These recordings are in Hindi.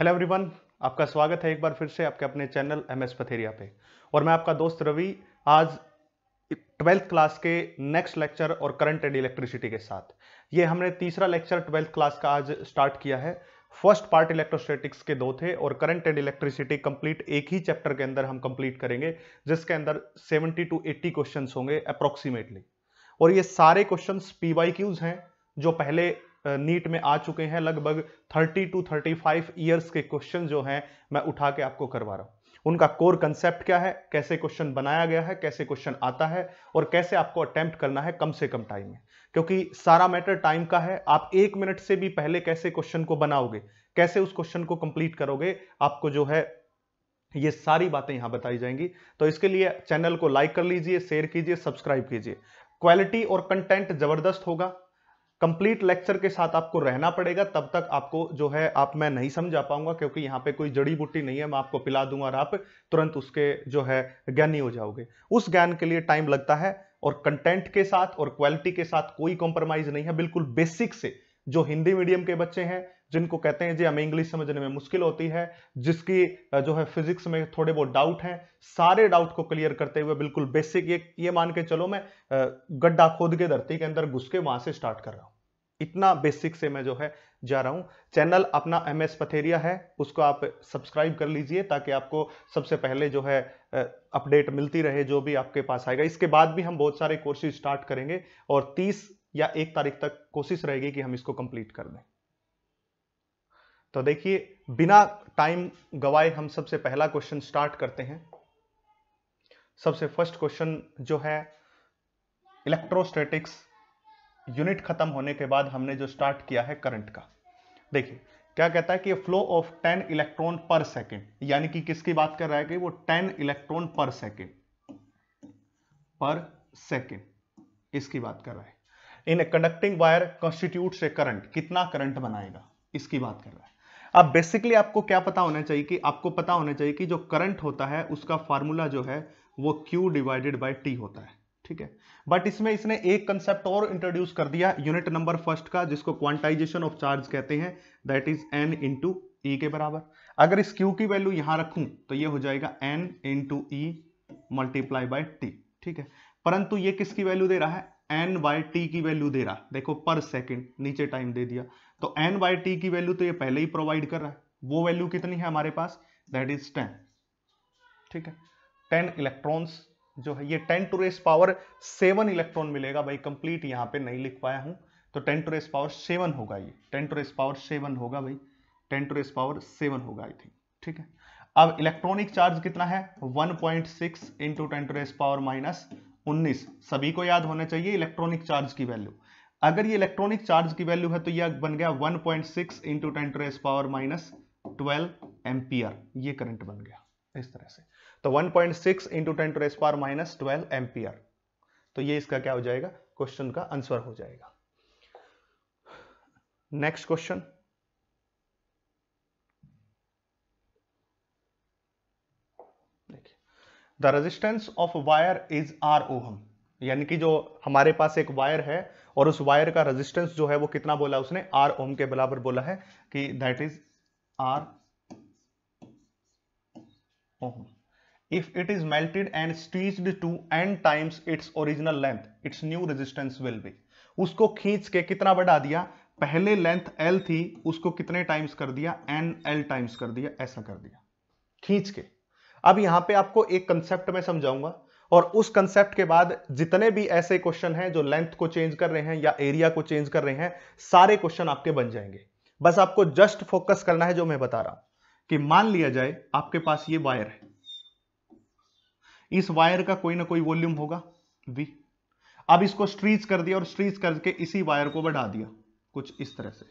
हेलो एवरीवन आपका स्वागत है एक बार फिर से आपके अपने चैनल एम एस पथेरिया पे और मैं आपका दोस्त रवि आज ट्वेल्थ क्लास के नेक्स्ट लेक्चर और करंट एंड इलेक्ट्रिसिटी के साथ ये हमने तीसरा लेक्चर ट्वेल्थ क्लास का आज स्टार्ट किया है फर्स्ट पार्ट इलेक्ट्रोस्टैटिक्स के दो थे और करंट एंड इलेक्ट्रिसिटी कंप्लीट एक ही चैप्टर के अंदर हम कंप्लीट करेंगे जिसके अंदर 70 टू 80 क्वेश्चंस होंगे अप्रोक्सीमेटली और ये सारे क्वेश्चंस पी हैं जो पहले नीट में आ चुके हैं लगभग 30 टू 35 ईयर्स के क्वेश्चन जो हैं मैं उठा के आपको करवा रहा हूं उनका कोर कंसेप्ट क्या है कैसे क्वेश्चन बनाया गया है कैसे क्वेश्चन आता है और कैसे आपको अटेम्प्ट करना है कम से कम टाइम में क्योंकि सारा मैटर टाइम का है आप एक मिनट से भी पहले कैसे क्वेश्चन को बनाओगे कैसे उस क्वेश्चन को कंप्लीट करोगे आपको जो है ये सारी बातें यहां बताई जाएंगी तो इसके लिए चैनल को लाइक कर लीजिए शेयर कीजिए सब्सक्राइब कीजिए क्वालिटी और कंटेंट जबरदस्त होगा कंप्लीट लेक्चर के साथ आपको रहना पड़ेगा तब तक आपको जो है आप मैं नहीं समझा पाऊंगा क्योंकि यहाँ पे कोई जड़ी बूटी नहीं है मैं आपको पिला दूंगा और आप तुरंत उसके जो है ज्ञानी हो जाओगे उस ज्ञान के लिए टाइम लगता है और कंटेंट के साथ और क्वालिटी के साथ कोई कॉम्प्रोमाइज नहीं है बिल्कुल बेसिक से जो हिंदी मीडियम के बच्चे हैं जिनको कहते हैं जी हमें इंग्लिश समझने में मुश्किल होती है जिसकी जो है फिजिक्स में थोड़े बहुत डाउट हैं सारे डाउट को क्लियर करते हुए बिल्कुल बेसिक ये ये मान के चलो मैं गड्ढा खोद के धरती के अंदर घुस के वहां से स्टार्ट कर रहा हूँ इतना बेसिक से मैं जो है जा रहा हूं चैनल अपना एम एस पथेरिया है उसको आप सब्सक्राइब कर लीजिए ताकि आपको सबसे पहले जो है अपडेट मिलती रहे जो भी आपके पास आएगा इसके बाद भी हम बहुत सारे कोर्सेज स्टार्ट करेंगे और 30 या एक तारीख तक कोशिश रहेगी कि हम इसको कंप्लीट कर दें तो देखिए बिना टाइम गवाए हम सबसे पहला क्वेश्चन स्टार्ट करते हैं सबसे फर्स्ट क्वेश्चन जो है इलेक्ट्रोस्टेटिक्स यूनिट खत्म होने के बाद हमने जो स्टार्ट किया है करंट का देखिए क्या कहता है कि flow of 10 electron per second यानी कि किसकी बात कर रहा है कि वो 10 इलेक्ट्रॉन पर सेकेंड पर सेकेंड इसकी बात कर रहा है in a conducting wire constitute से करंट कितना करंट बनाएगा इसकी बात कर रहा है अब बेसिकली आपको क्या पता होना चाहिए कि आपको पता होना चाहिए कि जो करंट होता है उसका फार्मूला जो है वो क्यू डिवाइडेड बाई टी होता है ठीक है बट इसमें इसने एक कंसेप्ट और इंट्रोड्यूस कर दिया यूनिट नंबर फर्स्ट का जिसको क्वांटाइजेशन ऑफ चार्ज कहते हैं that is n into e के बराबर अगर इस क्यू की वैल्यू यहां रखूं तो ये हो जाएगा n into e multiply by t ठीक है परंतु ये किसकी वैल्यू दे रहा है एन बाई टी की वैल्यू दे रहा है देखो पर सेकेंड नीचे टाइम दे दिया तो एन बाई टी की वैल्यू तो ये पहले ही प्रोवाइड कर रहा है वो वैल्यू कितनी है हमारे पास दैट इज टेन ठीक है टेन इलेक्ट्रॉन्स जो है ये ten to raise power seven electron मिलेगा भाई कंप्लीट यहाँ पे नहीं लिख पाया हूँ तो ten to raise power seven होगा ये ten to raise power seven होगा भाई ten to raise power seven होगा आई थिंक ठीक है अब इलेक्ट्रॉनिक चार्ज कितना है one point six into ten to raise power minus उन्नीस सभी को याद होना चाहिए इलेक्ट्रॉनिक चार्ज की वैल्यू अगर ये इलेक्ट्रॉनिक चार्ज की वैल्यू है तो यह बन गया one point six into ten to raise power minus twelve ampere ये करंट बन गया इस तरह से तो 1.6 point six into ten to raise minus twelve ampere तो ये इसका क्या हो जाएगा क्वेश्चन का आंसर हो जाएगा next question the resistance of wire is R ohm यानी कि जो हमारे पास एक वायर है और उस वायर का रेजिस्टेंस जो है वो कितना बोला उसने आर ओम के बराबर बोला है कि that is R ohm if it is melted and stretched to n times its original length its new resistance will be उसको खींच के कितना बढ़ा दिया पहले लेंथ l थी उसको कितने टाइम्स कर दिया n l टाइम्स कर दिया ऐसा कर दिया खींच के अब यहां पे आपको एक कंसेप्ट में समझाऊंगा और उस कंसेप्ट के बाद जितने भी ऐसे क्वेश्चन हैं जो लेंथ को चेंज कर रहे हैं या एरिया को चेंज कर रहे हैं सारे क्वेश्चन आपके बन जाएंगे बस आपको जस्ट फोकस करना है जो मैं बता रहा हूं कि मान लिया जाए आपके पास ये वायर है इस वायर का कोई ना कोई वॉल्यूम होगा वी अब इसको स्ट्रीच कर दिया और स्ट्रीच करके इसी वायर को बढ़ा दिया कुछ इस तरह से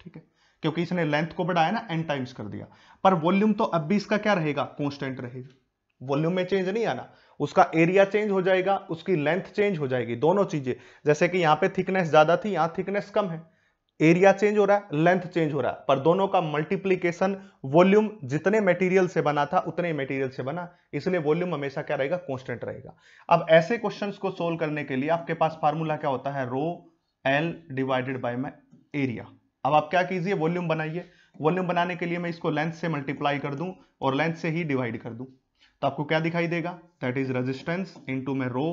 ठीक है क्योंकि इसने लेंथ को बढ़ाया ना एन टाइम्स कर दिया पर वॉल्यूम तो अब भी इसका क्या रहेगा कॉन्स्टेंट रहेगा वॉल्यूम में चेंज नहीं आना उसका एरिया चेंज हो जाएगा उसकी लेंथ चेंज हो जाएगी दोनों चीजें जैसे कि यहां पे थिकनेस ज्यादा थी यहां थिकनेस कम है एरिया चेंज हो रहा है लेंथ चेंज हो रहा है पर दोनों का मल्टीप्लीकेशन वॉल्यूम जितने मटेरियल से बना था उतने मटेरियल से बना इसलिए वॉल्यूम हमेशा क्या रहेगा कॉन्स्टेंट रहेगा अब ऐसे क्वेश्चन को सोल्व करने के लिए आपके पास फार्मूला क्या होता है रो एल डिवाइडेड बाई मै एरिया अब आप क्या कीजिए वॉल्यूम बनाइए वॉल्यूम बनाने के लिए मैं इसको लेंथ से मल्टीप्लाई कर दूं और लेंथ से ही डिवाइड कर दूं तो आपको क्या दिखाई देगा दैट इज रेजिस्टेंस इनटू में रो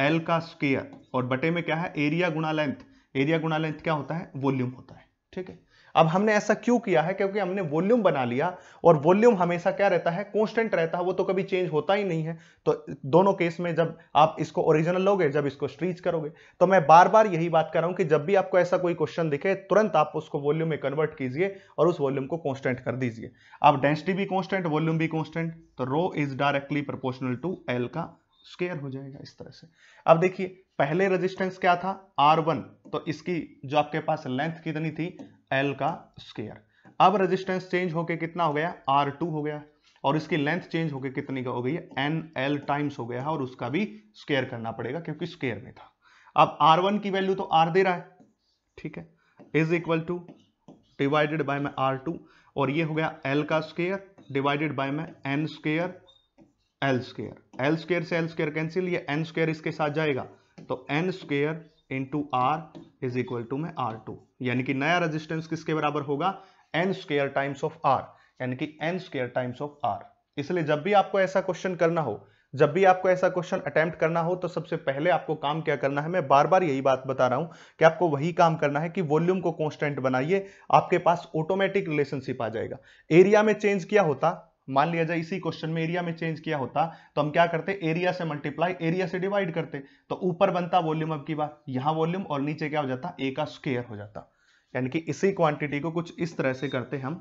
एल का स्केयर और बटे में क्या है एरिया गुणा लेंथ एरिया गुणा लेंथ क्या होता है वॉल्यूम होता है ठीक है अब हमने ऐसा क्यों किया है क्योंकि हमने वॉल्यूम बना लिया और वॉल्यूम हमेशा क्या रहता है कांस्टेंट रहता है वो तो कभी चेंज होता ही नहीं है तो दोनों केस में जब आप इसको ओरिजिनल लोगे जब इसको स्ट्रीच करोगे तो मैं बार बार यही बात कर रहा हूं कि जब भी आपको ऐसा कोई क्वेश्चन दिखे तुरंत आप उसको वॉल्यूम में कन्वर्ट कीजिए और उस वॉल्यूम को कॉन्स्टेंट कर दीजिए आप डेंसिटी भी कॉन्स्टेंट वॉल्यूम भी कॉन्स्टेंट तो rho is directly proportional to L का स्केयर हो जाएगा इस तरह से अब देखिए पहले रेजिस्टेंस क्या था R1 तो इसकी जो आपके पास लेंथ कितनी थी L का स्क्वेयर अब रेजिस्टेंस चेंज होके कितना हो गया R2 हो गया और इसकी लेंथ चेंज होके कितनी का हो गई एन एल टाइम्स हो गया है और उसका भी स्क्वेयर करना पड़ेगा क्योंकि स्क्वेयर में था अब R1 की वैल्यू तो आर दे रहा है ठीक है is equal to divided by में आर टू और ये हो गया एल का स्केयर डिवाइडेड बाय में n square L square L square से एल स्केयर कैंसिल ये एन स्केयर इसके साथ जाएगा तो n square into R is equal to में आर टू यानी कि नया रेजिस्टेंस किसके बराबर होगा n square times of R यानी कि n square times of R इसलिए जब भी आपको ऐसा क्वेश्चन करना हो जब भी आपको ऐसा क्वेश्चन अटेम्प्ट करना हो तो सबसे पहले आपको काम क्या करना है मैं बार बार यही बात बता रहा हूं कि आपको वही काम करना है कि वॉल्यूम को कांस्टेंट बनाइए आपके पास ऑटोमेटिक रिलेशनशिप आ जाएगा एरिया में चेंज किया होता मान लिया जाए इसी क्वेश्चन में एरिया में चेंज किया होता तो हम क्या करते एरिया से मल्टीप्लाई एरिया से डिवाइड करते तो ऊपर बनता वॉल्यूम अब की बार यहां वॉल्यूम और नीचे क्या हो जाता ए का स्केयर हो जाता यानी कि इसी क्वांटिटी को कुछ इस तरह से करते हम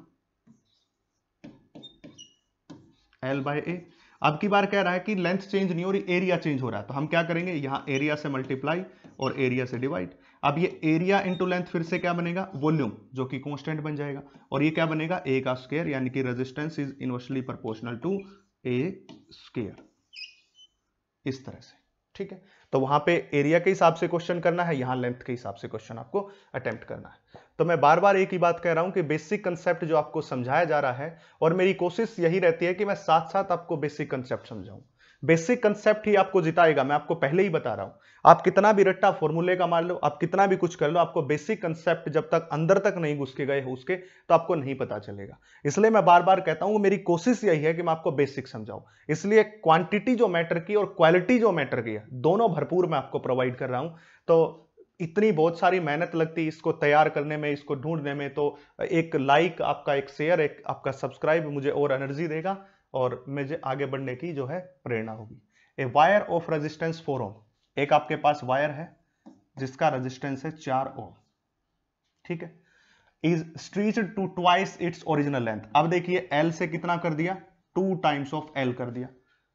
एल बाय ए अब की बार कह रहा है कि लेंथ चेंज नहीं हो रही एरिया चेंज हो रहा है तो हम क्या करेंगे यहां एरिया से मल्टीप्लाई और एरिया से डिवाइड अब ये एरिया इंटू लेंथ फिर से क्या बनेगा वॉल्यूम जो कि कॉन्स्टेंट बन जाएगा और ये क्या बनेगा ए का स्केयर यानी कि resistance is inversely proportional to A square इस तरह से ठीक है तो वहां पे एरिया के हिसाब से क्वेश्चन करना है यहां लेंथ के हिसाब से क्वेश्चन आपको अटेम्प्ट करना है तो मैं बार बार एक ही बात कह रहा हूं कि बेसिक कंसेप्ट जो आपको समझाया जा रहा है और मेरी कोशिश यही रहती है कि मैं साथ साथ आपको बेसिक कंसेप्ट समझाऊं बेसिक कंसेप्ट ही आपको जिताएगा मैं आपको पहले ही बता रहा हूं आप कितना भी रट्टा फॉर्मूले का मान लो आप कितना भी कुछ कर लो आपको बेसिक कंसेप्ट जब तक अंदर तक नहीं घुस के गए हो उसके तो आपको नहीं पता चलेगा इसलिए मैं बार बार कहता हूं मेरी कोशिश यही है कि मैं आपको बेसिक समझाऊं इसलिए क्वांटिटी जो मैटर की और क्वालिटी जो मैटर की है दोनों भरपूर मैं आपको प्रोवाइड कर रहा हूं तो इतनी बहुत सारी मेहनत लगती इसको तैयार करने में इसको ढूंढने में तो एक लाइक आपका एक शेयर एक आपका सब्सक्राइब मुझे और एनर्जी देगा और मुझे आगे बढ़ने की जो है प्रेरणा होगी a wire of resistance four ohm एक आपके पास वायर है जिसका रेजिस्टेंस है चार ओम ठीक है is stretch to twice its original length अब देखिए एल से कितना कर दिया टू टाइम्स ऑफ एल कर दिया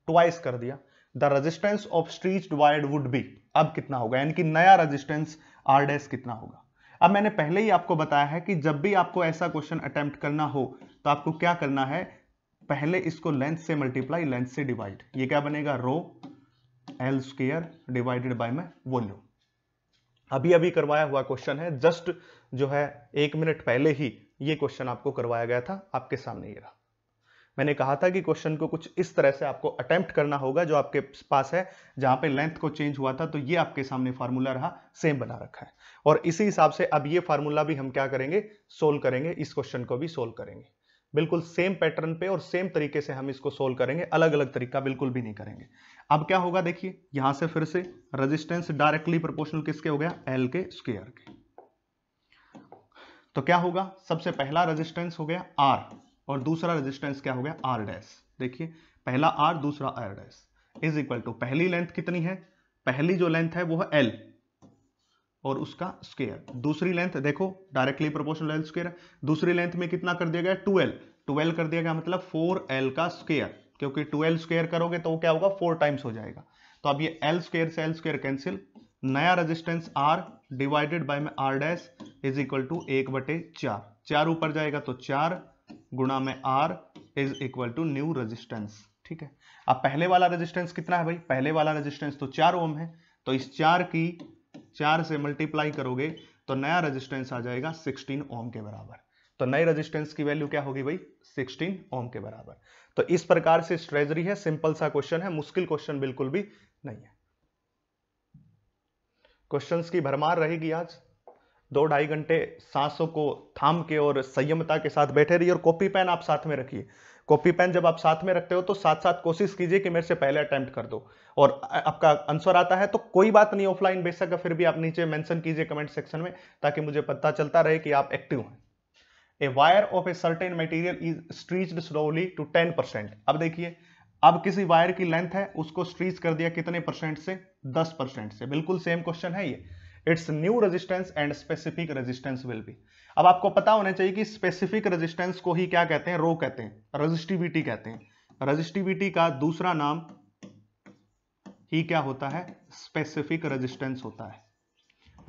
ट्वाइस कर दिया the resistance of stretch wire would be अब कितना होगा यानी कि नया रेजिस्टेंस आर डेस कितना होगा अब मैंने पहले ही आपको बताया है कि जब भी आपको ऐसा क्वेश्चन अटेम्प्ट करना हो तो आपको क्या करना है पहले इसको लेंथ से मल्टीप्लाई लेंथ से डिवाइड ये क्या बनेगा rho L square divided by मै वॉल्यूम अभी अभी करवाया हुआ क्वेश्चन है जस्ट जो है एक मिनट पहले ही ये क्वेश्चन आपको करवाया गया था आपके सामने ये रहा मैंने कहा था कि क्वेश्चन को कुछ इस तरह से आपको अटेम्प्ट करना होगा जो आपके पास है जहां पे लेंथ को चेंज हुआ था तो ये आपके सामने फार्मूला रहा सेम बना रखा है और इसी हिसाब से अब ये फार्मूला भी हम क्या करेंगे सोल्व करेंगे इस क्वेश्चन को भी सोल्व करेंगे बिल्कुल सेम पैटर्न पे और सेम तरीके से हम इसको सोल्व करेंगे अलग अलग तरीका बिल्कुल भी नहीं करेंगे अब क्या होगा देखिए यहां से फिर से रेजिस्टेंस डायरेक्टली प्रोपोर्शनल किसके हो गया एल के स्क्र के तो क्या होगा सबसे पहला रेजिस्टेंस हो गया आर और दूसरा रेजिस्टेंस क्या हो गया आर डैस देखिए पहला आर दूसरा R dash is equal to पहली लेंथ कितनी है पहली जो लेंथ है वो है एल और उसका स्क्वेयर दूसरी लेंथ देखो डायरेक्टली प्रोपोर्शनल एल स्क्वेयर दूसरी लेंथ में कितना कर दिया गया ट्वेल्व ट्वेल्व कर दिया गया मतलब फोर एल का स्क्वेयर क्योंकि ट्वेल्व स्क्वेयर करोगे तो क्या होगा फोर टाइम्स हो जाएगा तो अब ये एल स्क्वेयर से एल स्क्वेयर कैंसिल नया रेजिस्टेंस आर डिवाइडेड बाय में R dash is equal to एक बटे चार चार ऊपर जाएगा तो चार गुणा में R is equal to new resistance ठीक है अब पहले वाला रेजिस्टेंस कितना है भाई पहले वाला रेजिस्टेंस तो चार ओम है तो इस चार की चार से मल्टीप्लाई करोगे तो नया रजिस्टेंस आ जाएगा 16 ओम के बराबर तो नए रेजिस्टेंस की वैल्यू क्या होगी भाई 16 ओम के बराबर तो इस प्रकार से स्ट्रेजरी है सिंपल सा क्वेश्चन है मुश्किल क्वेश्चन बिल्कुल भी नहीं है क्वेश्चन की भरमार रहेगी आज दो ढाई घंटे सांसों को थाम के और संयमता के साथ बैठे रहिए और कॉपी पेन आप साथ में रखिए कॉपी पेन जब आप साथ में रखते हो तो साथ साथ कोशिश कीजिए कि मेरे से पहले अटैम्प्ट कर दो और आपका आंसर आता है तो कोई बात नहीं ऑफलाइन बेशक फिर भी आप नीचे मैंशन कीजिए कमेंट सेक्शन में ताकि मुझे पता चलता रहे कि आप एक्टिव हैं a wire of a certain material is stretch slowly to ten percent अब देखिए अब किसी वायर की लेंथ है उसको स्ट्रीच कर दिया कितने परसेंट से दस परसेंट से बिल्कुल सेम क्वेश्चन है ये its new resistance and specific resistance will be अब आपको पता होना चाहिए कि स्पेसिफिक रेजिस्टेंस को ही क्या कहते हैं रो कहते हैं रजिस्टिविटी कहते हैं रजिस्टिविटी का दूसरा नाम ही क्या होता है स्पेसिफिक रेजिस्टेंस होता है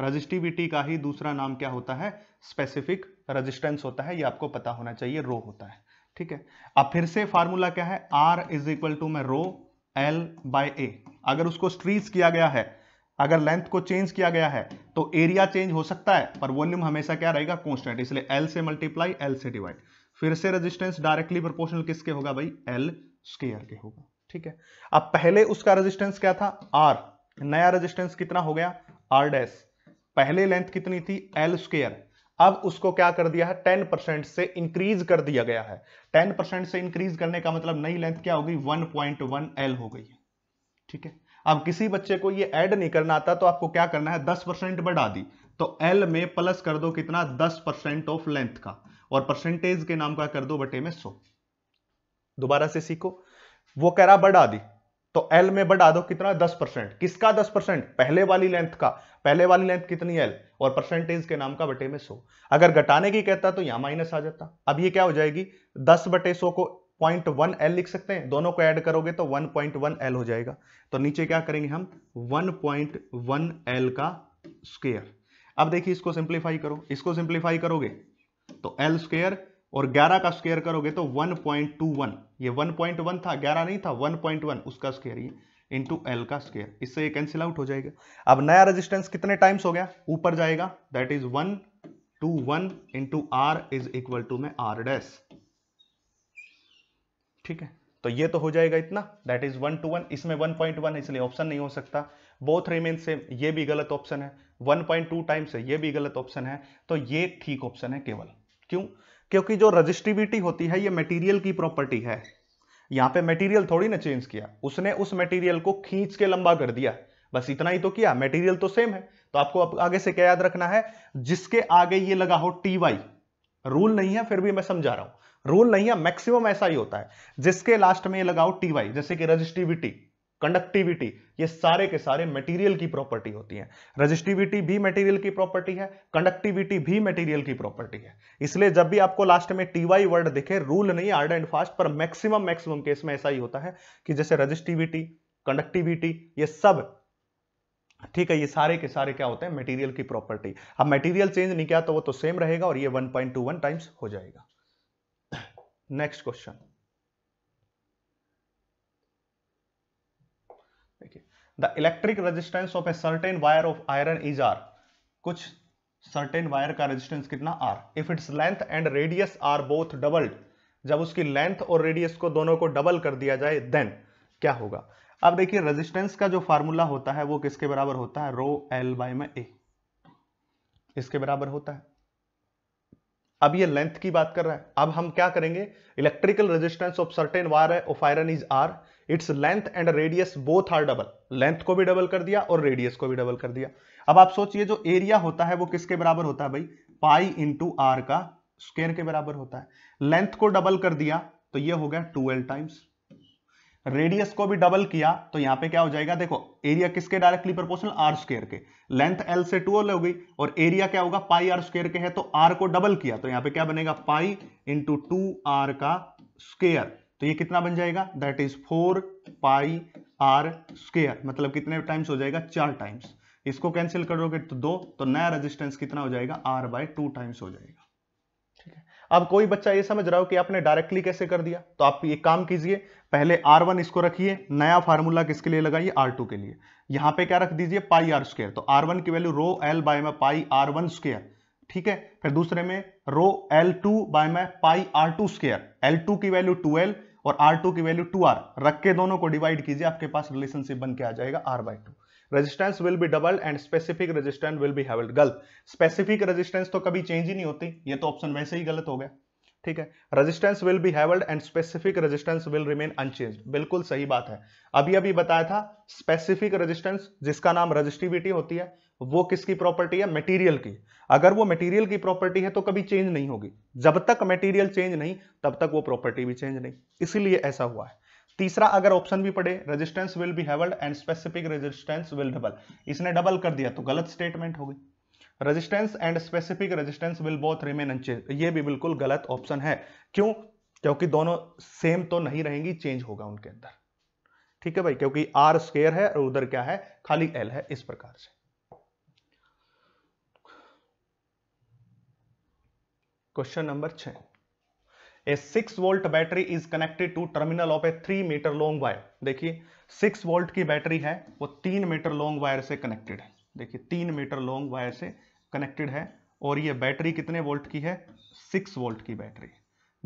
रजिस्टिविटी का ही दूसरा नाम क्या होता है स्पेसिफिक रजिस्टेंस होता है ये आपको पता होना चाहिए रो होता है ठीक है अब फिर से फार्मूला क्या है आर इज इक्वल टू मै रो एल बाय ए अगर उसको स्ट्रीज किया गया है अगर लेंथ को चेंज किया गया है तो एरिया चेंज हो सकता है पर वॉल्यूम हमेशा क्या रहेगा कॉन्स्टेंट इसलिए एल से मल्टीप्लाई एल से डिवाइड फिर से रेजिस्टेंस डायरेक्टली प्रोपोर्शनल किसके होगा भाई एल स्केयर के होगा ठीक है अब पहले उसका रेजिस्टेंस क्या था आर नया रेजिस्टेंस कितना हो गया आर डैस पहले लेंथ कितनी थी एल स्केयर अब उसको क्या कर दिया है टेन परसेंट से इंक्रीज कर दिया गया है टेन परसेंट से इंक्रीज करने का मतलब नई लेंथ क्या होगी वन पॉइंट वन एल हो गई है ठीक है अब किसी बच्चे को ये ऐड नहीं करना आता तो आपको क्या करना है दस परसेंट बढ़ा दी तो एल में प्लस कर दो कितना दस परसेंट ऑफ लेंथ का और परसेंटेज के नाम का कर दो बटे में सो दोबारा से सीखो वो कह रहा बढ़ा दी तो एल में बढ़ा दो कितना दस परसेंट किसका दस परसेंट पहले वाली लेंथ का पहले वाली लेंथ कितनी एल और परसेंटेज के नाम का बटे में सो अगर घटाने की कहता तो यहां माइनस आ जाता अब ये क्या हो जाएगी दस बटे सो को पॉइंट वन एल लिख सकते हैं दोनों को ऐड करोगे तो वन पॉइंट वन एल हो जाएगा तो नीचे क्या करेंगे हम वन पॉइंट वन एल का स्क्वेयर अब देखिए इसको सिंप्लीफाई करो इसको सिंप्लीफाई करोगे तो एल स्क्वेयर और 11 का स्क्वेयर करोगे तो 1.21 ये 1.1 था 11 नहीं था 1.1 उसका स्क्वेयर ये इंटू एल का स्क्वेयर इससे ये कैंसिल आउट हो जाएगा अब नया रेजिस्टेंस कितने टाइम्स हो गया ऊपर जाएगा that is one two one into R is equal to में आर डैश ठीक है तो ये तो हो जाएगा इतना that is one two one इसमें वन पॉइंट वन इसलिए ऑप्शन नहीं हो सकता बोथ रिमेन सेम ये भी गलत ऑप्शन है वन पॉइंट टू टाइम्स है ये भी गलत ऑप्शन है तो ये ठीक ऑप्शन है केवल क्यों क्योंकि जो रजिस्टिविटी होती है ये मटेरियल की प्रॉपर्टी है यहाँ पे मटेरियल थोड़ी ना चेंज किया उसने उस मटेरियल को खींच के लंबा कर दिया बस इतना ही तो किया मटेरियल तो सेम है तो आपको अब आगे से क्या याद रखना है जिसके आगे ये लगा हो टी वाई रूल नहीं है फिर भी मैं समझा रहा हूं रूल नहीं है मैक्सिमम ऐसा ही होता है जिसके लास्ट में ये लगाओ टी वाई जैसे कि रजिस्टिविटी कंडक्टिविटी ये सारे के सारे मटेरियल की प्रॉपर्टी होती है रजिस्टिविटी भी मटेरियल की प्रॉपर्टी है कंडक्टिविटी भी मटेरियल की प्रॉपर्टी है इसलिए जब भी आपको लास्ट में टी वाई वर्ड दिखे रूल नहीं हार्ड एंड फास्ट पर मैक्सिमम मैक्सिमम केस में ऐसा ही होता है कि जैसे रजिस्टिविटी कंडक्टिविटी ये सब ठीक है ये सारे के सारे क्या होते हैं मटेरियल की प्रॉपर्टी अब मटेरियल चेंज नहीं किया तो वो तो सेम रहेगा और ये 1.21 टाइम्स हो जाएगा next question the electric resistance of a certain wire of iron is R कुछ सर्टेन वायर का रेजिस्टेंस कितना R if its length and radius are both doubled जब उसकी लेंथ और रेडियस को दोनों को डबल कर दिया जाए देन क्या होगा अब देखिए रेजिस्टेंस का जो फार्मूला होता है वो किसके बराबर होता है रो एल बाय में ए इसके बराबर होता है अब ये लेंथ की बात कर रहा है अब हम क्या करेंगे electrical resistance of certain wire है of iron is R its length and radius both are double length को भी डबल कर दिया और रेडियस को भी डबल कर दिया अब आप सोचिए जो एरिया होता है वो किसके बराबर होता है भाई पाई इंटू आर का स्क्वेयर के बराबर होता है लेंथ को डबल कर दिया तो ये हो गया टू एल टाइम्स रेडियस को भी डबल किया तो यहां पे क्या हो जाएगा देखो एरिया किसके डायरेक्टली प्रोपोर्शनल आर स्क्र के लेंथ एल से टू एल हो गई और एरिया क्या होगा पाई आर स्क्र के है तो आर को डबल किया तो यहां पे क्या बनेगा पाई इंटू टू आर का स्क्र तो ये कितना बन जाएगा that is four pi R square मतलब कितने टाइम्स हो जाएगा चार टाइम्स इसको कैंसिल करोगे तो दो तो नया रजिस्टेंस कितना हो जाएगा आर बाय टू टाइम्स हो जाएगा अब कोई बच्चा ये समझ रहा हो कि आपने डायरेक्टली कैसे कर दिया तो आप एक काम कीजिए पहले R1 इसको रखिए नया फार्मूला किसके लिए लगाइए R2 के लिए यहां पे क्या रख दीजिए पाई आर स्क्र तो R1 की वैल्यू रो L बाय में पाई आर वन स्क्र ठीक है फिर दूसरे में रो L2 टू बाय में पाई आर टू स्क्र एल टू की वैल्यू टू एल और आर टू की वैल्यू टू आर रख के दोनों को डिवाइड कीजिए आपके पास रिलेशनशिप बन के आ जाएगा R by two resistance will be double and specific resistance will be halved गलत स्पेसिफिक रेजिस्टेंस तो कभी चेंज ही नहीं होती ये तो ऑप्शन वैसे ही गलत हो गया ठीक है resistance will be halved and specific resistance will remain unchanged बिल्कुल सही बात है अभी अभी बताया था स्पेसिफिक रेजिस्टेंस जिसका नाम रजिस्टिविटी होती है वो किसकी प्रॉपर्टी है मटेरियल की अगर वो मटेरियल की प्रॉपर्टी है तो कभी चेंज नहीं होगी जब तक मटेरियल चेंज नहीं तब तक वो प्रॉपर्टी भी चेंज नहीं इसीलिए ऐसा हुआ है तीसरा अगर ऑप्शन भी पड़े resistance will be halved and specific resistance will double इसने डबल कर दिया तो गलत स्टेटमेंट हो गई resistance and specific resistance will both remain unchanged ये भी बिल्कुल गलत ऑप्शन है क्यों क्योंकि दोनों सेम तो नहीं रहेंगी चेंज होगा उनके अंदर ठीक है भाई क्योंकि आर स्केयर है और उधर क्या है खाली एल है इस प्रकार से क्वेश्चन नंबर छह a six volt battery is connected to terminal of a three metre long wire देखिए सिक्स वोल्ट की बैटरी है वो तीन मीटर लॉन्ग वायर से कनेक्टेड है देखिए तीन मीटर लॉन्ग वायर से कनेक्टेड है और ये बैटरी कितने वोल्ट की है सिक्स वोल्ट की बैटरी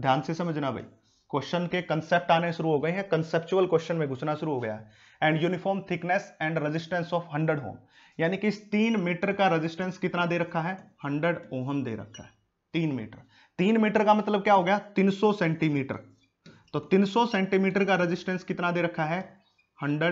ध्यान से समझना भाई क्वेश्चन के कंसेप्ट आने शुरू हो गए हैं कंसेप्चुअल क्वेश्चन में घुसना शुरू हो गया है and uniform thickness and resistance of hundred ohm यानी कि इस तीन मीटर का रेजिस्टेंस कितना दे रखा है हंड्रेड ओहम दे रखा है तीन मीटर तीन मीटर का मतलब क्या हो गया 300 सेंटीमीटर तो 300 सेंटीमीटर का रेजिस्टेंस कितना दे रखा है 100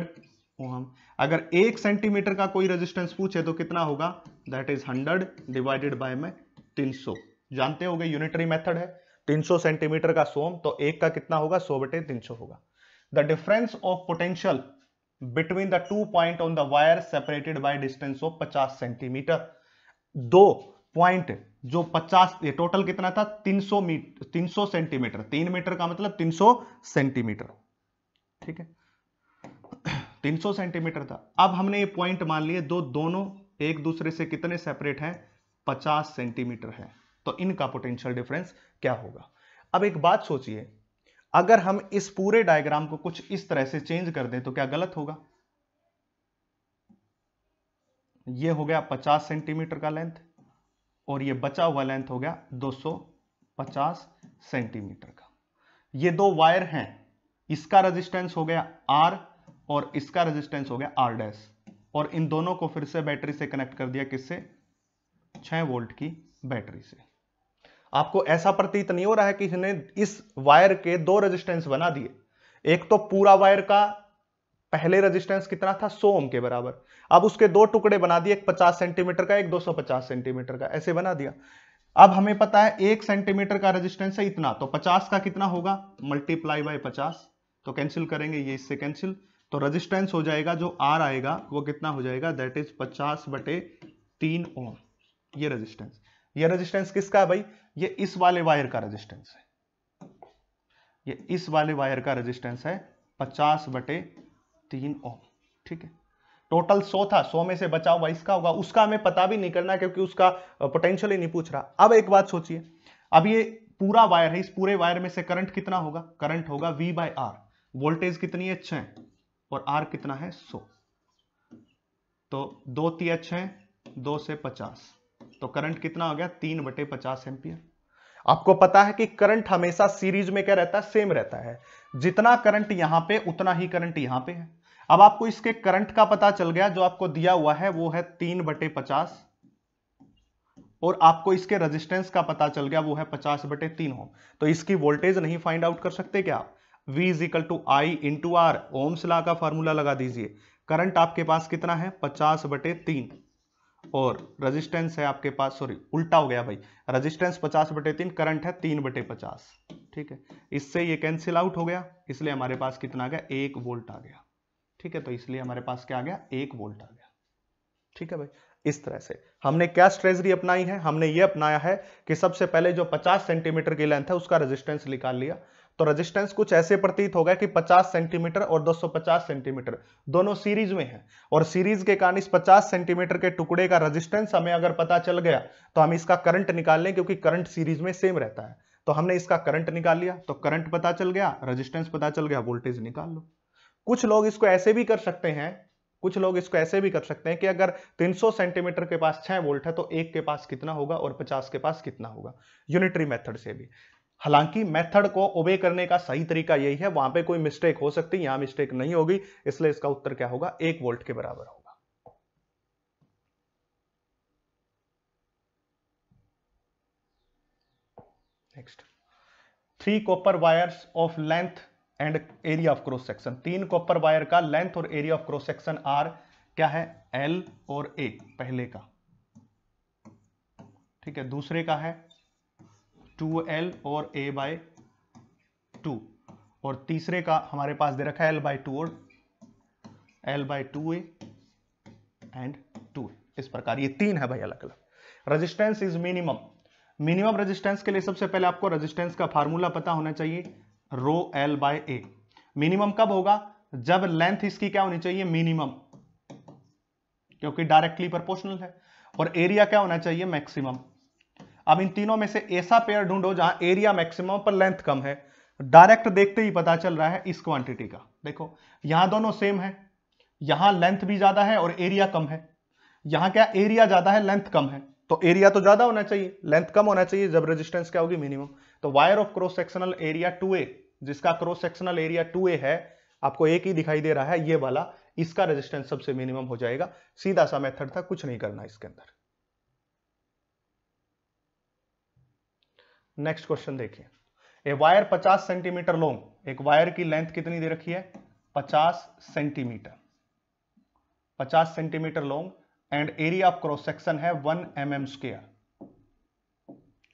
ओम अगर एक सेंटीमीटर का कोई रेजिस्टेंस पूछे तो कितना होगा दैट इज 100 डिवाइडेड बाय में 300 जानते हो गए यूनिटरी मेथड है 300 सेंटीमीटर का सोम तो एक का कितना होगा सो बटे 300 होगा the difference of potential between the two point on the wire separated by distance of 50 centimetre दो पॉइंट जो 50 ये टोटल कितना था 300 मीटर 300 सेंटीमीटर तीन मीटर का मतलब 300 सेंटीमीटर ठीक है 300 सेंटीमीटर था अब हमने ये पॉइंट मान लिए दो दोनों एक दूसरे से कितने सेपरेट हैं 50 सेंटीमीटर है तो इनका पोटेंशियल डिफरेंस क्या होगा अब एक बात सोचिए अगर हम इस पूरे डायग्राम को कुछ इस तरह से चेंज कर दें तो क्या गलत होगा यह हो गया 50 सेंटीमीटर का लेंथ और ये बचा हुआ लेंथ हो गया 250 सेंटीमीटर का ये दो वायर हैं इसका रेजिस्टेंस हो गया आर और इसका रेजिस्टेंस हो गया आर डैस और इन दोनों को फिर से बैटरी से कनेक्ट कर दिया किससे 6 वोल्ट की बैटरी से आपको ऐसा प्रतीत नहीं हो रहा है कि इसने इस वायर के दो रेजिस्टेंस बना दिए एक तो पूरा वायर का पहले रेजिस्टेंस कितना था 100 ओम के बराबर अब उसके दो टुकड़े बना दिए एक 50 सेंटीमीटर का एक 250 सेंटीमीटर का ऐसे बना दिया अब हमें पता है एक सेंटीमीटर का रेजिस्टेंस है इतना तो 50 का कितना होगा मल्टीप्लाई बाय 50 तो कैंसिल करेंगे ये इससे कैंसिल तो रेजिस्टेंस हो जाएगा जो आर आएगा वो कितना हो जाएगा दैट इज पचास बटे तीन ओम ये रजिस्टेंस ये रजिस्टेंस किसका है भाई ये इस वाले वायर का रजिस्टेंस है ये इस वाले वायर का रजिस्टेंस है पचास बटे तीन ओम ठीक है टोटल सौ था सौ में से बचा हुआ इसका होगा उसका हमें पता भी नहीं करना क्योंकि उसका पोटेंशियल ही नहीं पूछ रहा अब एक बात सोचिए अब ये पूरा वायर है इस पूरे वायर में से करंट कितना होगा करंट होगा वी बाय आर वोल्टेज कितनी है छह और आर कितना है सो तो दो ती छ दो से पचास तो करंट कितना हो गया तीन बटे पचास एम्पियर आपको पता है कि करंट हमेशा सीरीज में क्या रहता है सेम रहता है जितना करंट यहां पे उतना ही करंट यहां पे है अब आपको इसके करंट का पता चल गया जो आपको दिया हुआ है वो है तीन बटे पचास और आपको इसके रेजिस्टेंस का पता चल गया वो है पचास बटे तीन हो तो इसकी वोल्टेज नहीं फाइंड आउट कर सकते क्या आप V is equal to I into R ohm's law का फॉर्मूला लगा दीजिए करंट आपके पास कितना है पचास बटे तीन और रेजिस्टेंस है आपके पास सॉरी उल्टा हो गया भाई रेजिस्टेंस पचास बटे तीन करंट है तीन बटे पचास ठीक है इससे ये कैंसिल आउट हो गया इसलिए हमारे पास कितना आ गया एक वोल्ट आ गया ठीक है तो इसलिए हमारे पास क्या आ गया एक वोल्ट आ गया ठीक है भाई इस तरह से हमने क्या स्ट्रेजरी अपनाई है हमने ये अपनाया है कि सबसे पहले जो 50 सेंटीमीटर की लेंथ है उसका रेजिस्टेंस निकाल लिया तो रेजिस्टेंस कुछ ऐसे प्रतीत होगा कि 50 सेंटीमीटर और 250 सेंटीमीटर दोनों सीरीज में है और सीरीज के कारण इस 50 सेंटीमीटर के टुकड़े का रेजिस्टेंस हमें अगर पता चल गया तो हम इसका करंट निकाल लें क्योंकि करंट सीरीज में सेम रहता है तो हमने इसका करंट निकाल लिया तो करंट पता चल गया रजिस्टेंस पता चल गया वोल्टेज निकाल लो कुछ लोग इसको ऐसे भी कर सकते हैं कुछ लोग इसको ऐसे भी कर सकते हैं कि अगर 300 सेंटीमीटर के पास 6 वोल्ट है तो एक के पास कितना होगा और 50 के पास कितना होगा यूनिटरी मेथड से भी हालांकि मेथड को ओबे करने का सही तरीका यही है वहां पे कोई मिस्टेक हो सकती यहां मिस्टेक नहीं होगी इसलिए इसका उत्तर क्या होगा एक वोल्ट के बराबर होगा next three copper wires of length and area of cross section तीन कॉपर वायर का लेंथ और area of cross section are क्या है एल और ए पहले का ठीक है दूसरे का है टू एल और ए बाय टू और तीसरे का हमारे पास दे रखा है एल बाय टू और L by two A and two इस प्रकार ये तीन है भाई अलग अलग resistance is minimum minimum resistance के लिए सबसे पहले आपको रेजिस्टेंस का फार्मूला पता होना चाहिए rho L by A minimum कब होगा जब लेंथ इसकी क्या होनी चाहिए मिनिमम क्योंकि डायरेक्टली प्रोपोर्शनल है और एरिया क्या होना चाहिए मैक्सिमम अब इन तीनों में से ऐसा पेयर ढूंढो जहां एरिया मैक्सिमम पर लेंथ कम है डायरेक्ट देखते ही पता चल रहा है इस क्वांटिटी का देखो यहां दोनों सेम है यहां लेंथ भी ज्यादा है और एरिया कम है यहां क्या एरिया ज्यादा है लेंथ कम है तो एरिया तो ज्यादा होना चाहिए लेंथ कम होना चाहिए जब रेजिस्टेंस क्या होगी मिनिमम तो wire of cross sectional area 2a जिसका क्रॉस सेक्शनल एरिया 2a है आपको एक ही दिखाई दे रहा है ये वाला इसका रेजिस्टेंस सबसे मिनिमम हो जाएगा सीधा सा मेथड था कुछ नहीं करना इसके अंदर नेक्स्ट क्वेश्चन देखिए ए वायर 50 सेंटीमीटर लॉन्ग एक वायर की लेंथ कितनी दे रखी है 50 centimetre 50 centimetre long and area of cross section है one M M square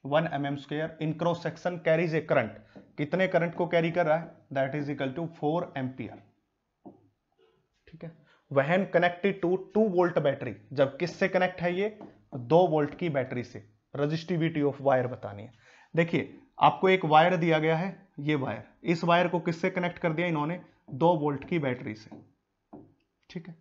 one M M square in cross section carries a current कितने करंट को कैरी कर रहा है that is equal to four ampere ठीक है when connected to two volt battery जब किससे कनेक्ट है ये दो वोल्ट की बैटरी से रजिस्टिविटी ऑफ वायर बतानी है देखिए आपको एक वायर दिया गया है ये वायर इस वायर को किससे कनेक्ट कर दिया इन्होंने दो वोल्ट की बैटरी से ठीक है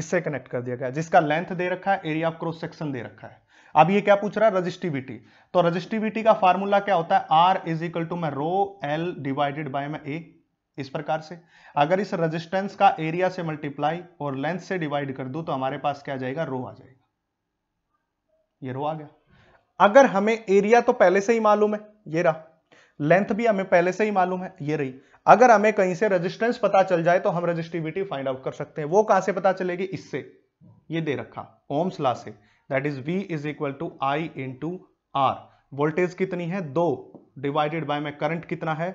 इससे कनेक्ट कर दिया गया जिसका लेंथ दे रखा है एरिया ऑफ क्रॉस सेक्शन दे रखा है अब ये क्या पूछ रहा है रजिस्टिविटी तो रजिस्टिविटी का फार्मूला क्या होता है आर इज इक्वल टू मै रो एल डिवाइडेड बाय मै ए इस प्रकार से अगर इस रजिस्टेंस का एरिया से मल्टीप्लाई और लेंथ से डिवाइड कर दू तो हमारे पास क्या आ जाएगा रो आ जाएगा ये रो आ गया अगर हमें एरिया तो पहले से ही मालूम है ये रहा लेंथ भी हमें पहले से ही मालूम है ये रही अगर हमें कहीं से रेजिस्टेंस पता चल जाए तो हम रेजिस्टिविटी फाइंड आउट कर सकते हैं वो कहां से पता चलेगी इससे ये दे रखा ओम्स ला से that is V is equal to I into R voltage कितनी है दो डिवाइडेड बाय में करंट कितना है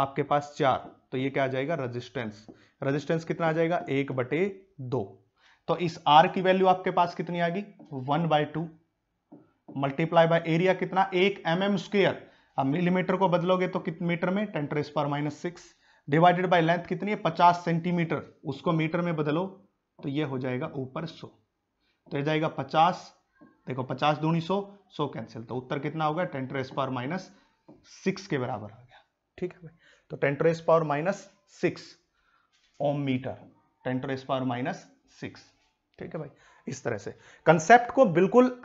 आपके पास चार तो ये क्या आ जाएगा रजिस्टेंस रजिस्टेंस कितना आ जाएगा एक बटे दो तो इस आर की वैल्यू आपके पास कितनी आ गई one by two multiply by area कितना एक एम एम स्क्र अब मिलीमीटर को बदलोगे तो कितने मीटर में टेन ट्रेस पर minus six divided by length कितनी है पचास सेंटीमीटर उसको मीटर में बदलो तो ये हो जाएगा ऊपर सो तो यह जाएगा पचास देखो पचास दूनी सो सो कैंसिल तो उत्तर कितना होगा ten trace power minus six के बराबर आ गया ठीक है भाई तो ten trace power minus six ohm metre ten trace power minus six ठीक है भाई इस तरह से कंसेप्ट को बिल्कुल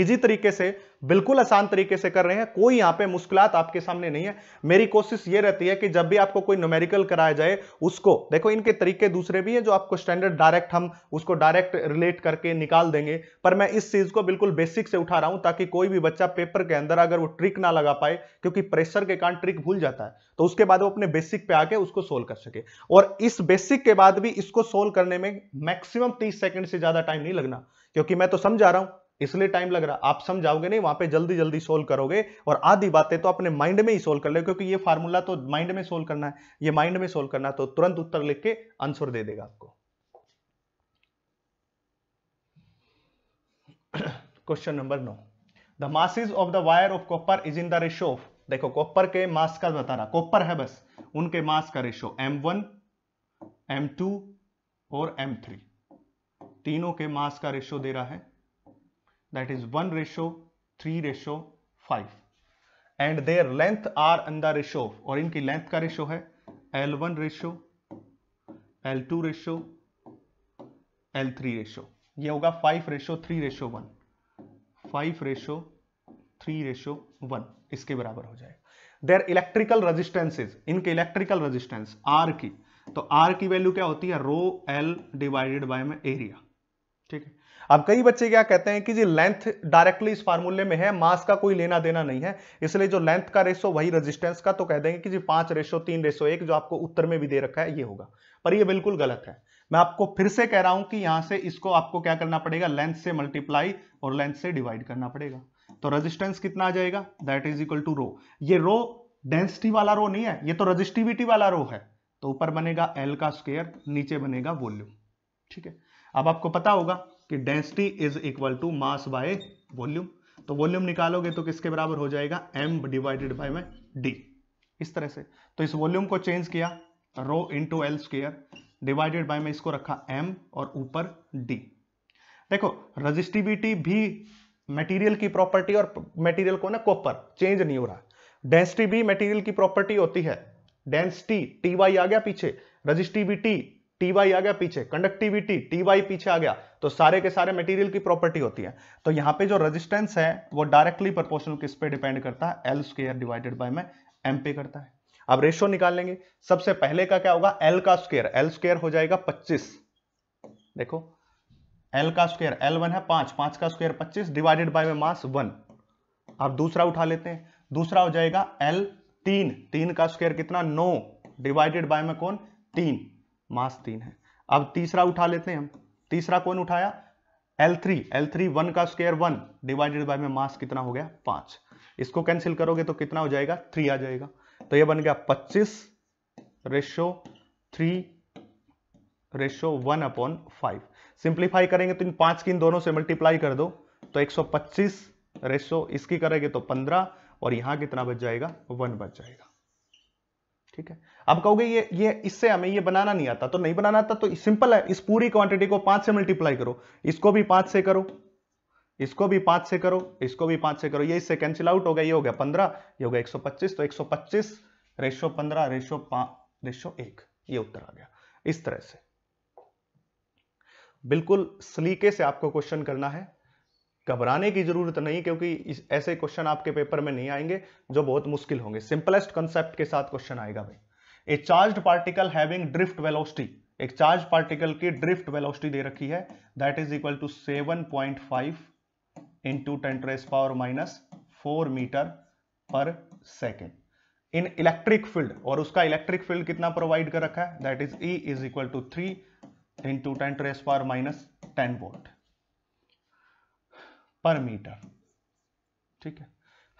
इजी तरीके से बिल्कुल आसान तरीके से कर रहे हैं कोई यहां पे मुश्किलात आपके सामने नहीं है मेरी कोशिश ये रहती है कि जब भी आपको कोई न्यूमेरिकल कराया जाए उसको देखो इनके तरीके दूसरे भी हैं जो आपको स्टैंडर्ड डायरेक्ट हम उसको डायरेक्ट रिलेट करके निकाल देंगे पर मैं इस चीज को बिल्कुल बेसिक से उठा रहा हूं ताकि कोई भी बच्चा पेपर के अंदर अगर वो ट्रिक ना लगा पाए क्योंकि प्रेशर के कारण ट्रिक भूल जाता है तो उसके बाद वो अपने बेसिक पे आके उसको सोल्व कर सके और इस बेसिक के बाद भी इसको सोल्व करने में मैक्सिमम तीस सेकेंड से ज्यादा टाइम नहीं लगना क्योंकि मैं तो समझा रहा हूं इसलिए टाइम लग रहा आप समझाओगे नहीं वहां पे जल्दी जल्दी सोल्व करोगे और आधी बातें तो अपने माइंड में ही सोल्व कर ले क्योंकि ये फार्मूला तो माइंड में सोल्व करना है ये माइंड में सोल्व करना है तो तुरंत उत्तर लिख के आंसर दे देगा आपको क्वेश्चन नंबर नौ the masses of the wire of copper is in the ratio of देखो कॉपर के मास का बता रहा कॉपर है बस उनके मास का रेशो एम वन और एम तीनों के मास का रेशो दे रहा है that is 1 ratio 3 ratio 5 and their length are in the ratio और इनकी लेंथ का रेशो है L one ratio L two ratio L three ratio ये होगा five ratio three ratio one five ratio three ratio one इसके बराबर हो जाएगा देयर इलेक्ट्रिकल रजिस्टेंसेज इनके इलेक्ट्रिकल रजिस्टेंस आर की तो आर की वैल्यू क्या होती है रो एल डिवाइडेड बाय में एरिया ठीक है अब कई बच्चे क्या कहते हैं कि जी लेंथ डायरेक्टली इस फार्मूले में है मास का कोई लेना देना नहीं है इसलिए जो लेंथ का रेशो वही रेजिस्टेंस का तो कह देंगे कि जी पांच रेशो तीन रेशो एक जो आपको उत्तर में भी दे रखा है ये होगा पर ये बिल्कुल गलत है मैं आपको फिर से कह रहा हूं कि यहां से इसको आपको क्या करना पड़ेगा लेंथ से मल्टीप्लाई और लेंथ से डिवाइड करना पड़ेगा तो रजिस्टेंस कितना आ जाएगा that is equal to rho ये रो डेंसिटी वाला रो नहीं है ये तो रजिस्टिविटी वाला रो है तो ऊपर बनेगा एल का स्केयर नीचे बनेगा वॉल्यूम ठीक है अब आपको पता होगा कि density is equal to mass by volume तो वॉल्यूम निकालोगे तो किसके बराबर हो जाएगा एम डिवाइडेड बाय में डी इस तरह से तो इस वॉल्यूम को चेंज किया rho into L square divided by में इसको रखा एम और ऊपर डी देखो रजिस्टिविटी भी मटेरियल की प्रॉपर्टी और मटेरियल को ना कॉपर चेंज नहीं हो रहा डेंसिटी भी मटेरियल की प्रॉपर्टी होती है डेंसिटी टी वाई आ गया पीछे रजिस्टिविटी टी वाई आ गया पीछे कंडक्टिविटी टी वाई पीछे आ गया तो सारे के सारे मटेरियल की प्रॉपर्टी होती है तो यहाँ पे जो रेजिस्टेंस है वो डायरेक्टली प्रोपोर्शनल किस पे डिपेंड करता है एल स्क्र डिवाइडेड बाय में एम पे करता है अब रेशियो निकाल लेंगे सबसे पहले का क्या होगा एल का स्क्र एल स्क्र हो जाएगा पच्चीस देखो एल का स्क्र एल वन है पांच पांच का स्क्र पच्चीस डिवाइडेड बाय में मास वन आप दूसरा उठा लेते हैं दूसरा हो जाएगा एल तीन तीन का स्क्वायर कितना नो डिवाइडेड बाय में कौन तीन मास तीन है अब तीसरा उठा लेते हैं हम तीसरा कौन उठाया L3 L3 वन का स्केयर वन डिवाइडेड बाय में मास कितना हो गया पांच इसको कैंसिल करोगे तो कितना हो जाएगा थ्री आ जाएगा तो ये बन गया पच्चीस ratio three ratio one upon five simplify करेंगे तो इन पांच की इन दोनों से मल्टीप्लाई कर दो तो एक सौ पच्चीस रेशो इसकी करेंगे तो पंद्रह और यहां कितना बच जाएगा वन बच जाएगा ठीक है आप कहोगे ये ये इससे हमें ये बनाना नहीं आता तो नहीं बनाना आता तो सिंपल है इस पूरी क्वांटिटी को पांच से मल्टीप्लाई करो इसको भी पांच से करो इसको भी पांच से करो इसको भी पांच से करो ये इससे कैंसिल आउट हो गया ये हो गया पंद्रह ये हो गया एक सौ पच्चीस तो एक सौ पच्चीस रेशो पंद्रह रेशो पांच रेशो एक ये उत्तर आ गया इस तरह से बिल्कुल सलीके से आपको क्वेश्चन करना है घबराने की जरूरत नहीं क्योंकि इस ऐसे क्वेश्चन आपके पेपर में नहीं आएंगे जो बहुत मुश्किल होंगे सिंपलेस्ट कंसेप्ट के साथ क्वेश्चन आएगा भाई a charge particle having drift velocity एक चार्ज पार्टिकल की ड्रिफ्ट वेलोसिटी दे रखी है that is equal to 7.5 point five into ten to raise power minus four metre per second in electric field और उसका इलेक्ट्रिक फील्ड कितना प्रोवाइड कर रखा है that is E is equal to three into ten to raise power minus ten volt per metre ठीक है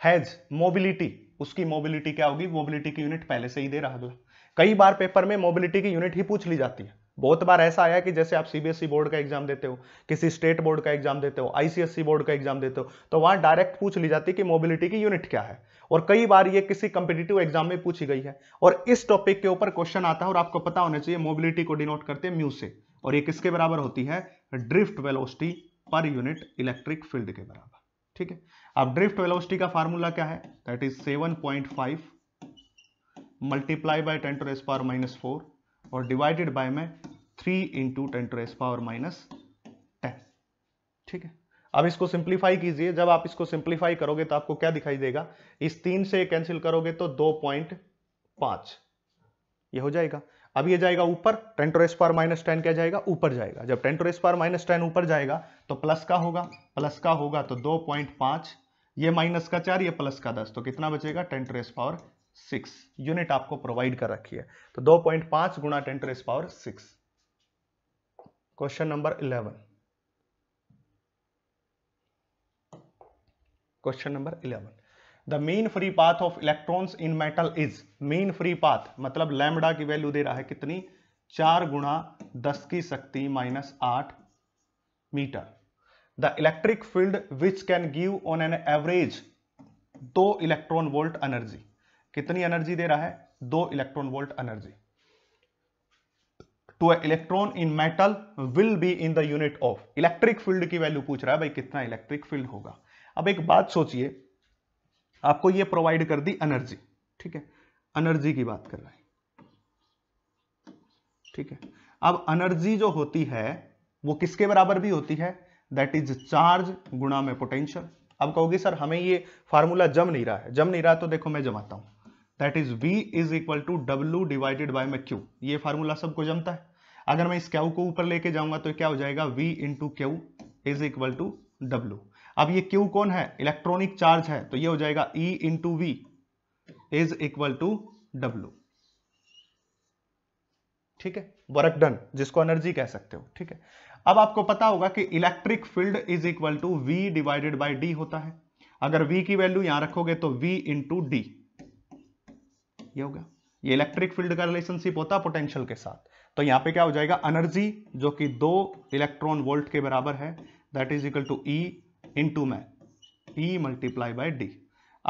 हैज मोबिलिटी उसकी मोबिलिटी क्या होगी मोबिलिटी की यूनिट पहले से ही दे रहा अगला कई बार पेपर में मोबिलिटी की यूनिट ही पूछ ली जाती है बहुत बार ऐसा आया कि जैसे आप सीबीएसई बोर्ड e का एग्जाम देते हो किसी स्टेट बोर्ड का एग्जाम देते हो आईसीएससी बोर्ड e का एग्जाम देते हो तो वहां डायरेक्ट पूछ ली जाती है कि मोबिलिटी की यूनिट क्या है और कई बार ये किसी कंपिटेटिव एग्जाम में पूछी गई है और इस टॉपिक के ऊपर क्वेश्चन आता है और आपको पता होना चाहिए मोबिलिटी को डिनोट करते हैं म्यू से और ये किसके बराबर होती है drift velocity per unit electric field के बराबर ठीक है अब ड्रिफ्ट वेलोसिटी का फार्मूला क्या है that is 7.5 multiply by ten to raise power minus four और डिवाइडेड बाय में three into ten to raise power minus ten ठीक है अब इसको सिंप्लीफाई कीजिए जब आप इसको सिंप्लीफाई करोगे तो आपको क्या दिखाई देगा इस तीन से कैंसिल करोगे तो दो पॉइंट पांच ये हो जाएगा अब ये जाएगा ऊपर ten to power minus ten क्या जाएगा ऊपर जाएगा जब ten to power minus ten ऊपर जाएगा तो प्लस का होगा प्लस का होगा तो दो पॉइंट पांच ये माइनस का चार ये प्लस का दस तो कितना बचेगा ten to power six unit आपको प्रोवाइड कर रखी है तो दो पॉइंट पांच गुणा ten to power six question number eleven question number eleven the mean free path of electrons in metal is mean free path मतलब लैमडा की वैल्यू दे रहा है कितनी चार गुणा दस की शक्ति माइनस आठ metre the electric field which can give on an average दो इलेक्ट्रॉन वोल्ट एनर्जी कितनी एनर्जी दे रहा है दो electron volt energy to electron in metal will be in the unit of electric field की वैल्यू पूछ रहा है भाई कितना इलेक्ट्रिक फील्ड होगा अब एक बात सोचिए आपको ये प्रोवाइड कर दी एनर्जी ठीक है एनर्जी की बात कर रहे हैं ठीक है अब एनर्जी जो होती है वो किसके बराबर भी होती है दैट इज चार्ज गुणा में पोटेंशियल अब कहोगे सर हमें ये फार्मूला जम नहीं रहा है जम नहीं रहा तो देखो मैं जमाता हूं that is V is equal to W divided by मै क्यू ये फार्मूला सबको जमता है अगर मैं इस क्यू को ऊपर लेके जाऊंगा तो क्या हो जाएगा V into Q is equal to W अब ये Q कौन है इलेक्ट्रॉनिक चार्ज है तो ये हो जाएगा E into V is equal to W ठीक है वर्क डन जिसको एनर्जी कह सकते हो ठीक है अब आपको पता होगा कि electric field is equal to V divided by D होता है अगर V की वैल्यू यहां रखोगे तो V इंटू डी ये होगा ये इलेक्ट्रिक फील्ड का रिलेशनशिप होता है पोटेंशियल के साथ तो यहां पे क्या हो जाएगा एनर्जी जो कि दो इलेक्ट्रॉन वोल्ट के बराबर है that is equal to E into में ई मल्टीप्लाई बाई डी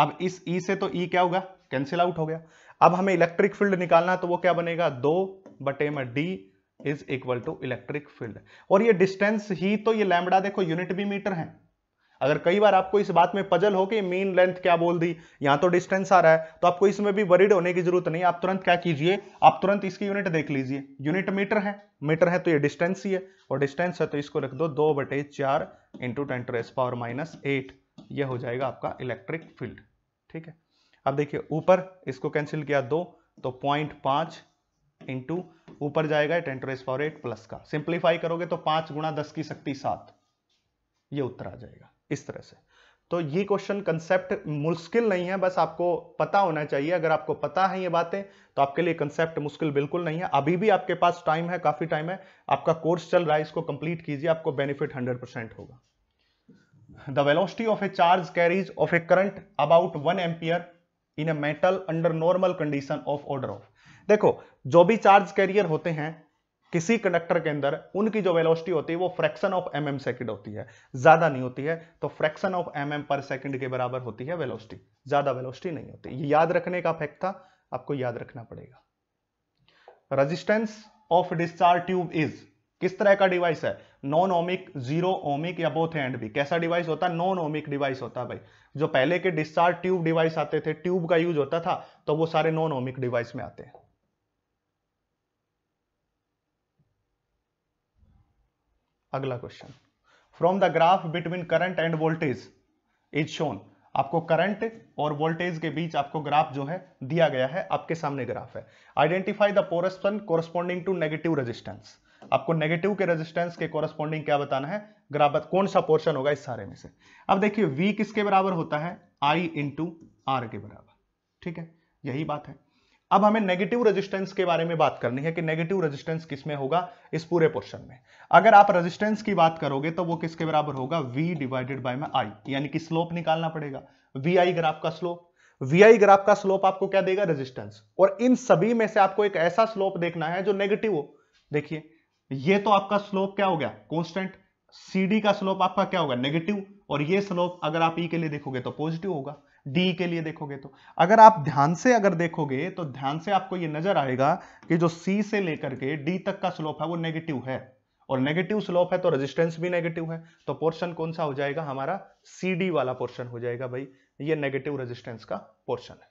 अब इस ई e से तो ई e क्या होगा कैंसिल आउट हो गया अब हमें इलेक्ट्रिक फील्ड निकालना तो वो क्या बनेगा दो बटे में D is equal to electric field और ये डिस्टेंस ही तो ये लैमडा देखो यूनिट भी मीटर है अगर कई बार आपको इस बात में पजल हो कि मीन लेंथ क्या बोल दी यहां तो डिस्टेंस आ रहा है तो आपको इसमें भी वरीड होने की जरूरत नहीं आप तुरंत क्या कीजिए आप तुरंत इसकी यूनिट देख लीजिए यूनिट मीटर है मीटर है तो ये डिस्टेंस ही है और डिस्टेंस है तो इसको रख दो दो बटे चार इंटू टेन टू एस पावर माइनस एट यह हो जाएगा आपका इलेक्ट्रिक फील्ड ठीक है अब देखिए ऊपर इसको कैंसिल किया दो तो पॉइंट पांच इंटू ऊपर जाएगा टेन टू एस पावर एट प्लस का सिंप्लीफाई करोगे तो पांच गुणा दस की शक्ति सात ये उत्तर आ जाएगा इस तरह से तो ये क्वेश्चन कंसेप्ट मुश्किल नहीं है बस आपको पता होना चाहिए अगर आपको पता है ये बातें तो आपके लिए कंसेप्ट मुश्किल बिल्कुल नहीं है अभी भी आपके पास टाइम है काफी टाइम है आपका कोर्स चल रहा है इसको कंप्लीट कीजिए आपको बेनिफिट 100% परसेंट होगा the velocity of a charge carries of a current about one ampere in a metal under normal condition of order of देखो जो भी चार्ज कैरियर होते हैं किसी कंडक्टर के अंदर उनकी जो वेलोसिटी होती है वो fraction of M M second होती है ज्यादा नहीं होती है तो fraction of M M per second के बराबर होती है वेलोसिटी ज्यादा वेलोसिटी नहीं होती ये याद रखने का फैक्ट था आपको याद रखना पड़ेगा resistance of discharge tube is किस तरह का डिवाइस है नॉन ओमिक जीरो ओमिक या बोथ एंड भी कैसा डिवाइस होता है नॉन ओमिक डिवाइस होता है भाई जो पहले के डिस्चार्ज ट्यूब डिवाइस आते थे ट्यूब का यूज होता था तो वो सारे नॉन ओमिक डिवाइस में आते हैं अगला question from the graph between current and voltage is shown आपको करंट और वोल्टेज के बीच आपको ग्राफ जो है दिया गया है आपके सामने ग्राफ है identify the portion corresponding to negative resistance आपको नेगेटिव के रेजिस्टेंस के कोरस्पॉन्डिंग क्या बताना है ग्राफ कौन सा पोर्शन होगा इस सारे में से अब देखिए V किसके बराबर होता है I इंटू आर के बराबर ठीक है यही बात है अब हमें नेगेटिव रेजिस्टेंस के बारे में बात करनी है कि नेगेटिव रेजिस्टेंस किसमें होगा इस पूरे पोर्शन में अगर आप रेजिस्टेंस की बात करोगे तो वो किसके बराबर होगा V डिवाइडेड बाय में I यानी कि स्लोप निकालना पड़ेगा VI ग्राफ का स्लोप VI ग्राफ का स्लोप आपको क्या देगा रेजिस्टेंस और इन सभी में से आपको एक ऐसा स्लोप देखना है जो नेगेटिव हो देखिए ये तो आपका स्लोप क्या हो गया कॉन्स्टेंट सी का स्लोप आपका क्या होगा नेगेटिव और ये स्लोप अगर आप ई e के लिए देखोगे तो पॉजिटिव होगा डी के लिए देखोगे तो अगर आप ध्यान से अगर देखोगे तो ध्यान से आपको ये नजर आएगा कि जो सी से लेकर के डी तक का स्लोप है वो नेगेटिव है और नेगेटिव स्लोप है तो रेजिस्टेंस भी नेगेटिव है तो पोर्शन कौन सा हो जाएगा हमारा सी डी वाला पोर्शन हो जाएगा भाई ये नेगेटिव रेजिस्टेंस का पोर्शन है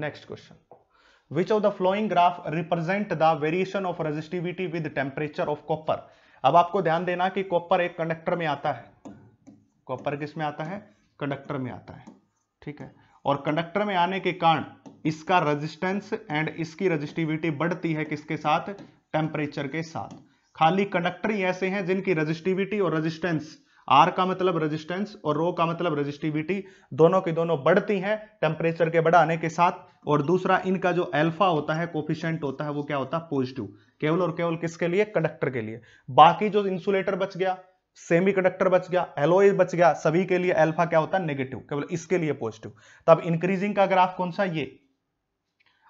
next question which of the following graph represent the variation of resistivity with temperature of copper अब आपको ध्यान देना कि कॉपर एक कंडक्टर में आता है कॉपर किस में आता है कंडक्टर में आता है ठीक है और कंडक्टर में आने के कारण इसका रेजिस्टेंस एंड इसकी रजिस्टिविटी बढ़ती है किसके साथ टेम्परेचर के साथ खाली कंडक्टर ही ऐसे हैं जिनकी रजिस्टिविटी और रजिस्टेंस आर का मतलब रेजिस्टेंस और रो का मतलब रेजिस्टिविटी दोनों की दोनों बढ़ती हैं टेम्परेचर के बढ़ाने के साथ और दूसरा इनका जो एल्फा होता है कोफिशेंट होता है वो क्या होता है पॉजिटिव केवल और केवल किसके लिए कंडक्टर के लिए बाकी जो इंसुलेटर बच गया सेमी कंडक्टर बच गया एलोए बच गया सभी के लिए अल्फा क्या होता है नेगेटिव केवल इसके लिए पॉजिटिव तब इंक्रीजिंग का ग्राफ कौन सा ये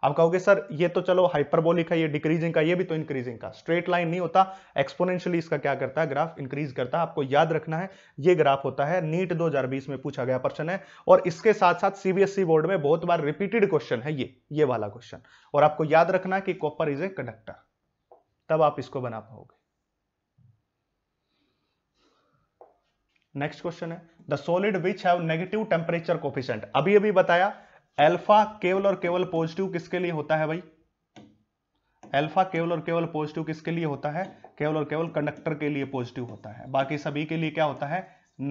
आप कहोगे सर ये तो चलो हाइपरबोलिक है ये डिक्रीजिंग का ये भी तो इंक्रीजिंग का स्ट्रेट लाइन नहीं होता एक्सपोनेंशियली इसका क्या करता है ग्राफ इंक्रीज करता है आपको याद रखना है ये ग्राफ होता है नीट 2020 में पूछा गया प्रश्न है और इसके साथ साथ सीबीएसई बोर्ड में बहुत बार रिपीटेड क्वेश्चन है ये ये वाला क्वेश्चन और आपको याद रखना है कि कॉपर इज ए कंडक्टर तब आप इसको बना पाओगे नेक्स्ट क्वेश्चन है the solid which have negative temperature coefficient अभी अभी बताया अल्फा केवल और केवल पॉजिटिव किसके लिए होता है भाई अल्फा केवल और केवल पॉजिटिव किसके लिए होता है केवल और केवल कंडक्टर के लिए पॉजिटिव होता है बाकी सभी के लिए क्या होता है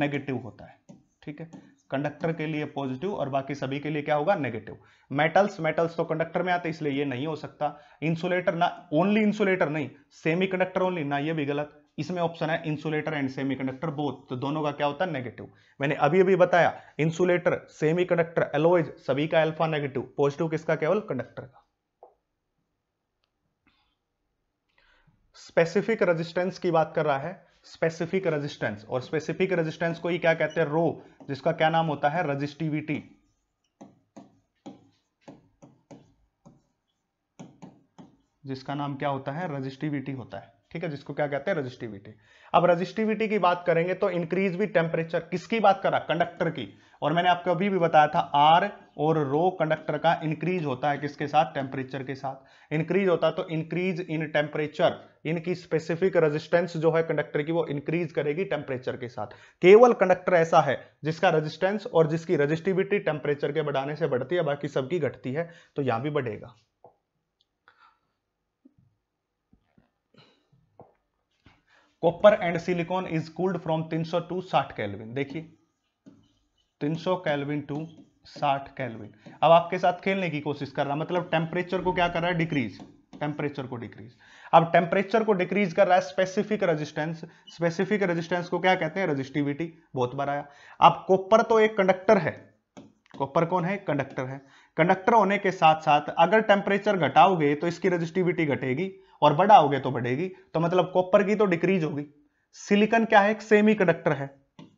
नेगेटिव होता है ठीक है कंडक्टर के लिए पॉजिटिव और बाकी सभी के लिए क्या होगा नेगेटिव मेटल्स मेटल्स तो कंडक्टर में आते इसलिए ये नहीं हो सकता इंसुलेटर ना ओनली इंसुलेटर नहीं सेमी कंडक्टर ओनली ना ये भी गलत इसमें ऑप्शन है इंसुलेटर एंड सेमीकंडक्टर बोथ तो दोनों का क्या होता है नेगेटिव मैंने अभी अभी बताया इंसुलेटर सेमीकंडक्टर एलोइज सभी का अल्फा नेगेटिव पॉजिटिव किसका केवल कंडक्टर का स्पेसिफिक रेजिस्टेंस की बात कर रहा है स्पेसिफिक रेजिस्टेंस और स्पेसिफिक रेजिस्टेंस को ही क्या कहते हैं रो जिसका क्या नाम होता है रजिस्टिविटी जिसका नाम क्या होता है रजिस्टिविटी होता है ठीक है जिसको क्या कहते हैं रजिस्टिविटी अब रजिस्टिविटी की बात करेंगे तो इंक्रीज भी टेम्परेचर किसकी बात करा कंडक्टर की और मैंने आपको अभी भी बताया था आर और रो कंडक्टर का इंक्रीज होता है किसके साथ टेम्परेचर के साथ इंक्रीज होता है तो इंक्रीज इन टेम्परेचर इनकी स्पेसिफिक रेजिस्टेंस जो है कंडक्टर की वो इंक्रीज करेगी टेम्परेचर के साथ केवल कंडक्टर ऐसा है जिसका रेजिस्टेंस और जिसकी रजिस्टिविटी टेम्परेचर के बढ़ाने से बढ़ती है बाकी सबकी घटती है तो यहां भी बढ़ेगा copper and silicon is cooled from 300 to साठ कैलविन देखिए 300 कैलविन टू साठ कैलविन अब आपके साथ खेलने की कोशिश कर रहा है मतलब टेम्परेचर को क्या कर रहा है डिक्रीज टेम्परेचर को डिक्रीज अब टेम्परेचर को डिक्रीज कर रहा है स्पेसिफिक रेजिस्टेंस स्पेसिफिक रेजिस्टेंस को क्या कहते हैं रेजिस्टिविटी बहुत बार आया अब कॉपर तो एक कंडक्टर है कॉपर कौन है कंडक्टर है कंडक्टर होने के साथ साथ अगर टेम्परेचर घटाओगे तो इसकी रेजिस्टिविटी घटेगी और बढ़ाओगे तो बढ़ेगी तो मतलब कॉपर की तो डिक्रीज होगी सिलिकन क्या है एक सेमी कंडक्टर है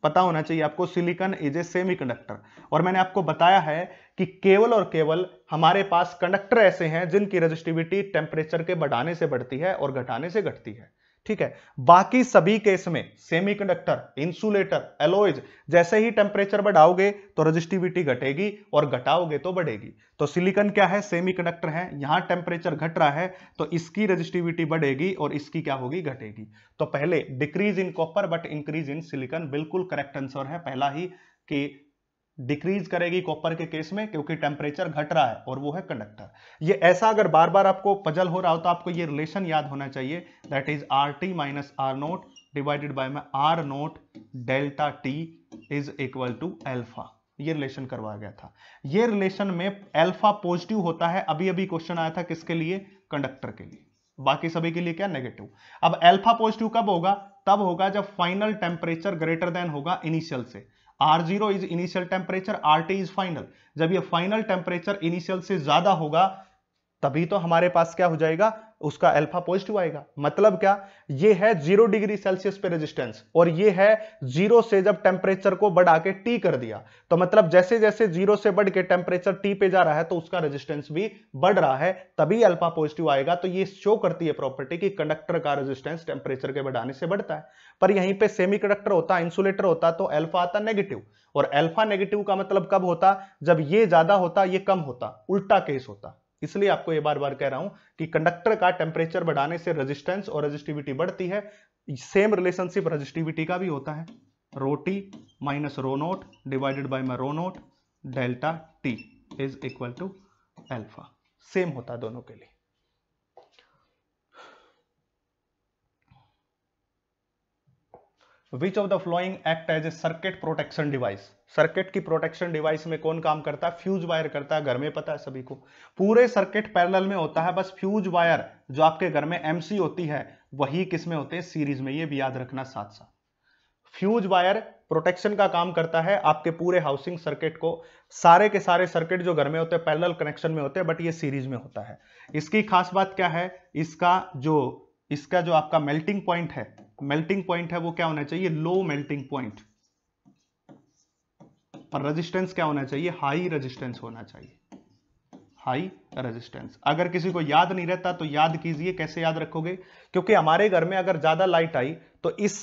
पता होना चाहिए आपको silicon is a semi conductor और मैंने आपको बताया है कि केवल और केवल हमारे पास कंडक्टर ऐसे हैं जिनकी रजिस्टिविटी टेम्परेचर के बढ़ाने से बढ़ती है और घटाने से घटती है ठीक है बाकी सभी केस में सेमीकंडक्टर इंसुलेटर एलोइज जैसे ही टेम्परेचर बढ़ाओगे तो रजिस्टिविटी घटेगी और घटाओगे तो बढ़ेगी तो सिलिकॉन क्या है सेमीकंडक्टर है यहां टेम्परेचर घट रहा है तो इसकी रजिस्टिविटी बढ़ेगी और इसकी क्या होगी घटेगी तो पहले decrease in copper but increase in silicon बिल्कुल करेक्ट आंसर है पहला ही कि डिक्रीज करेगी कॉपर के केस में क्योंकि टेम्परेचर घट रहा है और वो है कंडक्टर ये ऐसा अगर बार बार आपको पजल हो रहा हो तो आपको ये रिलेशन याद होना चाहिए that is R T minus R naught divided by में R naught delta T is equal to alpha ये रिलेशन करवाया गया था ये रिलेशन में एल्फा पॉजिटिव होता है अभी अभी क्वेश्चन आया था किसके लिए कंडक्टर के लिए बाकी सभी के लिए क्या नेगेटिव अब एल्फा पॉजिटिव कब होगा तब होगा जब फाइनल टेम्परेचर ग्रेटर देन होगा इनिशियल से R zero is initial temperature R T is final जब ये फाइनल टेम्परेचर इनिशियल से ज्यादा होगा तभी तो हमारे पास क्या हो जाएगा उसका अल्फा पॉजिटिव आएगा मतलब क्या ये है जीरो डिग्री सेल्सियस पे रेजिस्टेंस और ये है जीरो से जब टेम्परेचर को बढ़ा के टी कर दिया तो मतलब जैसे जैसे जीरो से बढ़ के टेम्परेचर टी पे जा रहा है तो उसका रेजिस्टेंस भी बढ़ रहा है तभी अल्फा पॉजिटिव आएगा तो ये शो करती है प्रॉपर्टी की कंडक्टर का रेजिस्टेंस टेम्परेचर के बढ़ाने से बढ़ता है पर यहीं पर सेमी होता इंसुलेटर होता तो एल्फा आता नेगेटिव और एल्फा नेगेटिव का मतलब कब होता जब ये ज्यादा होता ये कम होता उल्टा केस होता इसलिए आपको ये बार बार कह रहा हूं कि कंडक्टर का टेम्परेचर बढ़ाने से रेजिस्टेंस और रेजिस्टिविटी बढ़ती है सेम रिलेशनशिप रेजिस्टिविटी का भी होता है rho T minus rho naught divided by माई rho naught delta T is equal to alpha same होता है दोनों के लिए which of the following act as a circuit protection device circuit की प्रोटेक्शन डिवाइस में कौन काम करता है फ्यूज वायर करता है घर में पता है सभी को पूरे सर्किट पैरेलल में होता है बस फ्यूज वायर जो आपके घर में एमसी होती है वही किसमें होते हैं सीरीज में ये भी याद रखना साथ साथ फ्यूज वायर प्रोटेक्शन का काम करता है आपके पूरे हाउसिंग सर्किट को सारे के सारे सर्किट जो घर में होते हैं पैरेलल कनेक्शन में होते हैं बट ये सीरीज में होता है इसकी खास बात क्या है इसका जो इसका जो आपका मेल्टिंग पॉइंट है मेल्टिंग पॉइंट है वो क्या होना चाहिए लो मेल्टिंग पॉइंट और रेजिस्टेंस क्या होना चाहिए हाई रेजिस्टेंस होना चाहिए हाई रेजिस्टेंस अगर किसी को याद नहीं रहता तो याद कीजिए कैसे याद रखोगे क्योंकि हमारे घर में अगर ज्यादा लाइट आई तो इस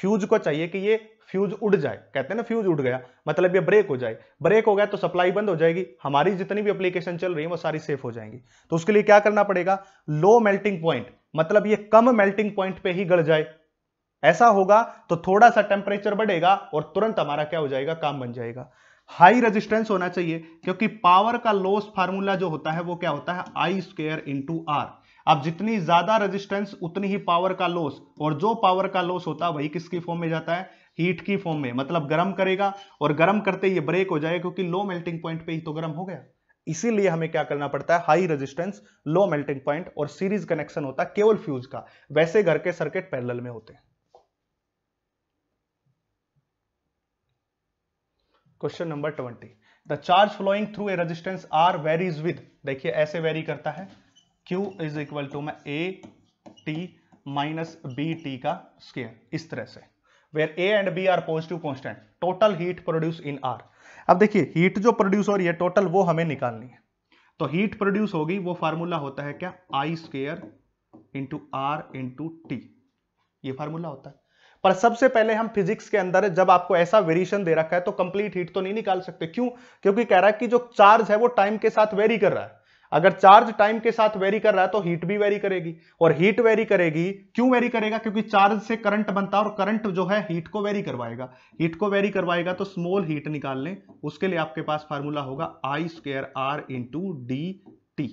फ्यूज को चाहिए कि ये फ्यूज उड़ जाए कहते हैं ना फ्यूज उड़ गया मतलब ये ब्रेक हो जाए ब्रेक हो गया तो सप्लाई बंद हो जाएगी हमारी जितनी भी अप्लीकेशन चल रही है वो सारी सेफ हो जाएंगी तो उसके लिए क्या करना पड़ेगा लो मेल्टिंग पॉइंट मतलब ये कम मेल्टिंग पॉइंट पे ही गड़ जाए ऐसा होगा तो थोड़ा सा टेम्परेचर बढ़ेगा और तुरंत हमारा क्या हो जाएगा काम बन जाएगा हाई रेजिस्टेंस होना चाहिए क्योंकि पावर का लॉस फार्मूला जो होता है वो क्या होता है आई स्क्वेयर इंटू आर अब जितनी ज्यादा रेजिस्टेंस उतनी ही पावर का लॉस और जो पावर का लॉस होता है वही किसकी फॉर्म में जाता है हीट की फॉर्म में मतलब गर्म करेगा और गर्म करते ये ब्रेक हो जाएगा क्योंकि लो मेल्टिंग पॉइंट पे ही तो गर्म हो गया इसीलिए हमें क्या करना पड़ता है high resistance low melting point और सीरीज कनेक्शन होता है केवल फ्यूज का वैसे घर के सर्किट पैरल में होते हैं question number twenty the charge flowing through a resistance R varies with देखिए ऐसे वेरी करता है Q इज इक्वल टू मै a T minus b T का स्केयर इस तरह से where a and b are positive constant total heat produce in R अब देखिए हीट जो प्रोड्यूस हो रही है टोटल वो हमें निकालनी है तो हीट प्रोड्यूस होगी वो फार्मूला होता है क्या I square into R into T ये फार्मूला होता है पर सबसे पहले हम फिजिक्स के अंदर जब आपको ऐसा वेरिएशन दे रखा है तो कंप्लीट हीट तो नहीं निकाल सकते क्यों क्योंकि कह रहा है कि जो चार्ज है वो टाइम के साथ वेरी कर रहा है अगर चार्ज टाइम के साथ वेरी कर रहा है तो हीट भी वेरी करेगी और हीट वेरी करेगी क्यों वेरी करेगा क्योंकि चार्ज से करंट बनता है और करंट जो है हीट को वेरी करवाएगा हीट को वेरी करवाएगा तो स्मॉल हीट निकाल लें उसके लिए आपके पास फार्मूला होगा I square R into D T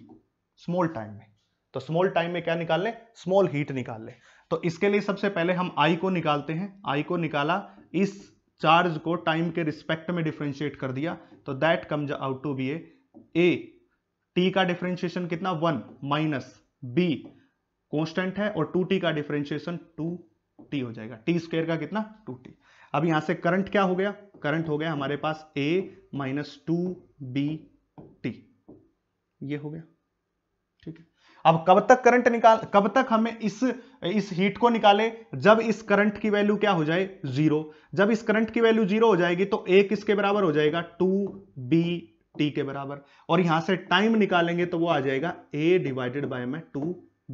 small time में तो स्मॉल टाइम में क्या निकाल लें स्मॉल हीट निकाल लें तो इसके लिए सबसे पहले हम आई को निकालते हैं आई को निकाला इस चार्ज को टाइम के रिस्पेक्ट में डिफ्रेंशिएट कर दिया तो that comes out to be a T का डिफ्रेंशिएशन कितना वन माइनस बी कॉन्स्टेंट है और टू टी का डिफ्रेंशिएशन टू टी हो जाएगा टी स्क्र का कितना टू टी अब यहां से करंट क्या हो गया करंट हो गया हमारे पास a minus two b T ये हो गया अब कब तक करंट निकाल कब तक हमें इस इस हीट को निकाले जब इस करंट की वैल्यू क्या हो जाए जीरो जब इस करंट की वैल्यू जीरो हो जाएगी तो ए किसके बराबर हो जाएगा टू बी टी के बराबर और यहां से टाइम निकालेंगे तो वो आ जाएगा ए डिवाइडेड बाय में टू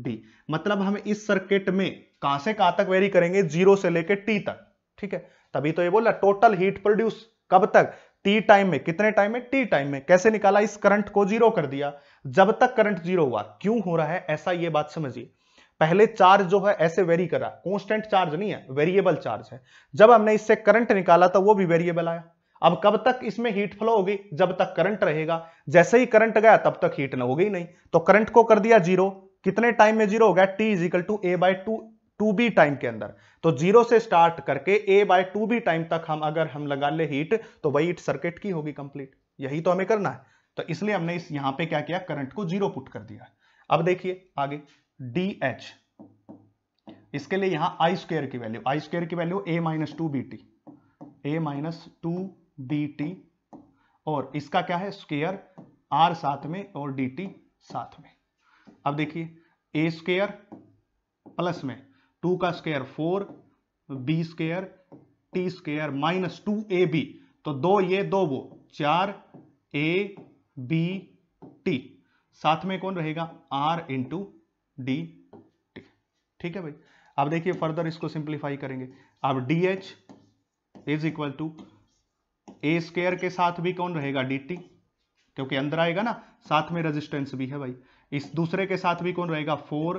बी मतलब हम इस सर्किट में कहां से कहां तक वेरी करेंगे जीरो से लेकर टी तक ठीक है तभी तो ये बोला टोटल हीट प्रोड्यूस कब तक टी टाइम में कितने टाइम में टी टाइम में कैसे निकाला इस करंट को जीरो कर दिया जब तक करंट जीरो हुआ क्यों हो रहा है ऐसा ये बात समझिए पहले चार्ज जो है ऐसे वेरी कर रहा कॉन्स्टेंट चार्ज नहीं है वेरिएबल चार्ज है जब हमने इससे करंट निकाला था वो भी वेरिएबल आया अब कब तक इसमें हीट फ्लो होगी जब तक करंट रहेगा जैसे ही करंट गया तब तक हीट ना होगी नहीं तो करंट को कर दिया जीरो कितने टाइम में जीरो हो गया T is equal to a by two two b time के अंदर तो जीरो से स्टार्ट करके a by two b time तक हम अगर हम लगा ले हीट तो वही सर्किट की होगी कंप्लीट यही तो हमें करना है तो इसलिए हमने इस यहां पे क्या किया करंट को जीरो पुट कर दिया अब देखिए आगे डी एच इसके लिए यहां आई स्क्वेयर की वैल्यू आई स्क्वेयर की value a minus two b T a minus two b T और इसका क्या है स्केयर आर साथ में और डी टी साथ में अब देखिए ए स्केयर प्लस में टू का square four b square T square minus two a b तो दो ये दो वो चार ए बी टी साथ में कौन रहेगा आर इंटू डी टी ठीक है भाई अब देखिए फर्दर इसको सिंप्लीफाई करेंगे अब D H is equal to A square के साथ भी कौन रहेगा डी टी क्योंकि अंदर आएगा ना साथ में रेजिस्टेंस भी है भाई इस दूसरे के साथ भी कौन रहेगा four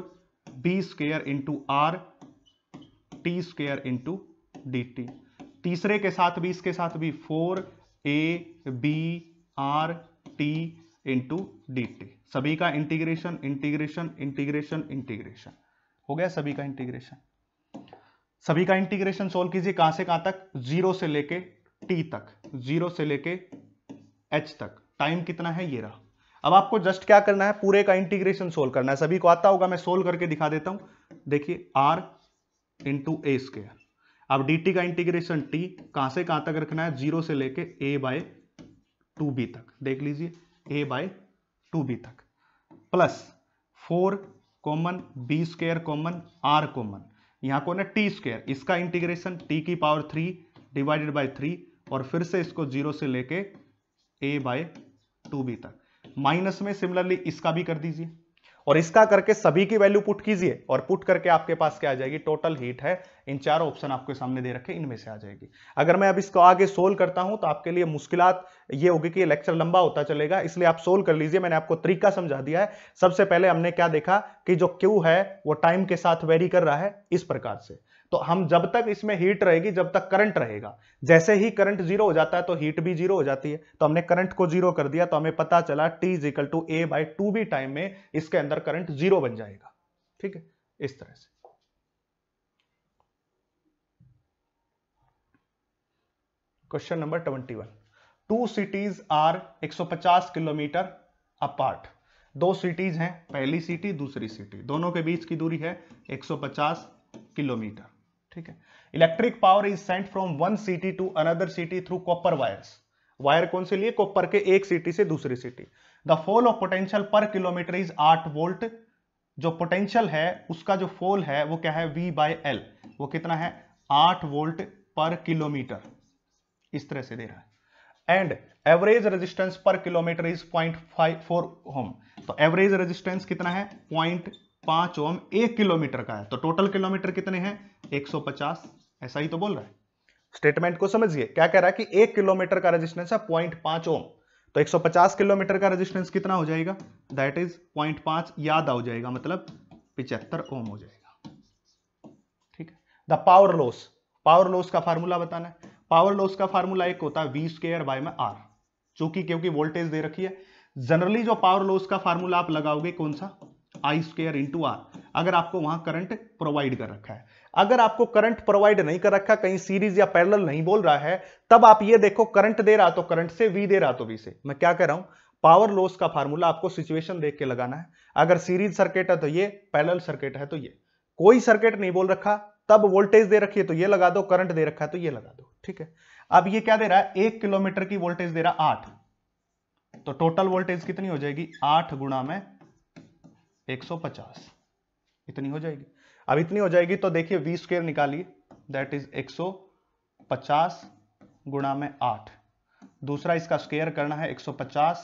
b square into R T square into D T तीसरे के साथ भी इसके साथ भी four a b R T into D T सभी का इंटीग्रेशन इंटीग्रेशन इंटीग्रेशन इंटीग्रेशन हो गया सभी का इंटीग्रेशन सभी का इंटीग्रेशन सोल्व कीजिए कहां से कहां तक जीरो से लेके टी तक जीरो से लेके एच तक टाइम कितना है ये रहा अब आपको जस्ट क्या करना है पूरे का इंटीग्रेशन सोल्व करना है सभी को आता होगा मैं सोल्व करके दिखा देता हूं देखिए आर इंटू ए स्केयर अब dt का इंटीग्रेशन t कहां से कहां तक रखना है जीरो से लेके a बाय टू बी तक देख लीजिए a बाय टू बी तक plus four common b square common R common यहां कौन है टी स्क्र इसका इंटीग्रेशन टी की power three divided by three और फिर से इसको जीरो से लेके a बाय टू बी तक माइनस में सिमिलरली इसका भी कर दीजिए और इसका करके सभी की वैल्यू पुट कीजिए और पुट करके आपके पास क्या आ जाएगी टोटल हीट है इन चारों ऑप्शन आपके सामने दे रखे इनमें से आ जाएगी अगर मैं अब इसको आगे सोल्व करता हूं तो आपके लिए मुश्किल ये होगी कि लेक्चर लंबा होता चलेगा इसलिए आप सोल्व कर लीजिए मैंने आपको तरीका समझा दिया है सबसे पहले हमने क्या देखा कि जो क्यू है वो टाइम के साथ वेरी कर रहा है इस प्रकार से तो हम जब तक इसमें हीट रहेगी जब तक करंट रहेगा जैसे ही करंट जीरो हो जाता है तो हीट भी जीरो हो जाती है तो हमने करंट को जीरो कर दिया तो हमें पता चला T is equal to a by two b time में इसके अंदर करंट जीरो बन जाएगा ठीक है इस तरह से question number twenty one two cities are एक सौ पचास किलोमीटर अपार्ट दो सिटीज हैं पहली सिटी दूसरी सिटी दोनों के बीच की दूरी है एक सौ पचास किलोमीटर ठीक है electric power is sent from one city to another city through copper wires wire कौन से लिए कॉपर के एक सिटी से दूसरी city the fall of potential per kilometre is आठ वोल्ट जो पोटेंशियल है उसका जो फोल है वो क्या है वी बाय एल वो कितना है आठ वोल्ट पर किलोमीटर इस तरह से दे रहा है and average resistance per kilometre is point five four ohm तो एवरेज रेजिस्टेंस कितना है पॉइंट पांच ओम एक किलोमीटर का है तो टोटल किलोमीटर कितने हैं 150 ऐसा ही तो बोल रहा है स्टेटमेंट को समझिए क्या कह रहा है कि एक किलोमीटर का रेजिस्टेंस है पॉइंट पांच ओम तो 150 किलोमीटर का रेजिस्टेंस कितना हो जाएगा दैट इज पॉइंट पांच याद आ जाएगा मतलब पिचहत्तर ओम हो जाएगा ठीक है the power loss power loss का फार्मूला बताना है पावर लॉस का फार्मूला एक होता है वी स्केयर बाय में आर चूंकि क्योंकि वोल्टेज दे रखी है जनरली जो पावर लॉस का फार्मूला आप लगाओगे कौन सा आई स्केयर इंटू आर अगर आपको वहां करंट प्रोवाइड कर रखा है अगर आपको करंट प्रोवाइड नहीं कर रखा कहीं सीरीज या पैरेलल नहीं बोल रहा है तब आप ये देखो करंट दे रहा तो करंट से वी दे रहा तो वी से मैं क्या कह रहा हूं पावर लॉस का फार्मूला आपको सिचुएशन देख के लगाना है अगर सीरीज सर्किट है तो ये पैरेलल सर्किट है तो ये कोई सर्किट नहीं बोल रखा तब वोल्टेज दे रखी है तो ये लगा दो करंट दे रखा है तो ये लगा दो ठीक है अब ये क्या दे रहा है एक किलोमीटर की वोल्टेज दे रहा आठ तो टोटल वोल्टेज कितनी हो जाएगी आठ गुणा में पचास इतनी हो जाएगी अब इतनी हो जाएगी तो देखिए वी स्क्वेयर निकालिए दैट इज 150 गुणा में आठ दूसरा इसका स्क्वेयर करना है 150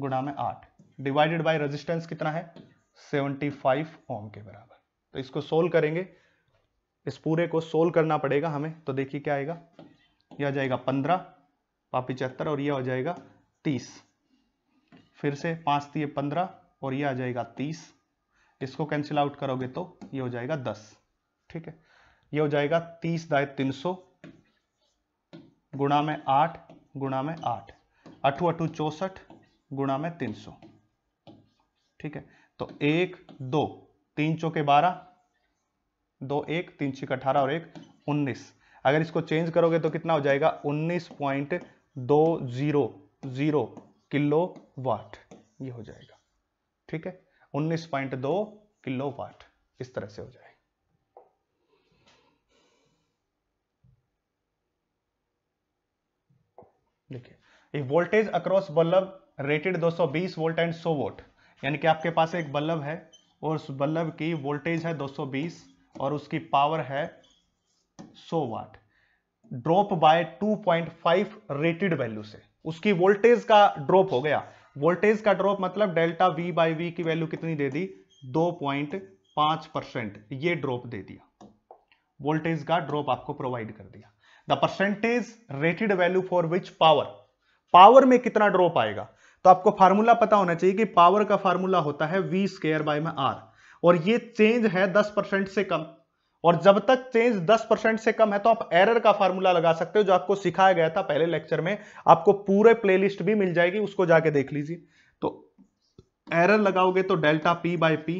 गुणा में आठ डिवाइडेड बाय रेजिस्टेंस कितना है 75 ओम के बराबर तो इसको सोल्व करेंगे इस पूरे को सोल्व करना पड़ेगा हमें तो देखिए क्या आएगा यह आ जाएगा पंद्रह चहत्तर और यह हो जाएगा तीस फिर से पाँच दिए पंद्रह और यह आ जाएगा तीस इसको कैंसिल आउट करोगे तो ये हो जाएगा दस ठीक है ये हो जाएगा तीस दाय तीन सौ गुणा में आठ गुणा में आठ अठू अठू चौसठ गुणा में तीन सौ ठीक है तो एक दो तीन चौके बारह दो एक तीन छिक अठारह और एक उन्नीस अगर इसको चेंज करोगे तो कितना हो जाएगा उन्नीस पॉइंट दो जीरो जीरो किलो वाट ये हो जाएगा ठीक है उन्नीस पॉइंट दो किलो वाट इस तरह से हो जाएगा देखिए voltage across bulb rated 220 volt and 100 volt यानी कि आपके पास एक बल्लब है और उस बल्लब की वोल्टेज है 220 और उसकी पावर है 100 watt drop by 2.5 rated value से उसकी वोल्टेज का ड्रॉप हो गया वोल्टेज का ड्रॉप मतलब डेल्टा वी बाई वी की वैल्यू कितनी दे दी दो पॉइंट पांच परसेंट ये ड्रॉप दे दिया वोल्टेज का ड्रॉप आपको प्रोवाइड कर दिया the percentage rated value for which power power में कितना ड्रॉप आएगा तो आपको फार्मूला पता होना चाहिए कि पावर का फार्मूला होता है वी स्केयर बाय में आर और ये चेंज है दस परसेंट से कम और जब तक चेंज 10 परसेंट से कम है तो आप एरर का फार्मूला लगा सकते हो जो आपको सिखाया गया था पहले लेक्चर में आपको पूरे प्लेलिस्ट भी मिल जाएगी उसको जाके देख लीजिए तो एरर लगाओगे तो delta P by P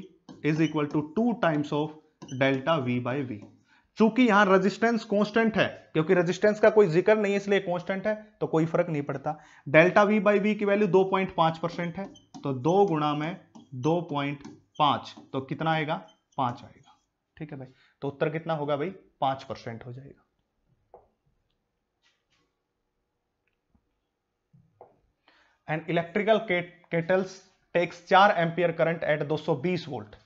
is equal to two times of delta V by V चूंकि यहां रेजिस्टेंस कांस्टेंट है क्योंकि रेजिस्टेंस का कोई जिक्र नहीं है इसलिए कांस्टेंट है तो कोई फर्क नहीं पड़ता डेल्टा वी बाई वी की वैल्यू 2.5 परसेंट है तो दो गुणा में 2.5 तो कितना आएगा पांच आएगा ठीक है भाई तो उत्तर कितना होगा भाई पांच परसेंट हो जाएगा एंड इलेक्ट्रिकल केटल्स टेक्स चार एम्पियर करंट एट 220 वोल्ट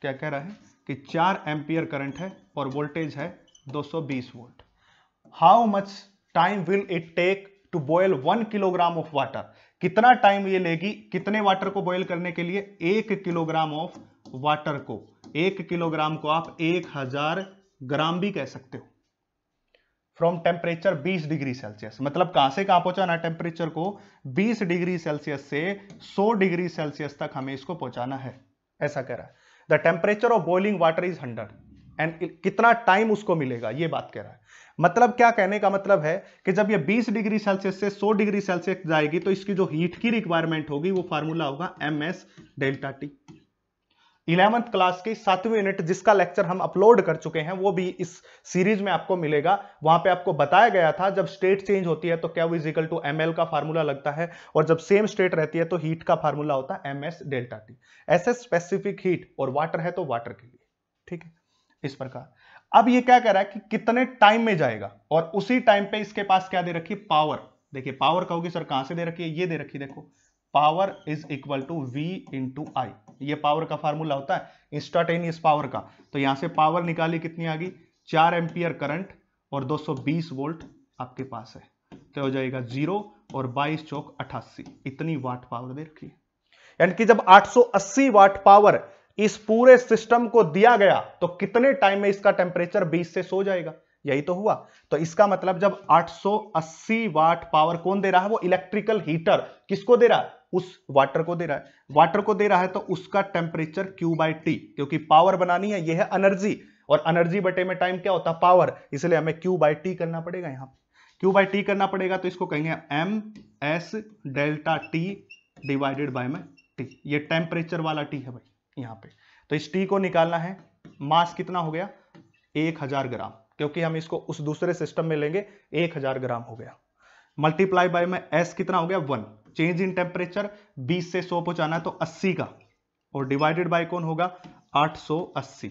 क्या कह रहा है कि चार एम्पियर करंट है और वोल्टेज है 220 volt how much time will it take to boil one kilogram of water कितना टाइम ये लेगी कितने वाटर को बॉयल करने के लिए एक किलोग्राम ऑफ वाटर को एक किलोग्राम को आप एक हजार ग्राम भी कह सकते हो फ्रॉम टेम्परेचर 20 डिग्री सेल्सियस मतलब कहां से कहां पहुंचाना टेम्परेचर को 20 डिग्री सेल्सियस से 100 डिग्री सेल्सियस तक हमें इसको पहुंचाना है ऐसा कह रहा है the temperature of boiling water is hundred and कितना टाइम उसको मिलेगा ये बात कह रहा है मतलब क्या कहने का मतलब है कि जब ये 20 डिग्री सेल्सियस से 100 डिग्री सेल्सियस जाएगी तो इसकी जो हीट की रिक्वायरमेंट होगी वो फार्मूला होगा M S delta T eleventh class की सातवीं यूनिट जिसका लेक्चर हम अपलोड कर चुके हैं वो भी इस सीरीज में आपको मिलेगा वहां पे आपको बताया गया था जब स्टेट चेंज होती है तो क्या इजिकल टू एम का फार्मूला लगता है और जब सेम स्टेट रहती है तो हीट का फार्मूला होता है एम डेल्टा टी ऐसे स्पेसिफिक हीट और वाटर है तो वाटर के लिए ठीक है इस प्रकार अब ये क्या कह रहा है कि कितने टाइम में जाएगा और उसी टाइम पे इसके पास क्या दे रखी पावर देखिए पावर कहोगे सर कहां से दे रखी है ये दे रखी देखो power is equal to V into I ये पावर का फार्मूला होता है इंस्टाटेनियस पावर का तो यहां से पावर निकाली कितनी आ गई चार एम्पियर करंट और 220 वोल्ट आपके पास है तो हो जाएगा जीरो और 22 चौक अट्ठासी इतनी वाट पावर दे रखी यानी कि जब 880 वाट पावर इस पूरे सिस्टम को दिया गया तो कितने टाइम में इसका टेम्परेचर बीस से सो जाएगा यही तो हुआ तो इसका मतलब जब 880 वाट पावर कौन दे रहा है वो इलेक्ट्रिकल हीटर किसको दे रहा है उस वाटर को दे रहा है वाटर को दे रहा है तो उसका टेम्परेचर क्यू बाई टी क्योंकि पावर बनानी है यह है अनर्जी और अनर्जी बटे में टाइम क्या होता है पावर इसलिए हमें क्यू बाई टी करना पड़ेगा यहाँ क्यू बाई टी करना पड़ेगा तो इसको कहेंगे M S delta T divided by में टी ये टेम्परेचर वाला टी है भाई यहाँ पे तो इस टी को निकालना है मास कितना हो गया एक हजार ग्राम क्योंकि हम इसको उस दूसरे सिस्टम में लेंगे एक हजार ग्राम हो गया मल्टीप्लाई बाय में एस कितना हो गया वन चेंज इन टेम्परेचर 20 से 100 पहुंचाना है तो 80 का और डिवाइडेड बाय कौन होगा 880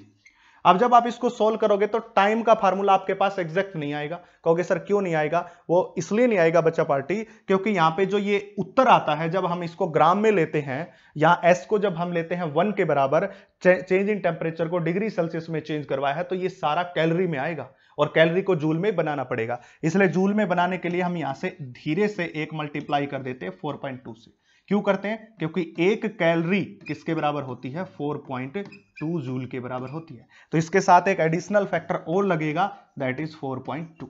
अब जब आप इसको सोल्व करोगे तो टाइम का फार्मूला आपके पास एग्जैक्ट नहीं आएगा कहोगे सर क्यों नहीं आएगा वो इसलिए नहीं आएगा बच्चा पार्टी क्योंकि यहां पे जो ये उत्तर आता है जब हम इसको ग्राम में लेते हैं या एस को जब हम लेते हैं वन के बराबर चेंज इन टेम्परेचर को डिग्री सेल्सियस में चेंज करवाया है तो ये सारा कैलरी में आएगा और कैलरी को जूल में बनाना पड़ेगा इसलिए जूल में बनाने के लिए हम यहां से धीरे से एक मल्टीप्लाई कर देते हैं फोर पॉइंट टू से क्यों करते हैं क्योंकि एक कैलरी किसके बराबर होती है 4.2 जूल के बराबर होती है तो इसके साथ एक एडिशनल फैक्टर और लगेगा दैट इज 4.2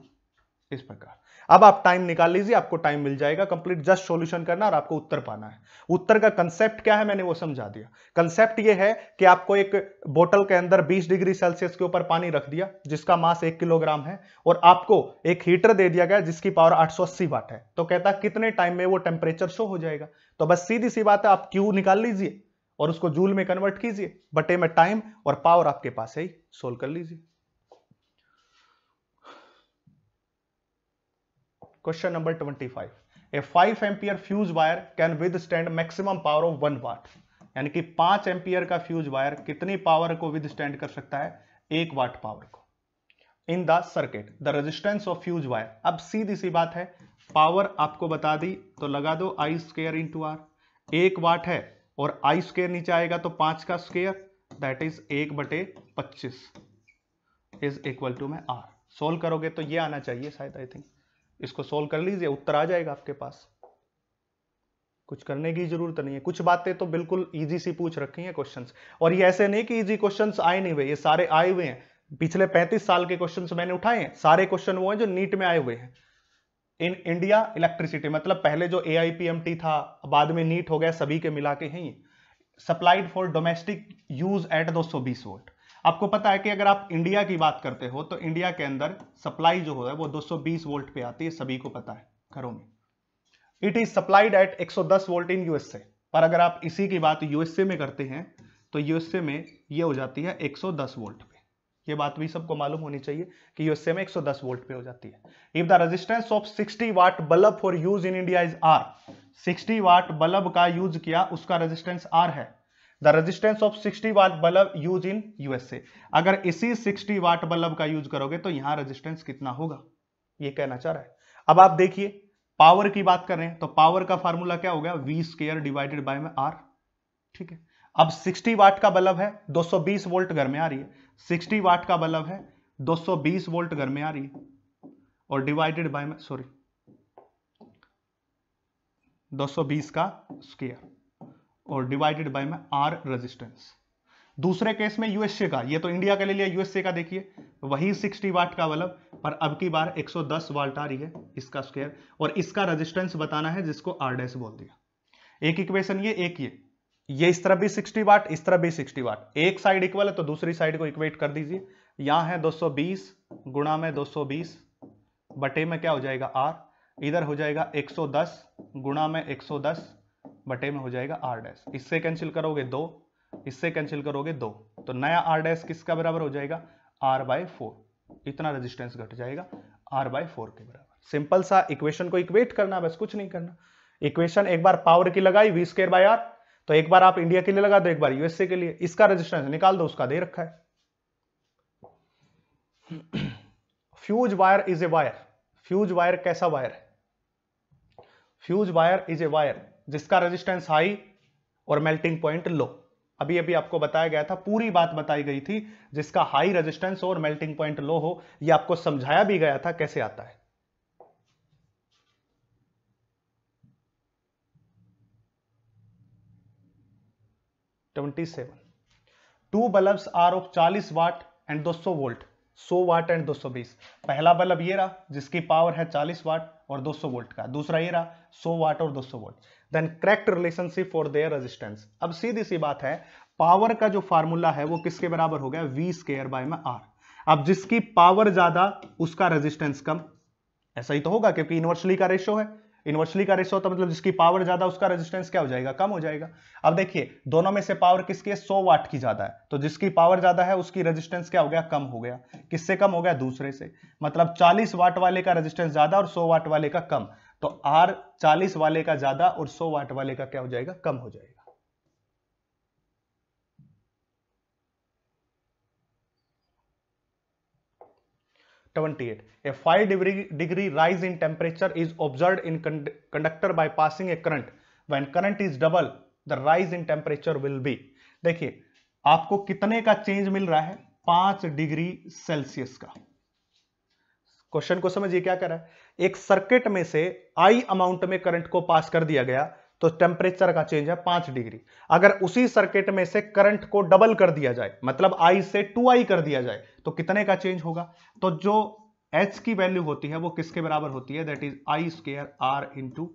इस प्रकार अब आप टाइम निकाल लीजिए आपको टाइम मिल जाएगा कंप्लीट जस्ट सॉल्यूशन करना और आपको उत्तर पाना है उत्तर का कंसेप्ट क्या है मैंने वो समझा दिया कंसेप्ट ये है कि आपको एक बोतल के अंदर 20 डिग्री सेल्सियस के ऊपर पानी रख दिया जिसका मास एक किलोग्राम है और आपको एक हीटर दे दिया गया जिसकी पावर अस्सी वाट है तो कहता कितने टाइम में वो टेम्परेचर शो हो जाएगा तो बस सीधी सी बात है आप क्यू निकाल लीजिए और उसको जूल में कन्वर्ट कीजिए बटे में टाइम और पावर आपके पास है ही सोल्व कर लीजिए question number twenty five a five ampere fuse wire can withstand maximum power of one watt यानी कि पांच एम्पियर का फ्यूज वायर कितनी पावर को विद स्टैंड कर सकता है एक वाट पावर को in the circuit the resistance of fuse wire अब सीधी सी बात है पावर आपको बता दी तो लगा दो I square into R एक वाट है और आई स्केयर नीचे आएगा तो पांच का स्केयर दैट इज एक बटे पच्चीस इज इक्वल टू मै आर सोल्व करोगे तो ये आना चाहिए शायद आई थिंक इसको सोल्व कर लीजिए उत्तर आ जाएगा आपके पास कुछ करने की जरूरत नहीं है कुछ बातें तो बिल्कुल इजी सी पूछ रखी हैं क्वेश्चंस और ये ऐसे नहीं कि इजी क्वेश्चंस आए नहीं हुए ये सारे आए हुए हैं पिछले 35 साल के क्वेश्चंस मैंने उठाए हैं सारे क्वेश्चन वो हैं जो नीट में आए हुए हैं इन इंडिया इलेक्ट्रिसिटी मतलब पहले जो ए था बाद में नीट हो गया सभी के मिला के ही supplied for domestic use at बीस वोल्ट आपको पता है कि अगर आप इंडिया की बात करते हो तो इंडिया के अंदर सप्लाई जो होता है वो 220 वोल्ट पे आती है सभी को पता है घरों में it is supplied at 110 volt in USA पर अगर आप इसी की बात यूएसए में करते हैं तो यूएसए में ये हो जाती है 110 वोल्ट पे ये बात भी सबको मालूम होनी चाहिए कि यूएसए में एक वोल्ट पे हो जाती है if the resistance of sixty watt bulb for use in India is R sixty watt bulb का यूज किया उसका रजिस्टेंस आर है the resistance of 60 watt bulb use in USA अगर इसी 60 वाट बल्ब का यूज करोगे तो यहां रेजिस्टेंस कितना होगा ये कहना चाह रहा है अब आप देखिए पावर की बात कर रहे हैं तो पावर का फार्मूला क्या हो गया वी स्केयर डिवाइडेड बाय में आर ठीक है अब 60 वाट का बल्ब है 220 वोल्ट घर में आ रही है 60 वाट का बल्ब है 220 वोल्ट घर में आ रही है और डिवाइडेड बाय में सॉरी 220 का स्केयर और डिवाइडेड बाय में आर रेजिस्टेंस दूसरे केस में यूएसए का ये तो इंडिया के लिए लिया यूएसए का देखिए वही 60 वाट का बल्ब पर अब की बार 110 वाट आ रही है इसका स्क्वायर और इसका रेजिस्टेंस बताना है जिसको आर डैश बोल दिया एक इक्वेशन ये एक ये ये इस तरफ भी 60 वाट इस तरफ भी 60 वाट एक साइड इक्वल है तो दूसरी साइड को इक्वेट कर दीजिए यहां है 220 गुणा में 220 बटे में क्या हो जाएगा आर इधर हो जाएगा 110 गुणा में 110 बटे में हो जाएगा आर डैश इससे कैंसिल करोगे दो इससे कैंसिल करोगे दो तो नया आर डैश किसका बराबर हो जाएगा आर बाय फोर इतना रेजिस्टेंस घट जाएगा आर बाय फोर के बराबर सिंपल सा इक्वेशन को इक्वेट करना बस कुछ नहीं करना इक्वेशन एक बार पावर की लगाई वी स्केयर बाय आर तो एक बार आप इंडिया के लिए लगा दो एक बार यूएसए के लिए इसका रेजिस्टेंस निकाल दो उसका दे रखा है fuse wire is a wire fuse wire कैसा वायर है fuse wire is a wire जिसका रेजिस्टेंस हाई और मेल्टिंग पॉइंट लो अभी अभी आपको बताया गया था पूरी बात बताई गई थी जिसका हाई रेजिस्टेंस और मेल्टिंग पॉइंट लो हो यह आपको समझाया भी गया था कैसे आता है twenty seven two bulb are of चालीस वाट एंड दो सौ वोल्ट 100 वाट एंड 220 पहला बल्ब ये रहा जिसकी पावर है 40 वाट और 200 वोल्ट का दूसरा ये रहा 100 वाट और 200 volt then correct relationship for their resistance अब सीधी सी बात है पावर का जो फार्मूला है वो किसके बराबर हो गया वी स्केयर बाय में आर अब जिसकी पावर ज्यादा उसका रेजिस्टेंस कम ऐसा ही तो होगा क्योंकि इनवर्सली का रेशो है इन्वर्सली का रेशो होता मतलब जिसकी पावर ज्यादा उसका रेजिस्टेंस क्या हो जाएगा कम हो जाएगा अब देखिए दोनों में से पावर किसकी है 100 वाट की ज्यादा है तो जिसकी पावर ज्यादा है उसकी रेजिस्टेंस क्या हो गया कम हो गया किससे कम हो गया दूसरे से मतलब 40 वाट वाले का रेजिस्टेंस ज्यादा और 100 वाट वाले का कम तो आर चालीस वाले का ज्यादा और सौ वाट वाले का क्या हो जाएगा कम हो जाएगा 78. A 5 degree, degree rise in temperature is observed in con conductor by passing a current. When current is double, the rise in temperature will be. dekhiye aapko kitne ka change mil raha hai 5 degree celsius ka question को समझिए क्या कर रहा है एक सर्किट में से आई अमाउंट में करंट को पास कर दिया गया तो टेम्परेचर का चेंज है पांच डिग्री अगर उसी सर्किट में से करंट को डबल कर दिया जाए मतलब आई से टू आई कर दिया जाए तो कितने का चेंज होगा तो जो एच की वैल्यू होती है वो किसके बराबर होती है that is I square R into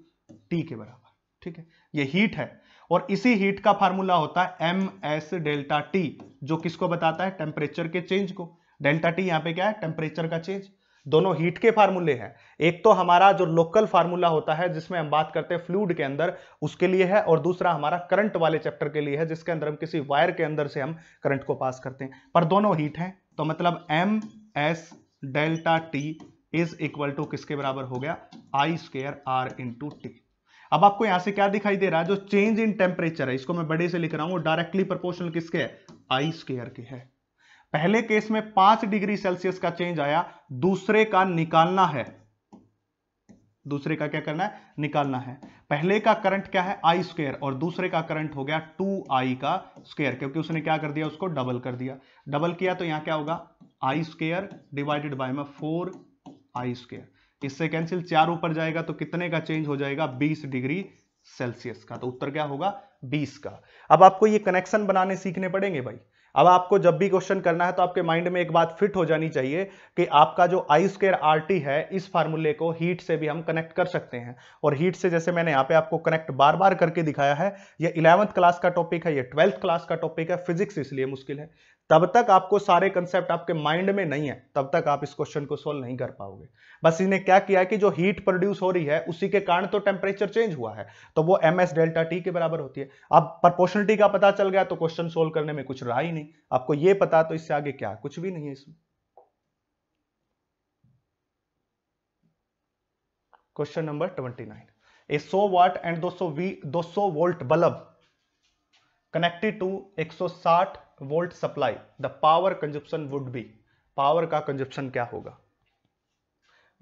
T के बराबर ठीक है ये हीट है और इसी हीट का फार्मूला होता है एम एस डेल्टा टी जो किसको बताता है टेम्परेचर के चेंज को डेल्टा टी यहां पे क्या है टेम्परेचर का चेंज दोनों हीट के फार्मूले हैं एक तो हमारा जो लोकल फार्मूला होता है जिसमें हम बात करते हैं फ्लूड के अंदर उसके लिए है और दूसरा हमारा करंट वाले चैप्टर के लिए है जिसके अंदर हम किसी वायर के अंदर से हम करंट को पास करते हैं पर दोनों हीट हैं तो मतलब M S delta T is equal to किसके बराबर हो गया I square R into T अब आपको यहां से क्या दिखाई दे रहा है जो चेंज इन टेम्परेचर है इसको मैं बड़े से लिख रहा हूं डायरेक्टली प्रपोर्शनल किसके है आई स्केयर के है पहले केस में पांच डिग्री सेल्सियस का चेंज आया दूसरे का निकालना है दूसरे का क्या करना है निकालना है पहले का करंट क्या है आई स्क्र और दूसरे का करंट हो गया टू आई का स्क्र क्योंकि उसने क्या कर दिया उसको डबल कर दिया डबल किया तो यहां क्या होगा आई स्क्र डिवाइडेड बाय में फोर आई स्क्र इससे कैंसिल चार ऊपर जाएगा तो कितने का चेंज हो जाएगा बीस डिग्री सेल्सियस का तो उत्तर क्या होगा बीस का अब आपको ये कनेक्शन बनाने सीखने पड़ेंगे भाई अब आपको जब भी क्वेश्चन करना है तो आपके माइंड में एक बात फिट हो जानी चाहिए कि आपका जो आई स्केयर आर टी है इस फार्मूले को हीट से भी हम कनेक्ट कर सकते हैं और हीट से जैसे मैंने यहाँ पे आपको कनेक्ट बार बार करके दिखाया है ये इलेवंथ क्लास का टॉपिक है ये ट्वेल्थ क्लास का टॉपिक है फिजिक्स इसलिए मुश्किल है तब तक आपको सारे कंसेप्ट आपके माइंड में नहीं है तब तक आप इस क्वेश्चन को सोल्व नहीं कर पाओगे बस इन्हें क्या किया है कि जो हीट प्रोड्यूस हो रही है उसी के कारण तो टेम्परेचर चेंज हुआ है तो वो एम एस डेल्टा टी के बराबर होती है अब प्रपोर्शनिटी का पता चल गया तो क्वेश्चन सोल्व करने में कुछ रहा ही नहीं आपको ये पता तो इससे आगे क्या कुछ भी नहीं है इसमें question number twenty nine a सो वाट एंड दो सो वी दो सो वोल्ट बल्ब कनेक्टेड टू एक साठ volt supply the power consumption would be power का कंजप्शन क्या होगा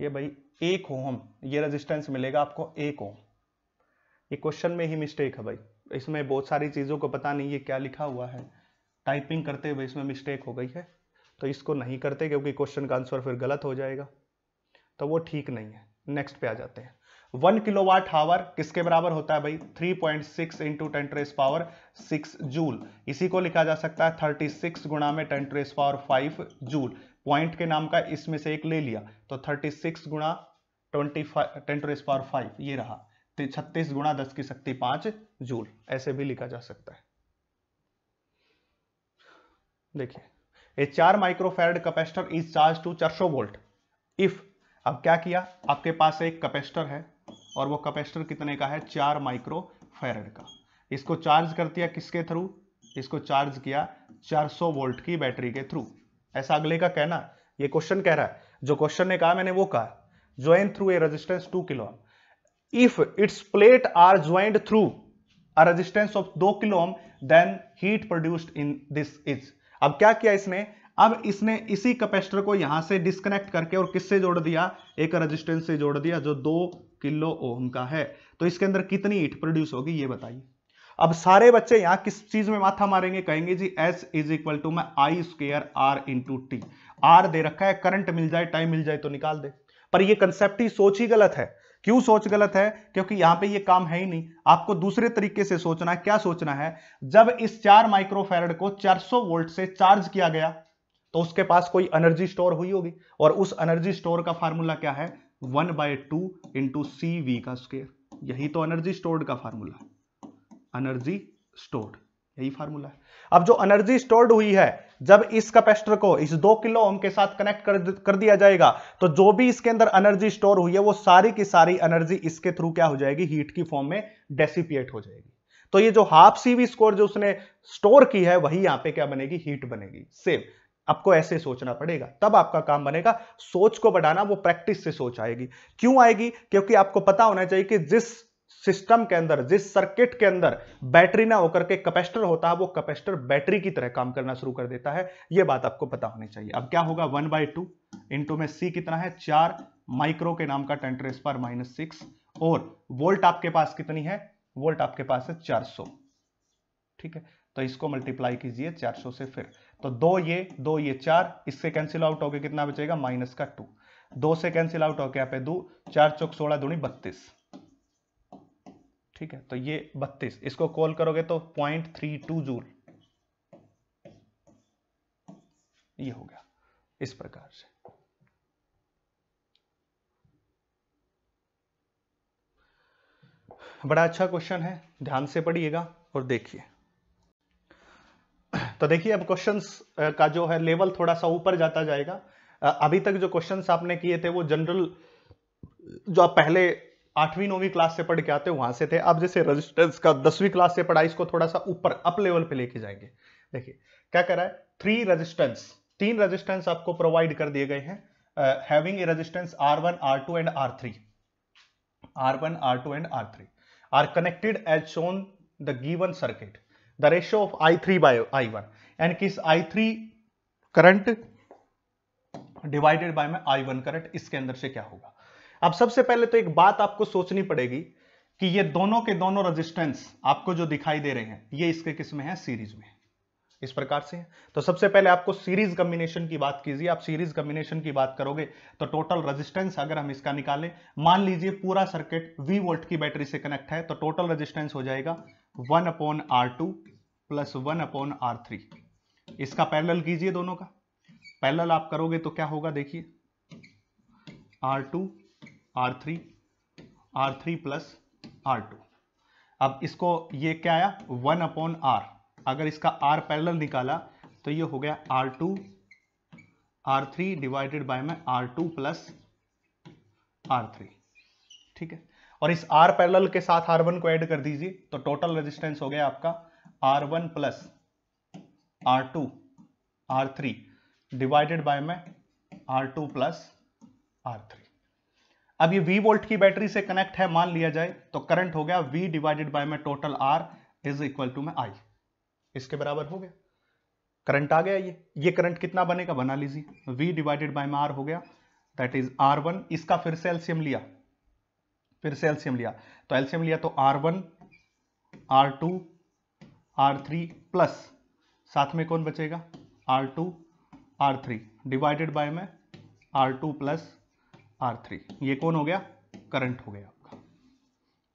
ये भाई एक ओम ये रेजिस्टेंस मिलेगा आपको एक ओम ये क्वेश्चन में ही मिस्टेक है भाई इसमें बहुत सारी चीज़ों को पता नहीं है क्या लिखा हुआ है टाइपिंग करते हुए इसमें मिस्टेक हो गई है तो इसको नहीं करते क्योंकि क्वेश्चन का आंसर फिर गलत हो जाएगा तो वो ठीक नहीं है नेक्स्ट पे आ जाते हैं वन किलो वाट हावर किसके बराबर होता है भाई 3.6 point six into ten trace power six joule इसी को लिखा जा सकता है 36 सिक्स गुणा में ten trace power five joule point के नाम का इसमें से एक ले लिया तो 36 सिक्स गुणा twenty ten trace power five ये रहा तो छत्तीस गुणा दस की शक्ति पांच जूल ऐसे भी लिखा जा सकता है देखिए ए चार microfarad capacitor is charge to चार वोल्ट इफ अब क्या किया आपके पास एक कैपेसिटर है और वो कैपेसिटर कितने का है चार माइक्रो फैरड का इसको चार्ज कर दिया किसके थ्रू इसको चार्ज किया 400 वोल्ट की बैटरी के थ्रू ऐसा अगले का कहना ये क्वेश्चन कह रहा है जो क्वेश्चन ने कहा मैंने वो कहा join through a resistance two kilo if it's plate are joint through a resistance of दो kilo then heat produced in this is अब क्या किया इसने अब इसने इसी कैपेसिटर को यहां से डिस्कनेक्ट करके और किससे जोड़ दिया एक रजिस्टेंस से जोड़ दिया जो दो किलो ओम का है तो इसके अंदर कितनी ईट प्रोड्यूस होगी ये बताइए अब सारे बच्चे यहां किस चीज में माथा मारेंगे कहेंगे G S is equal to मैं I square R into T R दे रखा है करंट मिल जाए टाइम मिल जाए तो निकाल दे पर ये कंसेप्ट ही सोच ही गलत है क्यों सोच गलत है क्योंकि यहां पे ये काम है ही नहीं आपको दूसरे तरीके से सोचना है क्या सोचना है जब इस चार माइक्रोफेरड को 400 वोल्ट से चार्ज किया गया तो उसके पास कोई एनर्जी स्टोर हुई होगी और उस एनर्जी स्टोर का फार्मूला क्या है one by two into C V का स्केयर यही तो एनर्जी स्टोर्ड का फार्मूला एनर्जी स्टोर्ड यही फार्मूला है अब जो एनर्जी स्टोर्ड हुई है जब इस कैपेसिटर को इस दो किलो ओम के साथ कनेक्ट कर, कर दिया जाएगा तो जो भी इसके अंदर एनर्जी स्टोर हुई है वो सारी की सारी एनर्जी इसके थ्रू क्या हो जाएगी हीट की फॉर्म में डेसिपिएट हो जाएगी तो ये जो हाफ सीवी स्कोर जो उसने स्टोर की है वही यहां पे क्या बनेगी हीट बनेगी सेम आपको ऐसे सोचना पड़ेगा तब आपका काम बनेगा सोच को बढ़ाना वो प्रैक्टिस से सोच आएगी क्यों आएगी क्योंकि आपको पता होना चाहिए कि जिस सिस्टम के अंदर जिस सर्किट के अंदर बैटरी ना होकर के कैपेसिटर होता है वो कैपेसिटर बैटरी की तरह काम करना शुरू कर देता है ये बात आपको पता होनी चाहिए अब क्या होगा वन बाई टू इंटू में सी कितना है चार माइक्रो के नाम का टेन पर माइनस सिक्स और वोल्ट आपके पास कितनी है वोल्ट आपके पास है चार सौ ठीक है तो इसको मल्टीप्लाई कीजिए सौ से फिर तो दो ये दो ये चार इससे कैंसिल आउट होकर कितना बचेगा माइनस का टू दो से कैंसिल आउट होकर यहाँ दो चार चौक सोलह दूनी बत्तीस ठीक है तो ये बत्तीस इसको कॉल करोगे तो पॉइंट थ्री टू जूल ये हो गया इस प्रकार से बड़ा अच्छा क्वेश्चन है ध्यान से पढ़िएगा और देखिए तो देखिए अब क्वेश्चंस का जो है लेवल थोड़ा सा ऊपर जाता जाएगा अभी तक जो क्वेश्चंस आपने किए थे वो जनरल जो आप पहले आठवीं नौवीं क्लास से पढ़ के आते हो वहां से थे अब जैसे रेजिस्टेंस का दसवीं क्लास से पढ़ा इसको थोड़ा सा ऊपर अप लेवल पे लेके जाएंगे देखिए क्या करा है थ्री रेजिस्टेंस तीन रेजिस्टेंस आपको प्रोवाइड कर दिए गए हैं having a resistance R one R two and R three R one R two and R three are connected as shown the given circuit the ratio of I3 by I1 and किस I3 करंट डिवाइडेड बाय में वन करंट इसके अंदर से क्या होगा अब सबसे पहले तो एक बात आपको सोचनी पड़ेगी कि ये दोनों के दोनों रेजिस्टेंस आपको जो दिखाई दे रहे हैं ये इसके किस में है सीरीज में इस प्रकार से है तो सबसे पहले आपको सीरीज कम्बिनेशन की बात कीजिए आप सीरीज कम्बिनेशन की बात करोगे तो टोटल रेजिस्टेंस अगर हम इसका निकालें मान लीजिए पूरा सर्किट वी वोल्ट की बैटरी से कनेक्ट है तो टोटल रेजिस्टेंस हो जाएगा one upon R two plus one upon R three इसका पैरेलल कीजिए दोनों का पैरेलल आप करोगे तो क्या होगा देखिए R two R three R three plus R two अब इसको ये क्या आया वन अपॉन आर अगर इसका आर पैरेलल निकाला तो ये हो गया R two R three divided by में R two plus R three ठीक है और इस आर पैरेलल के साथ आर वन को ऐड कर दीजिए तो टोटल रेजिस्टेंस हो गया आपका R one plus R two R three divided by में R two plus R three अब ये वी वोल्ट की बैटरी से कनेक्ट है मान लिया जाए तो करंट हो गया वी डिवाइडेड बाय में total R is equal to में आई इसके बराबर हो गया करंट आ गया ये ये करंट कितना बनेगा बना लीजिए वी डिवाइडेड बाय में आर हो गया दैट इज आर वन इसका फिर से एल्सियम लिया फिर से एल्सियम लिया तो एल्सियम लिया तो R one R two R three plus साथ में कौन बचेगा R two R three divided by में R two plus R three ये कौन हो गया करंट हो गया आपका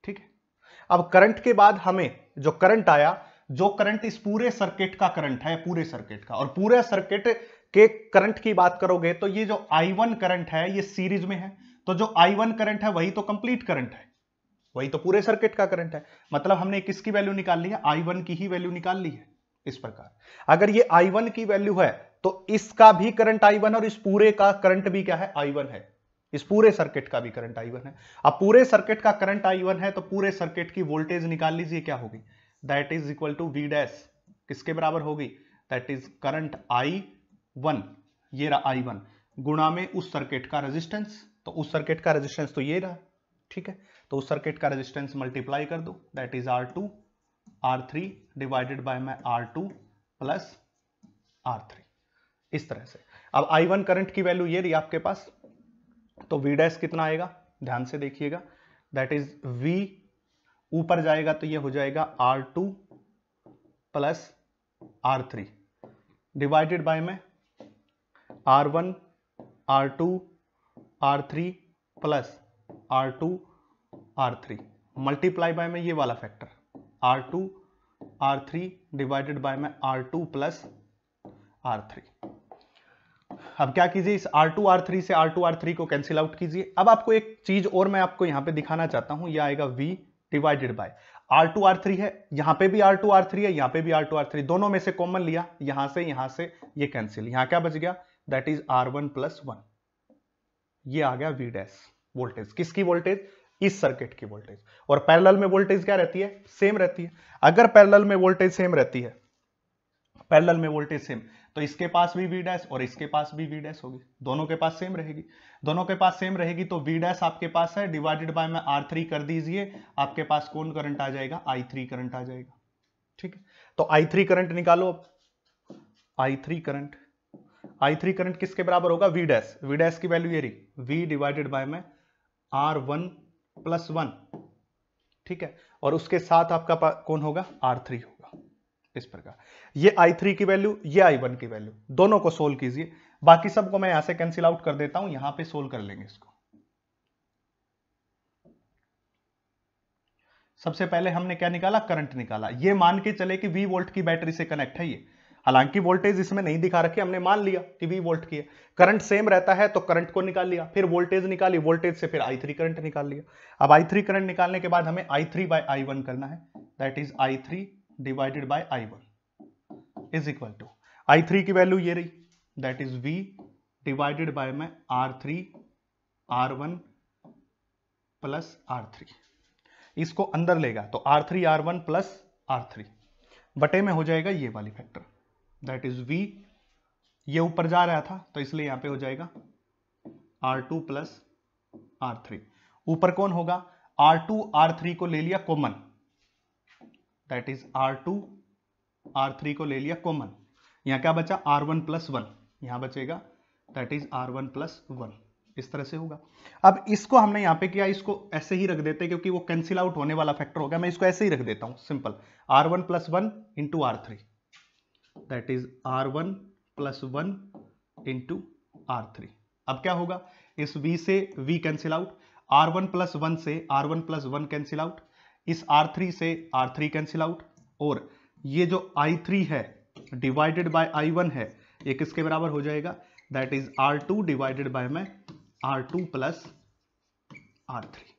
ठीक है अब करंट के बाद हमें जो करंट आया जो करंट इस पूरे सर्किट का करंट है पूरे सर्किट का और पूरे सर्किट के करंट की बात करोगे तो ये जो I1 करंट है ये सीरीज में है तो जो आई वन करंट है वही तो कंप्लीट करंट है वही तो पूरे सर्किट का करंट है मतलब हमने किसकी वैल्यू निकाल ली है आई वन की ही वैल्यू निकाल ली है इस प्रकार अगर ये आई वन की वैल्यू है तो इसका भी करंट आई वन और इस पूरे का करंट भी क्या है आई वन है इस पूरे सर्किट का भी करंट आई वन है अब पूरे सर्किट का करंट आई वन है तो पूरे सर्किट की वोल्टेज निकाल लीजिए क्या होगी that is equal to V dash किसके बराबर होगी that is current I one ये रहा आई वन गुणा में उस सर्किट का रेजिस्टेंस तो उस सर्किट का रेजिस्टेंस तो ये रहा ठीक है तो उस सर्किट का रेजिस्टेंस मल्टीप्लाई कर दो that is R two R three divided by माई R two plus R three इस तरह से अब आई वन करंट की वैल्यू ये रही आपके पास तो वी डैस कितना आएगा ध्यान से देखिएगा दैट इज वी ऊपर जाएगा तो ये हो जाएगा R two plus R three divided by में R one R two R three plus R two R three multiply by में ये वाला factor R two R three divided by में R two plus R three अब क्या कीजिए इस आर टू आर थ्री से आर टू आर थ्री को कैंसिल आउट कीजिए अब आपको एक चीज और मैं आपको यहां पे दिखाना चाहता हूं यह आएगा V divided bye R2 R3 है यहां पे भी R2 R3 है यहां पे भी R2 R3 दोनों में से कॉमन लिया यहां से यहां से ये यह कैंसिल यहां क्या बच गया that is R1 one plus one ये आ गया वी डैश वोल्टेज किसकी वोल्टेज इस सर्किट की वोल्टेज और पैरेलल में वोल्टेज क्या रहती है सेम रहती है अगर पैरेलल में वोल्टेज सेम रहती है पैरेलल में वोल्टेज सेम तो इसके पास भी वी डैश और इसके पास भी वी डैश होगी दोनों के पास सेम रहेगी दोनों के पास सेम रहेगी तो वी डैश आपके पास है डिवाइडेड बाय में आर थ्री कर दीजिए आपके पास कौन करंट आ जाएगा आई थ्री करंट आ जाएगा ठीक है तो आई थ्री करंट निकालो अब I three current I three current किसके बराबर होगा वी डैश वी डैश की वैल्यू ये रही वी डिवाइडेड बाय में आर वन प्लस वन ठीक है और उसके साथ आपका कौन होगा आर थ्री होगा इस प्रकार ये आई थ्री की वैल्यू ये आई वन की वैल्यू दोनों को सोल्व कीजिए बाकी सबको मैं यहां से कैंसिल आउट कर देता हूं यहां पे सोल्व कर लेंगे इसको सबसे पहले हमने क्या निकाला करंट निकाला ये मान के चले कि वी वोल्ट की बैटरी से कनेक्ट है ये हालांकि वोल्टेज इसमें नहीं दिखा रखी हमने मान लिया कि वी वोल्ट की है करंट सेम रहता है तो करंट को निकाल लिया फिर वोल्टेज निकाली वोल्टेज से फिर आई थ्री करंट निकाल लिया अब आई थ्री करंट निकालने के बाद हमें I three by I one करना है that is I three divided by I one is equal to I three की वैल्यू ये रही that is V divided by में R three R one plus R three इसको अंदर लेगा तो R three R one plus R three बटे में हो जाएगा ये वाली फैक्टर दैट इज v ये ऊपर जा रहा था तो इसलिए यहां पे हो जाएगा R two plus R three ऊपर कौन होगा आर टू आर थ्री को ले लिया common that is R two R three को ले लिया कॉमन यहां क्या बचा आर वन प्लस वन यहां बचेगा that is R one plus one इस तरह से होगा अब इसको हमने यहां पे किया इसको ऐसे ही रख देते क्योंकि वो कैंसिल आउट होने वाला फैक्टर होगा मैं इसको ऐसे ही रख देता हूं simple R one plus one into R three that is R one plus one into R three अब क्या होगा इस v से v cancel out R one plus one से R one plus one cancel out इस आर थ्री से आर थ्री कैंसिल आउट और ये जो आई थ्री है डिवाइडेड बाय आई वन है ये किसके बराबर हो जाएगा that is R two divided by में R two plus R three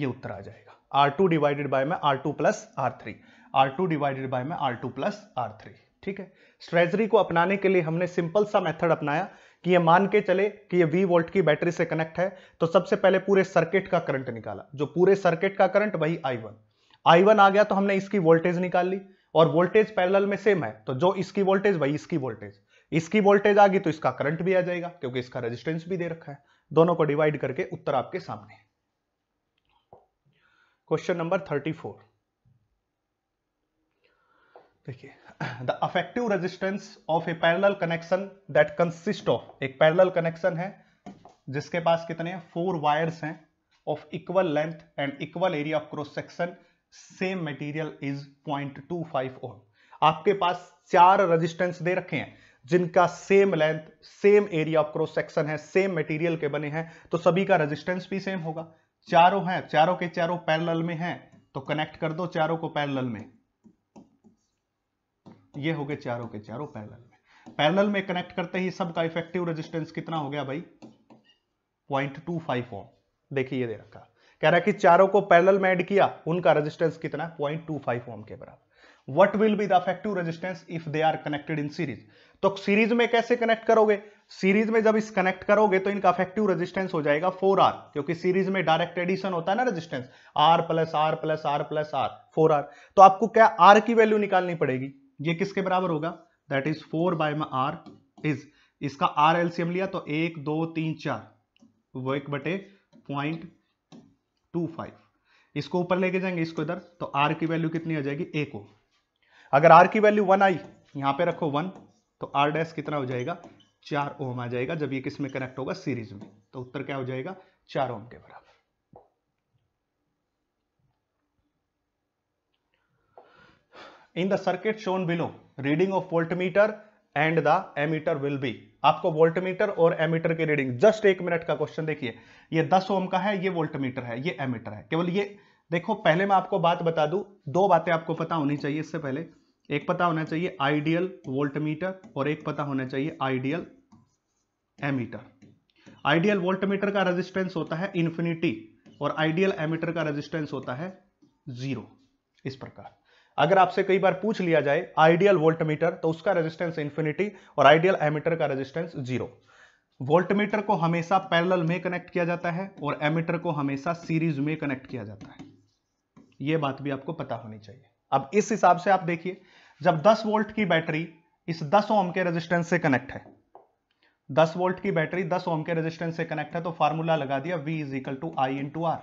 ये उत्तर आ जाएगा आर टू डिवाइडेड बाय में R two plus R three R two divided by में R two plus R three ठीक है स्ट्रेजरी को अपनाने के लिए हमने सिंपल सा मेथड अपनाया कि ये मान के चले कि ये वी वोल्ट की बैटरी से कनेक्ट है तो सबसे पहले पूरे सर्किट का करंट निकाला जो पूरे सर्किट का करंट वही आई वन आई वन आ गया तो हमने इसकी वोल्टेज निकाल ली और वोल्टेज पैरेलल में सेम है तो जो इसकी वोल्टेज वही इसकी वोल्टेज इसकी वोल्टेज आ गई तो इसका करंट भी आ जाएगा क्योंकि इसका रेजिस्टेंस भी दे रखा है दोनों को डिवाइड करके उत्तर आपके सामने क्वेश्चन नंबर थर्टी फोर देखिए the effective resistance of a parallel connection that consist of एक पैरेलल कनेक्शन है जिसके पास कितने फोर वायर्स हैं of equal length and equal area of cross section same material is 0.25 ohm आपके पास चार रेजिस्टेंस दे रखे हैं जिनका same length same area of cross section है सेम मटेरियल के बने हैं तो सभी का रेजिस्टेंस भी सेम होगा चारों हैं चारों के चारों पैरेलल में हैं तो कनेक्ट कर दो चारों को पैरेलल में ये हो गए चारों के चारों पैरल में पैरल में कनेक्ट करते ही सबका इफेक्टिव रेजिस्टेंस कितना हो गया भाई पॉइंट टू फाइव ओम देखिए ये दे रखा कह रहा है कि चारों को पैरल में ऐड किया उनका रेजिस्टेंस कितना है पॉइंट टू फाइव ओम के बराबर what will be the effective resistance if they are connected in series तो सीरीज में कैसे कनेक्ट करोगे सीरीज में जब इस कनेक्ट करोगे तो इनका इफेक्टिव रेजिस्टेंस हो जाएगा 4R क्योंकि सीरीज में डायरेक्ट एडिशन होता है ना resistance R plus R plus R plus R four तो आपको क्या R की वैल्यू निकालनी पड़ेगी ये किसके बराबर होगा that is four by R is इसका आर एलसीएम लिया तो एक दो तीन चार वो एक बटे पॉइंट टू फाइव इसको ऊपर लेके जाएंगे इसको इधर तो आर की वैल्यू कितनी आ जाएगी ए को अगर आर की वैल्यू वन आई यहां पे रखो वन तो आर डैश कितना हो जाएगा चार ओम आ जाएगा जब ये किस में कनेक्ट होगा सीरीज में तो उत्तर क्या हो जाएगा चार ओम के बराबर in the circuit shown below reading of voltmeter and the ammeter will be आपको वोल्टमीटर और एमीटर की रीडिंग जस्ट एक मिनट का क्वेश्चन देखिए ये 10 ओम का है ये वोल्टमीटर है ये एमीटर है केवल ये देखो पहले मैं आपको बात बता दू दो बातें आपको पता होनी चाहिए इससे पहले एक पता होना चाहिए आइडियल वोल्टमीटर और एक पता होना चाहिए आइडियल एमीटर आइडियल वोल्टमीटर का रेजिस्टेंस होता है इन्फिनिटी और आइडियल एमीटर का रेजिस्टेंस होता है जीरो इस प्रकार अगर आपसे कई बार पूछ लिया जाए आइडियल वोल्टमीटर तो उसका रेजिस्टेंस इन्फिनिटी और आइडियल एमीटर का रेजिस्टेंस जीरो वोल्टमीटर को हमेशा पैरेलल में कनेक्ट किया जाता है और एमीटर को हमेशा सीरीज में कनेक्ट किया जाता है यह बात भी आपको पता होनी चाहिए अब इस हिसाब से आप देखिए जब 10 वोल्ट की बैटरी इस 10 ओम के रेजिस्टेंस से कनेक्ट है 10 वोल्ट की बैटरी 10 ओम के रेजिस्टेंस से कनेक्ट है तो फार्मूला लगा दिया V is equal to I into R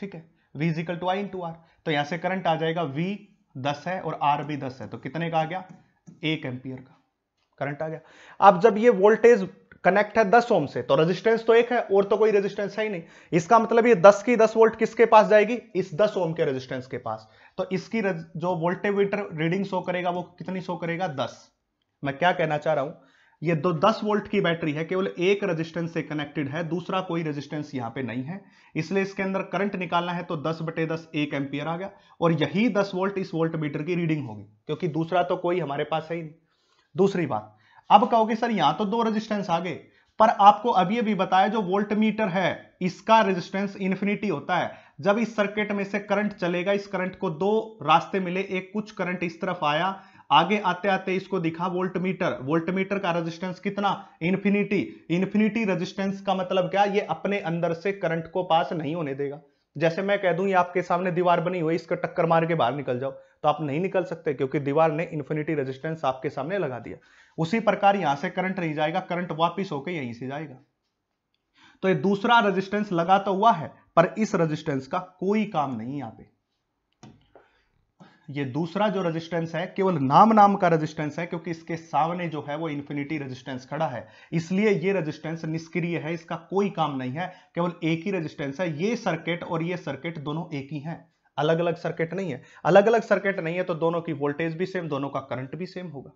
ठीक है V is equal to I into R तो यहां से करंट आ जाएगा V दस है और आर भी दस है तो कितने का आ गया एक एम्पियर का करंट आ गया अब जब ये वोल्टेज कनेक्ट है दस ओम से तो रेजिस्टेंस तो एक है और तो कोई रेजिस्टेंस है ही नहीं इसका मतलब ये दस की दस वोल्ट किसके पास जाएगी इस दस ओम के रेजिस्टेंस के पास तो इसकी जो वोल्टेमीटर रीडिंग शो करेगा वो कितनी शो करेगा दस मैं क्या कहना चाह रहा हूं ये दो दस वोल्ट की बैटरी है केवल एक रेजिस्टेंस से कनेक्टेड है दूसरा कोई रेजिस्टेंस यहां पे नहीं है इसलिए इसके अंदर करंट निकालना है तो 10 बटे दस एक एम्पियर आ गया और यही 10 वोल्ट इस वोल्ट मीटर की रीडिंग होगी क्योंकि दूसरा तो कोई हमारे पास है ही नहीं दूसरी बात अब कहोगे सर यहां तो दो रजिस्टेंस आ गए पर आपको अभी अभी बताया जो वोल्ट मीटर है इसका रेजिस्टेंस इन्फिनिटी होता है जब इस सर्किट में से करंट चलेगा इस करंट को दो रास्ते मिले एक कुछ करंट इस तरफ आया आगे आते आते इसको दिखा वोल्ट मीटर वोल्ट मीटर का रेजिस्टेंस कितना इन्फिनिटी इन्फिनिटी रेजिस्टेंस का मतलब क्या ये अपने अंदर से करंट को पास नहीं होने देगा जैसे मैं कह दूं ये आपके सामने दीवार बनी हुई इसका टक्कर मार के बाहर निकल जाओ तो आप नहीं निकल सकते क्योंकि दीवार ने इन्फिनिटी रेजिस्टेंस आपके सामने लगा दिया उसी प्रकार यहां से करंट नहीं जाएगा करंट वापिस होकर यहीं से जाएगा तो ये दूसरा रेजिस्टेंस लगा तो हुआ है पर इस रेजिस्टेंस का कोई काम नहीं यहां पर ये दूसरा जो रेजिस्टेंस है केवल नाम नाम का रेजिस्टेंस है क्योंकि इसके सामने जो है वो इन्फिनिटी रेजिस्टेंस खड़ा है इसलिए ये रेजिस्टेंस निष्क्रिय है इसका कोई काम नहीं है केवल एक ही रेजिस्टेंस है ये सर्किट और ये सर्किट दोनों एक ही हैं अलग अलग सर्किट नहीं है अलग अलग सर्किट नहीं है तो दोनों की वोल्टेज भी सेम दोनों का करंट भी सेम होगा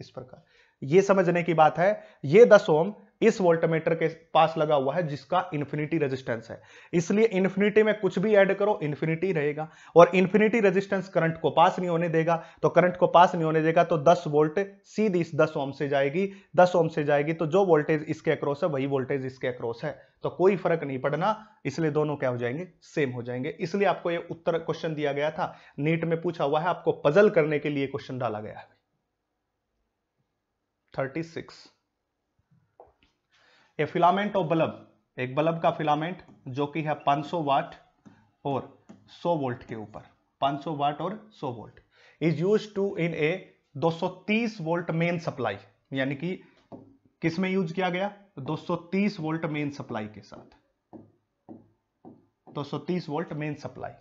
इस प्रकार ये समझने की बात है ये दस ओम इस वोल्टमीटर के पास लगा हुआ है जिसका इन्फिनिटी रेजिस्टेंस है इसलिए इन्फिनिटी में कुछ भी ऐड करो इन्फिनिटी रहेगा और इन्फिनिटी रेजिस्टेंस करंट को पास नहीं होने देगा तो करंट को पास नहीं होने देगा तो 10 वोल्ट सीधी इस 10 ओम से जाएगी 10 ओम से जाएगी तो जो वोल्टेज इसके अक्रॉस है वही वोल्टेज इसके अक्रॉस है तो कोई फर्क नहीं पड़ना इसलिए दोनों क्या हो जाएंगे सेम हो जाएंगे इसलिए आपको ये उत्तर क्वेश्चन दिया गया था नीट में पूछा हुआ है आपको पजल करने के लिए क्वेश्चन डाला गया है थर्टी सिक्स ए फिलामेंट और बल्ब एक बल्ब का फिलामेंट जो कि है 500 वाट और 100 वोल्ट के ऊपर 500 वाट और 100 volt is use to in a 230 volt main supply यानी कि किस में यूज किया गया 230 वोल्ट मेन सप्लाई के साथ 230 volt main supply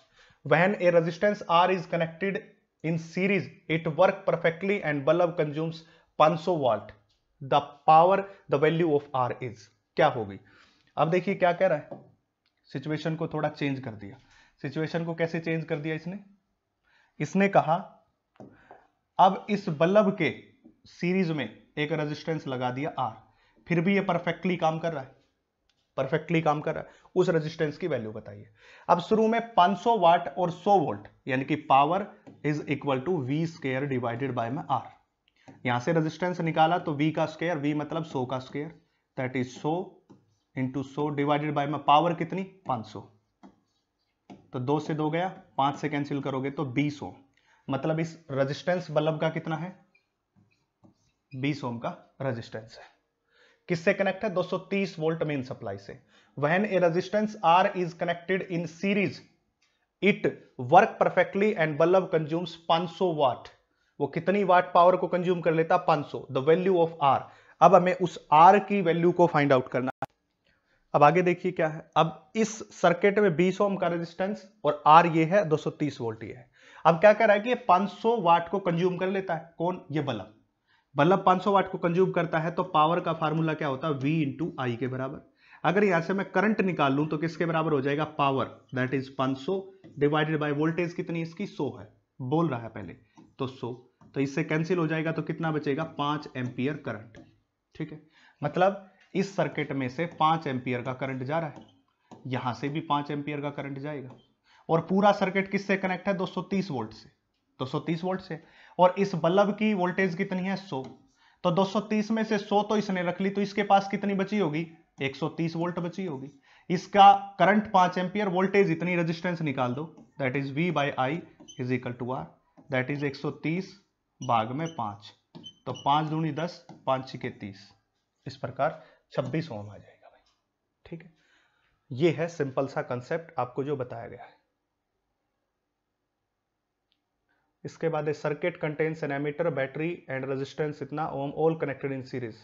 when a resistance R is connected in series it work perfectly and bulb consumes 500 volt the power the value of R is क्या होगी अब देखिए क्या कह रहा है सिचुएशन को थोड़ा चेंज कर दिया सिचुएशन को कैसे चेंज कर दिया इसने इसने कहा अब इस बल्लब के सीरीज में एक रेजिस्टेंस लगा दिया आर फिर भी ये परफेक्टली काम कर रहा है परफेक्टली काम कर रहा है उस रेजिस्टेंस की वैल्यू बताइए अब शुरू में 500 वाट और 100 वोल्ट यानी कि power is equal to V square divided by में आर यहां से रेजिस्टेंस निकाला तो वी का स्केयर वी मतलब सो का स्केयर दैट इज सो इंटू सो डिवाइडेड बाय माई पावर कितनी 500 तो दो से दो गया पांच से कैंसिल करोगे तो बीस ओम मतलब इस रेजिस्टेंस बल्ब का कितना है बीस ओम का रेजिस्टेंस है किससे कनेक्ट है 230 वोल्ट मेन सप्लाई से when a resistance R is connected in series it work perfectly and bulb consumes 500 watt वो कितनी वाट पावर को कंज्यूम कर लेता 500 द वैल्यू ऑफ आर अब हमें उस आर की वैल्यू को फाइंड आउट करना है अब आगे देखिए क्या है अब इस सर्किट में 20 ओम का रेजिस्टेंस और आर ये है 230 वोल्ट ये है अब क्या कह रहा है कि ये 500 वाट को कंज्यूम कर लेता है कौन ये बल्ब बल्ब सौ वाट को कंज्यूम करता है तो पावर का फार्मूला क्या होता है वी इंटू आई के बराबर अगर यहां से मैं करंट निकाल लूं तो किसके बराबर हो जाएगा power that is 500 divided by voltage कितनी इसकी 100 है बोल रहा है पहले तो सो तो इससे कैंसिल हो जाएगा तो कितना बचेगा पांच एम्पियर करंट ठीक है मतलब इस सर्किट में से पांच एम्पियर का करंट जा रहा है यहां से भी पांच एम्पियर का करंट जाएगा और पूरा सर्किट किससे कनेक्ट है 230 वोल्ट से 230 वोल्ट से और इस बल्ब की वोल्टेज कितनी है 100 तो 230 में से 100 तो इसने रख ली तो इसके पास कितनी बची होगी 130 वोल्ट बची होगी इसका करंट पांच एम्पियर वोल्टेज इतनी रेजिस्टेंस निकाल दो that is V by I is equal to R that is 130 भाग में पांच तो पांच दूनी दस पांच छिके तीस इस प्रकार छब्बीस ओम आ जाएगा भाई ठीक है ये है सिंपल सा कंसेप्ट आपको जो बताया गया है इसके बाद है circuit contain an ammeter battery and resistance इतना ohm all connected in series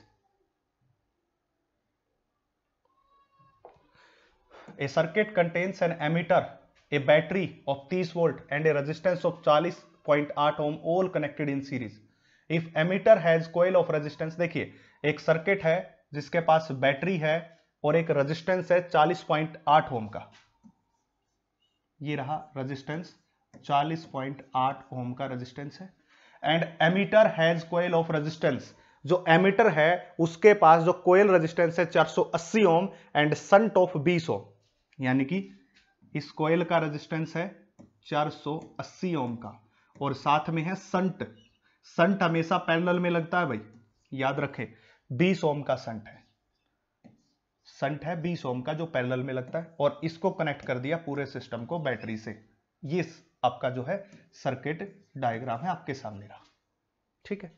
a circuit contains an ammeter a battery of 30 volt and a resistance of 0.8 ohm all connected in series if ammeter has coil of resistance देखिए एक सर्किट है जिसके पास बैटरी है और एक रेजिस्टेंस है 40.8 ओम का ये रहा रेजिस्टेंस 40.8 ओम का रेजिस्टेंस है and ammeter has coil of resistance जो एमिटर है उसके पास जो कोयल रेजिस्टेंस है 480 ohm and shunt of 20 ohm यानी कि इस कोयल का रेजिस्टेंस है 480 ओम का और साथ में है संट संट हमेशा पैरेलल में लगता है भाई याद रखें बीस ओम का संट है संट है बीस ओम का जो पैरेलल में लगता है और इसको कनेक्ट कर दिया पूरे सिस्टम को बैटरी से ये आपका जो है सर्किट डायग्राम है आपके सामने रहा ठीक है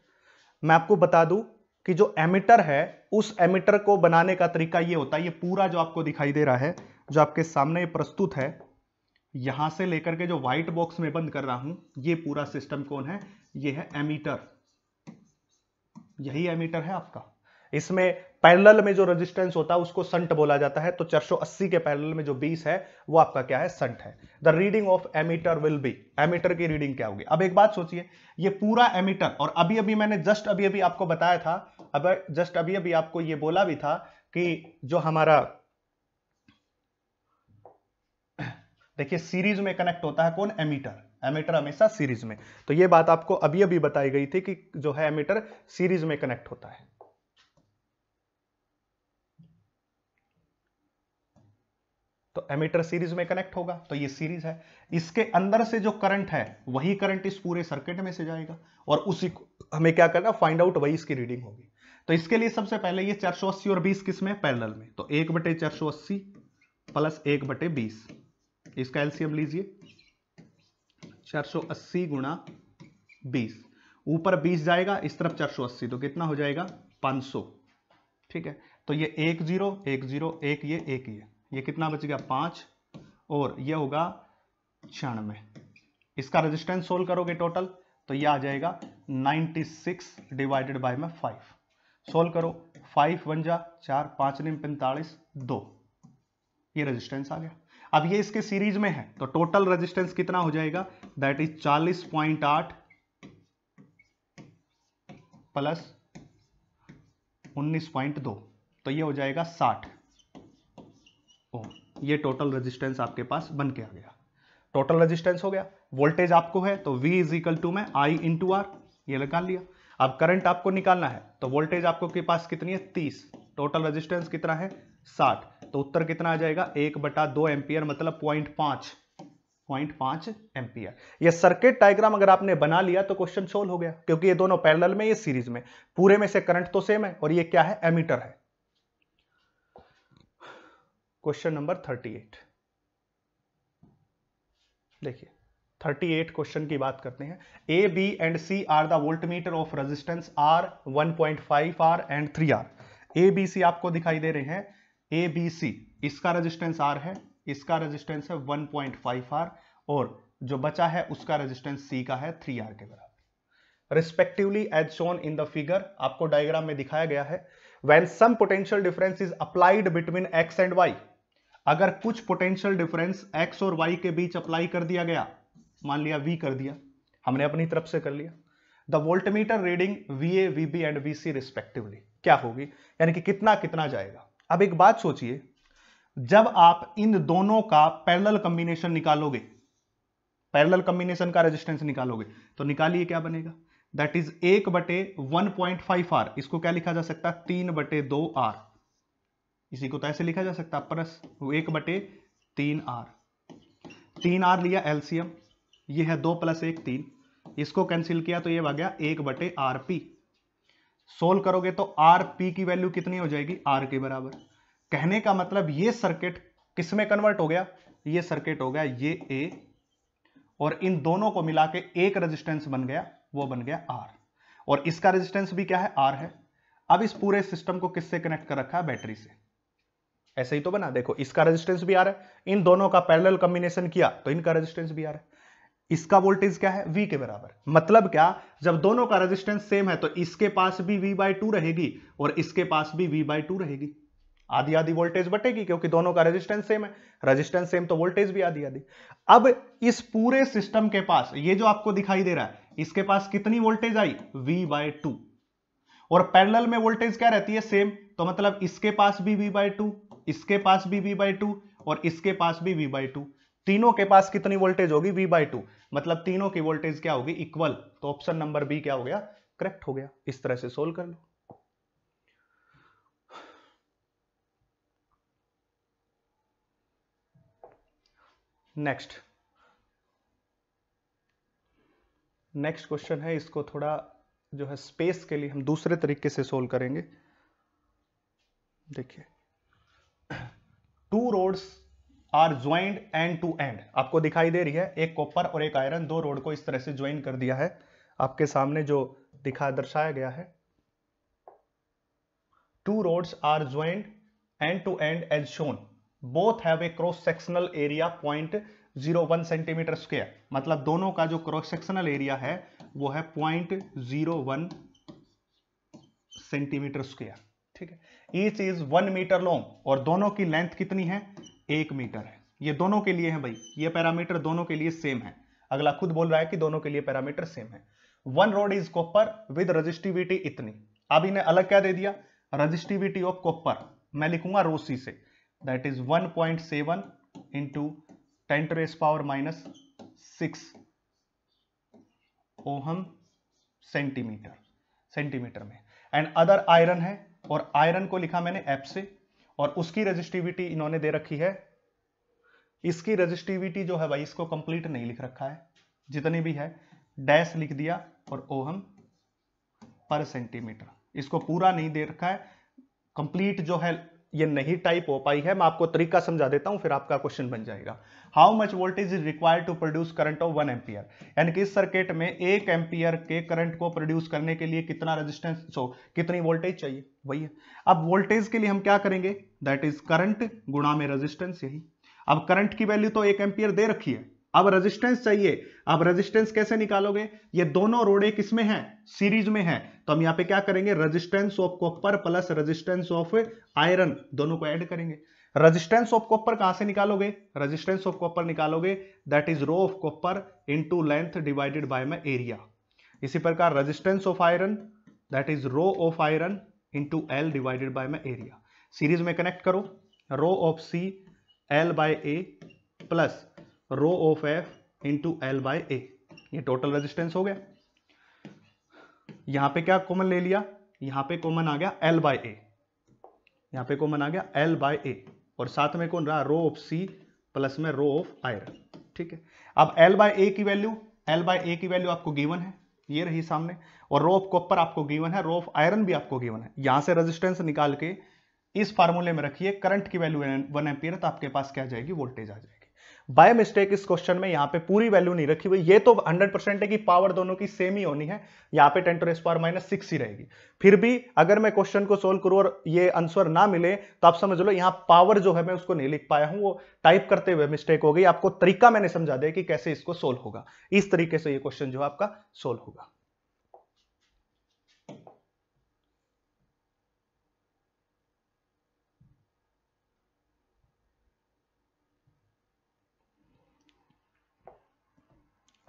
मैं आपको बता दूं कि जो एमिटर है उस एमिटर को बनाने का तरीका ये होता है ये पूरा जो आपको दिखाई दे रहा है जो आपके सामने प्रस्तुत है यहां से लेकर के जो व्हाइट बॉक्स में बंद कर रहा हूं ये पूरा सिस्टम कौन है ये है एमीटर यही एमीटर है आपका इसमें पैरेलल में जो रेजिस्टेंस होता है उसको संट बोला जाता है तो 480 के पैरेलल में जो 20 है वो आपका क्या है संट है the reading of ammeter will be ammeter की रीडिंग क्या होगी अब एक बात सोचिए ये पूरा एमीटर और अभी अभी मैंने जस्ट अभी अभी आपको बताया था अब जस्ट अभी अभी आपको ये बोला भी था कि जो हमारा देखिए सीरीज में कनेक्ट होता है कौन एमीटर एमीटर हमेशा सीरीज में तो ये बात आपको अभी अभी बताई गई थी कि जो है एमीटर सीरीज में कनेक्ट होता है तो एमीटर सीरीज में कनेक्ट होगा तो ये सीरीज है इसके अंदर से जो करंट है वही करंट इस पूरे सर्किट में से जाएगा और उसी हमें क्या करना फाइंड आउट वही इसकी रीडिंग होगी तो इसके लिए सबसे पहले ये 480 और बीस किस में पैरेलल में तो एक बटे चार प्लस एक बटे बीस इसका एलसीएम लीजिए 480 गुणा बीस ऊपर 20 जाएगा इस तरफ 480 तो कितना हो जाएगा 500 ठीक है तो ये एक जीरो एक जीरो एक ये एक ये ये कितना बच गया पांच और ये होगा छियानवे इसका रेजिस्टेंस सोल्व करोगे टोटल तो ये आ जाएगा 96 डिवाइडेड बाय में 5 सोल्व करो 5 वन जा चार पांच निम पैंतालीस दो ये रेजिस्टेंस आ गया अब ये इसके सीरीज में है तो टोटल रेजिस्टेंस कितना हो जाएगा दैट इज चालीस पॉइंट आठ प्लस उन्नीस पॉइंट दो तो ये हो जाएगा साठ ओ ये टोटल रेजिस्टेंस आपके पास बन के आ गया टोटल रेजिस्टेंस हो गया वोल्टेज आपको है तो V इज इक्वल टू में इन टू आर ये निकाल लिया अब करंट आपको निकालना है तो वोल्टेज आपको के पास कितनी है 30 टोटल रेजिस्टेंस कितना है साठ तो उत्तर कितना आ जाएगा एक बटा दो एम्पियर मतलब पॉइंट पांच पॉइंट पांच एम्पियर ये सर्किट डायग्राम अगर आपने बना लिया तो क्वेश्चन सोल्व हो गया क्योंकि ये दोनों पैरेलल में ये सीरीज में पूरे में से करंट तो सेम है और ये क्या है एमीटर है क्वेश्चन नंबर थर्टी एट देखिए 38 क्वेश्चन की बात करते हैं A B and C are the voltmeter of resistance R 1.5 R and 3 R A B C आपको दिखाई दे रहे हैं ए बी सी इसका रेजिस्टेंस आर है इसका रेजिस्टेंस है 1.5 आर और जो बचा है उसका रेजिस्टेंस सी का है 3 आर के बराबर respectively as shown in the figure आपको डायग्राम में दिखाया गया है when some potential difference is applied between X and Y अगर कुछ पोटेंशियल डिफरेंस एक्स और वाई के बीच अप्लाई कर दिया गया मान लिया वी कर दिया हमने अपनी तरफ से कर लिया the voltmeter reading V A V B and V C respectively क्या होगी यानी कि कितना कितना जाएगा अब एक बात सोचिए जब आप इन दोनों का पैरल कंबिनेशन निकालोगे पैरल कंबिनेशन का रेजिस्टेंस निकालोगे तो निकालिए क्या बनेगा दैट इज एक बटे वन पॉइंट फाइव आर इसको क्या लिखा जा सकता है तीन बटे दो आर इसी को तो ऐसे लिखा जा सकता है प्लस एक बटे तीन आर तीन आर लिया एलसीएम ये है दो प्लस एक तीन इसको कैंसिल किया तो ये आ गया एक बटे आर पी सोल्व करोगे तो आर पी की वैल्यू कितनी हो जाएगी आर के बराबर कहने का मतलब ये सर्किट किस में कन्वर्ट हो गया ये सर्किट हो गया ये ए और इन दोनों को मिला के एक रेजिस्टेंस बन गया वो बन गया आर और इसका रेजिस्टेंस भी क्या है आर है अब इस पूरे सिस्टम को किससे कनेक्ट कर रखा है बैटरी से ऐसे ही तो बना देखो इसका रेजिस्टेंस भी आ रहा है इन दोनों का पैरेलल कॉम्बिनेशन किया तो इनका रेजिस्टेंस भी आ रहा है इसका वोल्टेज क्या है V के बराबर मतलब क्या जब दोनों का रेजिस्टेंस सेम है तो इसके पास भी V बाई टू रहेगी और इसके पास भी V बाई टू रहेगी आधी आधी वोल्टेज बटेगी क्योंकि दोनों का रेजिस्टेंस सेम है रेजिस्टेंस सेम तो वोल्टेज भी आधी आधी अब इस पूरे सिस्टम के पास ये जो आपको दिखाई दे रहा है इसके पास कितनी वोल्टेज आई वी बाय टू और पैरेलल में वोल्टेज क्या रहती है सेम तो मतलब इसके पास भी वी बाय टू इसके पास भी वी बाय टू और इसके पास भी वी बाय टू तीनों के पास कितनी वोल्टेज होगी वी बाई टू मतलब तीनों की वोल्टेज क्या होगी इक्वल तो ऑप्शन नंबर बी क्या हो गया करेक्ट हो गया इस तरह से सोल्व कर लो नेक्स्ट नेक्स्ट क्वेश्चन है इसको थोड़ा जो है स्पेस के लिए हम दूसरे तरीके से सोल्व करेंगे देखिए two rods are joined end to end आपको दिखाई दे रही है एक कॉपर और एक आयरन दो रोड को इस तरह से ज्वाइन कर दिया है आपके सामने जो दिखा दर्शाया गया है two rods are joined end to end as shown both have a cross sectional area point zero one centimetre square मतलब दोनों का जो क्रॉस सेक्शनल एरिया है वो है point zero one centimetre square ठीक है each is one metre long और दोनों की लेंथ कितनी है एक मीटर है ये दोनों के लिए है भाई ये पैरामीटर दोनों के लिए सेम है अगला खुद बोल रहा है कि दोनों के लिए पैरामीटर सेम है one rod is copper with resistivity इतनी अब इन्हें अलग क्या दे दिया रजिस्टिविटी ऑफ कॉपर मैं लिखूंगा रोसी से that is 1.7 point seven into ten trace power minus six ohm centimetre centimetre में एंड अदर आयरन है और आयरन को लिखा मैंने एप से और उसकी रजिस्टिविटी इन्होंने दे रखी है इसकी रजिस्टिविटी जो है भाई इसको कंप्लीट नहीं लिख रखा है जितनी भी है डैश लिख दिया और ओहम पर सेंटीमीटर इसको पूरा नहीं दे रखा है कंप्लीट जो है ये नहीं टाइप हो पाई है मैं आपको तरीका समझा देता हूं फिर आपका क्वेश्चन बन जाएगा how much voltage is required to produce current of one ampere यानी कि इस सर्किट में एक एम्पियर के करंट को प्रोड्यूस करने के लिए कितना रेजिस्टेंस हो कितनी वोल्टेज चाहिए वही है अब वोल्टेज के लिए हम क्या करेंगे दैट इज करंट गुणा में रजिस्टेंस यही अब करंट की वैल्यू तो एक एम्पियर दे रखी है अब रेजिस्टेंस चाहिए अब रेजिस्टेंस कैसे निकालोगे ये दोनों रोड़े किसमें हैं सीरीज में हैं तो हम यहाँ पे क्या करेंगे resistance of copper plus resistance of iron दोनों को ऐड करेंगे रेजिस्टेंस ऑफ कॉपर कहां से निकालोगे रेजिस्टेंस ऑफ कॉपर निकालोगे that is rho of copper into length divided by my area इसी प्रकार resistance of iron that is rho of iron into L divided by my area series में कनेक्ट करो rho of C L by A plus rho of F into L by A ये टोटल रेजिस्टेंस हो गया यहां पे क्या कॉमन ले लिया यहां पे कॉमन आ गया एल बाय ए यहां पे कॉमन आ गया एल बाय ए और साथ में कौन रहा रो ऑफ सी प्लस में रो ऑफ आयरन ठीक है अब एल बाय ए की वैल्यू एल बाय ए की वैल्यू आपको गिवन है ये रही सामने और रो ऑफ कॉपर आपको गिवन है रो ऑफ आयरन भी आपको गिवन है यहां से रेजिस्टेंस निकाल के इस फार्मूले में रखिए करंट की वैल्यू वन एम्पियर तो आपके पास क्या जाएगी वोल्टेज आ जाएगी बाय मिस्टेक इस क्वेश्चन में यहां पे पूरी वैल्यू नहीं रखी हुई ये तो 100 परसेंट है कि पावर दोनों की सेम ही होनी है यहाँ पे ten to power minus six ही रहेगी फिर भी अगर मैं क्वेश्चन को सोल्व करूं और ये आंसर ना मिले तो आप समझ लो यहाँ पावर जो है मैं उसको नहीं लिख पाया हूं वो टाइप करते हुए मिस्टेक हो गई आपको तरीका मैंने समझा दिया कि कैसे इसको सोल्व होगा इस तरीके से ये क्वेश्चन जो है आपका सोल्व होगा